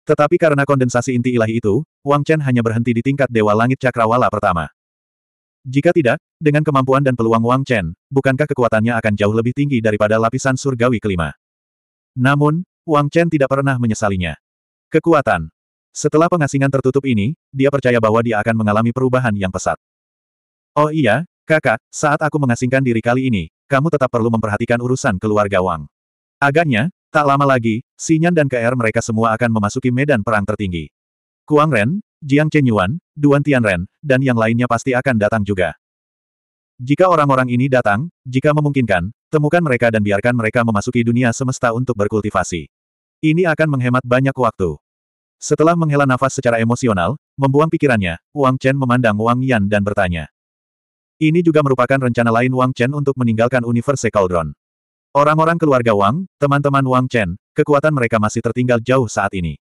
Tetapi karena kondensasi inti ilahi itu, Wang Chen hanya berhenti di tingkat dewa langit cakrawala pertama. Jika tidak, dengan kemampuan dan peluang Wang Chen, bukankah kekuatannya akan jauh lebih tinggi daripada lapisan surgawi kelima? Namun, Wang Chen tidak pernah menyesalinya. Kekuatan. Setelah pengasingan tertutup ini, dia percaya bahwa dia akan mengalami perubahan yang pesat. Oh iya, kakak, saat aku mengasingkan diri kali ini, kamu tetap perlu memperhatikan urusan keluarga Wang. Agaknya, tak lama lagi, Xinyan dan KR mereka semua akan memasuki medan perang tertinggi. Kuang Ren, Jiang Chen Yuan, Duan Tian Ren, dan yang lainnya pasti akan datang juga. Jika orang-orang ini datang, jika memungkinkan, temukan mereka dan biarkan mereka memasuki dunia semesta untuk berkultivasi. Ini akan menghemat banyak waktu. Setelah menghela nafas secara emosional, membuang pikirannya, Wang Chen memandang Wang Yan dan bertanya. Ini juga merupakan rencana lain Wang Chen untuk meninggalkan Universe Cauldron. Orang-orang keluarga Wang, teman-teman Wang Chen, kekuatan mereka masih tertinggal jauh saat ini.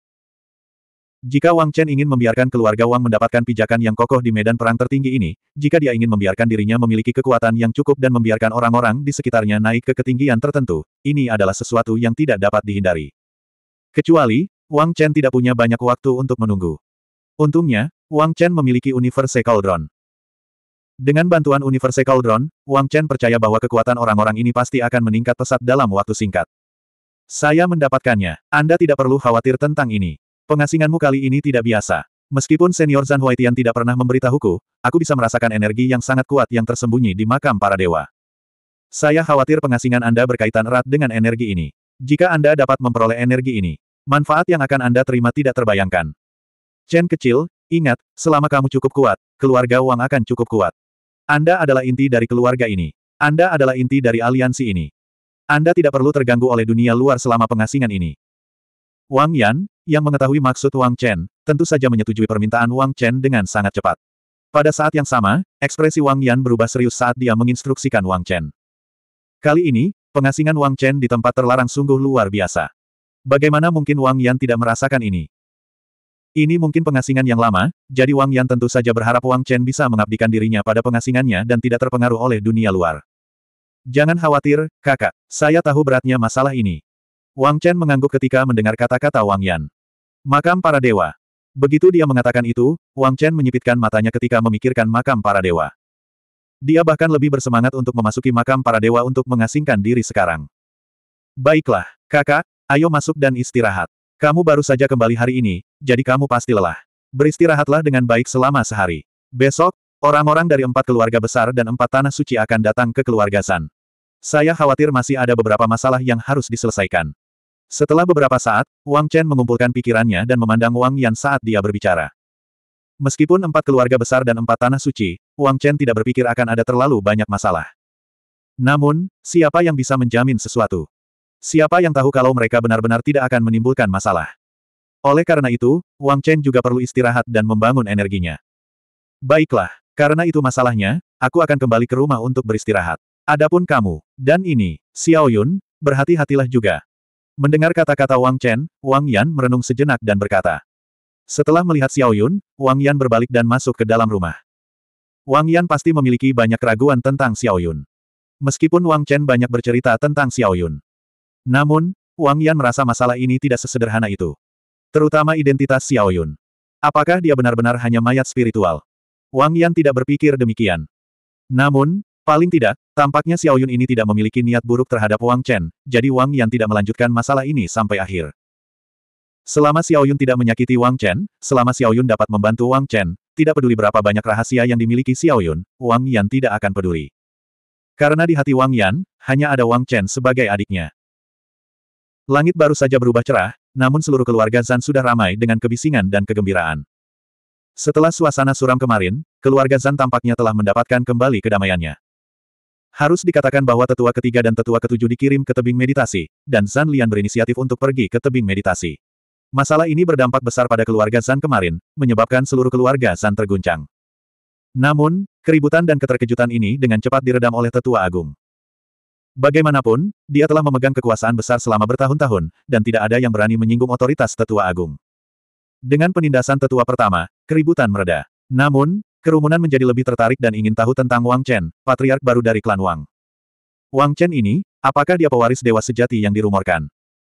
Jika Wang Chen ingin membiarkan keluarga Wang mendapatkan pijakan yang kokoh di medan perang tertinggi ini, jika dia ingin membiarkan dirinya memiliki kekuatan yang cukup dan membiarkan orang-orang di sekitarnya naik ke ketinggian tertentu, ini adalah sesuatu yang tidak dapat dihindari. Kecuali, Wang Chen tidak punya banyak waktu untuk menunggu. Untungnya, Wang Chen memiliki Universe Cauldron. Dengan bantuan Universe Cauldron, Wang Chen percaya bahwa kekuatan orang-orang ini pasti akan meningkat pesat dalam waktu singkat. Saya mendapatkannya. Anda tidak perlu khawatir tentang ini. Pengasinganmu kali ini tidak biasa. Meskipun senior Zan Huaitian tidak pernah memberitahuku, aku bisa merasakan energi yang sangat kuat yang tersembunyi di makam para dewa. Saya khawatir pengasingan Anda berkaitan erat dengan energi ini. Jika Anda dapat memperoleh energi ini, manfaat yang akan Anda terima tidak terbayangkan. Chen kecil, ingat, selama kamu cukup kuat, keluarga Wang akan cukup kuat. Anda adalah inti dari keluarga ini. Anda adalah inti dari aliansi ini. Anda tidak perlu terganggu oleh dunia luar selama pengasingan ini. Wang Yan, yang mengetahui maksud Wang Chen, tentu saja menyetujui permintaan Wang Chen dengan sangat cepat. Pada saat yang sama, ekspresi Wang Yan berubah serius saat dia menginstruksikan Wang Chen. Kali ini, pengasingan Wang Chen di tempat terlarang sungguh luar biasa. Bagaimana mungkin Wang Yan tidak merasakan ini? Ini mungkin pengasingan yang lama, jadi Wang Yan tentu saja berharap Wang Chen bisa mengabdikan dirinya pada pengasingannya dan tidak terpengaruh oleh dunia luar. Jangan khawatir, kakak. Saya tahu beratnya masalah ini. Wang Chen mengangguk ketika mendengar kata-kata Wang Yan. Makam para dewa. Begitu dia mengatakan itu, Wang Chen menyipitkan matanya ketika memikirkan makam para dewa. Dia bahkan lebih bersemangat untuk memasuki makam para dewa untuk mengasingkan diri sekarang. Baiklah, kakak, ayo masuk dan istirahat. Kamu baru saja kembali hari ini, jadi kamu pasti lelah. Beristirahatlah dengan baik selama sehari. Besok, orang-orang dari empat keluarga besar dan empat tanah suci akan datang ke keluarga San. Saya khawatir masih ada beberapa masalah yang harus diselesaikan. Setelah beberapa saat, Wang Chen mengumpulkan pikirannya dan memandang Wang Yan saat dia berbicara. Meskipun empat keluarga besar dan empat tanah suci, Wang Chen tidak berpikir akan ada terlalu banyak masalah. Namun, siapa yang bisa menjamin sesuatu? Siapa yang tahu kalau mereka benar-benar tidak akan menimbulkan masalah. Oleh karena itu, Wang Chen juga perlu istirahat dan membangun energinya. Baiklah, karena itu masalahnya, aku akan kembali ke rumah untuk beristirahat. Adapun kamu, dan ini, Xiao Yun, berhati-hatilah juga. Mendengar kata-kata Wang Chen, Wang Yan merenung sejenak dan berkata. Setelah melihat Xiao Yun, Wang Yan berbalik dan masuk ke dalam rumah. Wang Yan pasti memiliki banyak keraguan tentang Xiao Yun. Meskipun Wang Chen banyak bercerita tentang Xiao Yun. Namun, Wang Yan merasa masalah ini tidak sesederhana itu. Terutama identitas Xiao Yun. Apakah dia benar-benar hanya mayat spiritual? Wang Yan tidak berpikir demikian. Namun, paling tidak, tampaknya Xiao Yun ini tidak memiliki niat buruk terhadap Wang Chen, jadi Wang Yan tidak melanjutkan masalah ini sampai akhir. Selama Xiao Yun tidak menyakiti Wang Chen, selama Xiao Yun dapat membantu Wang Chen, tidak peduli berapa banyak rahasia yang dimiliki Xiao Yun, Wang Yan tidak akan peduli. Karena di hati Wang Yan, hanya ada Wang Chen sebagai adiknya. Langit baru saja berubah cerah, namun seluruh keluarga Zan sudah ramai dengan kebisingan dan kegembiraan. Setelah suasana suram kemarin, keluarga Zan tampaknya telah mendapatkan kembali kedamaiannya. Harus dikatakan bahwa tetua ketiga dan tetua ketujuh dikirim ke tebing meditasi, dan Zan Lian berinisiatif untuk pergi ke tebing meditasi. Masalah ini berdampak besar pada keluarga Zan kemarin, menyebabkan seluruh keluarga Zan terguncang. Namun, keributan dan keterkejutan ini dengan cepat diredam oleh tetua agung. Bagaimanapun, dia telah memegang kekuasaan besar selama bertahun-tahun, dan tidak ada yang berani menyinggung otoritas tetua agung. Dengan penindasan tetua pertama, keributan mereda. Namun, kerumunan menjadi lebih tertarik dan ingin tahu tentang Wang Chen, patriark baru dari klan Wang. Wang Chen ini, apakah dia pewaris dewa sejati yang dirumorkan?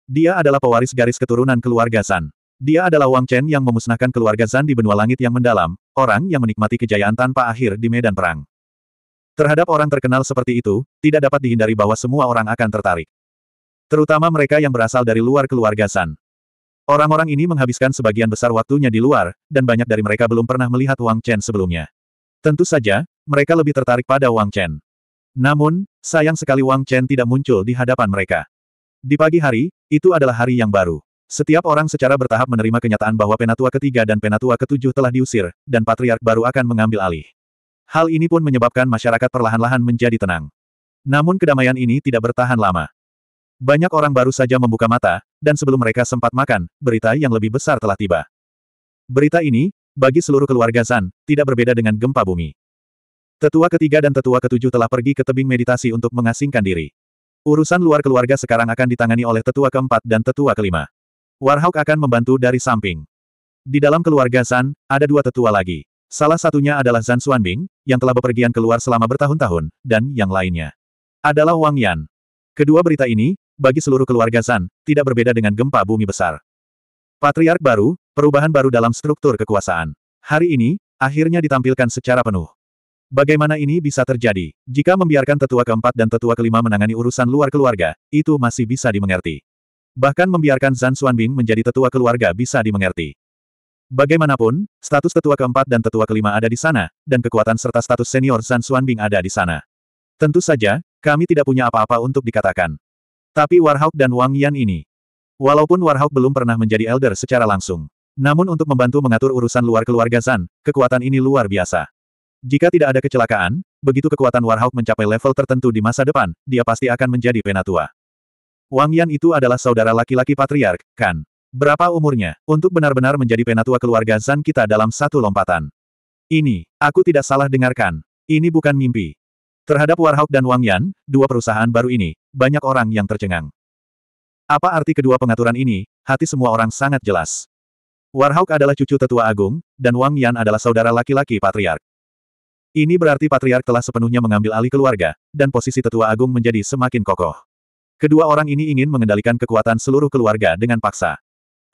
Dia adalah pewaris garis keturunan keluarga San. Dia adalah Wang Chen yang memusnahkan keluarga Zan di benua langit yang mendalam, orang yang menikmati kejayaan tanpa akhir di medan perang. Terhadap orang terkenal seperti itu, tidak dapat dihindari bahwa semua orang akan tertarik. Terutama mereka yang berasal dari luar keluarga San. Orang-orang ini menghabiskan sebagian besar waktunya di luar, dan banyak dari mereka belum pernah melihat Wang Chen sebelumnya. Tentu saja, mereka lebih tertarik pada Wang Chen. Namun, sayang sekali Wang Chen tidak muncul di hadapan mereka. Di pagi hari, itu adalah hari yang baru. Setiap orang secara bertahap menerima kenyataan bahwa Penatua ketiga dan Penatua ketujuh telah diusir, dan Patriark baru akan mengambil alih. Hal ini pun menyebabkan masyarakat perlahan-lahan menjadi tenang. Namun kedamaian ini tidak bertahan lama. Banyak orang baru saja membuka mata, dan sebelum mereka sempat makan, berita yang lebih besar telah tiba. Berita ini, bagi seluruh keluarga Zan, tidak berbeda dengan gempa bumi. Tetua ketiga dan tetua ketujuh telah pergi ke tebing meditasi untuk mengasingkan diri. Urusan luar keluarga sekarang akan ditangani oleh tetua keempat dan tetua kelima. Warhawk akan membantu dari samping. Di dalam keluarga San ada dua tetua lagi. Salah satunya adalah Zan Xuanbing, yang telah bepergian keluar selama bertahun-tahun, dan yang lainnya adalah Wang Yan. Kedua berita ini, bagi seluruh keluarga Zan, tidak berbeda dengan gempa bumi besar. Patriark baru, perubahan baru dalam struktur kekuasaan. Hari ini, akhirnya ditampilkan secara penuh. Bagaimana ini bisa terjadi? Jika membiarkan tetua keempat dan tetua kelima menangani urusan luar keluarga, itu masih bisa dimengerti. Bahkan membiarkan Zan Xuanbing menjadi tetua keluarga bisa dimengerti. Bagaimanapun, status tetua keempat dan tetua kelima ada di sana, dan kekuatan serta status senior Zan Xuanbing ada di sana. Tentu saja, kami tidak punya apa-apa untuk dikatakan. Tapi Warhawk dan Wang Yan ini. Walaupun Warhawk belum pernah menjadi elder secara langsung. Namun untuk membantu mengatur urusan luar keluarga Zan, kekuatan ini luar biasa. Jika tidak ada kecelakaan, begitu kekuatan Warhawk mencapai level tertentu di masa depan, dia pasti akan menjadi penatua. Wang Yan itu adalah saudara laki-laki patriark, kan? Berapa umurnya, untuk benar-benar menjadi penatua keluarga Zan kita dalam satu lompatan. Ini, aku tidak salah dengarkan. Ini bukan mimpi. Terhadap Warhawk dan Wang Yan, dua perusahaan baru ini, banyak orang yang tercengang. Apa arti kedua pengaturan ini, hati semua orang sangat jelas. Warhawk adalah cucu tetua agung, dan Wang Yan adalah saudara laki-laki patriark. Ini berarti patriark telah sepenuhnya mengambil alih keluarga, dan posisi tetua agung menjadi semakin kokoh. Kedua orang ini ingin mengendalikan kekuatan seluruh keluarga dengan paksa.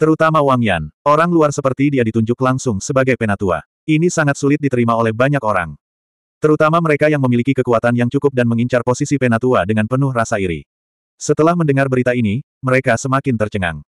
Terutama Wang Yan, orang luar seperti dia ditunjuk langsung sebagai penatua. Ini sangat sulit diterima oleh banyak orang. Terutama mereka yang memiliki kekuatan yang cukup dan mengincar posisi penatua dengan penuh rasa iri. Setelah mendengar berita ini, mereka semakin tercengang.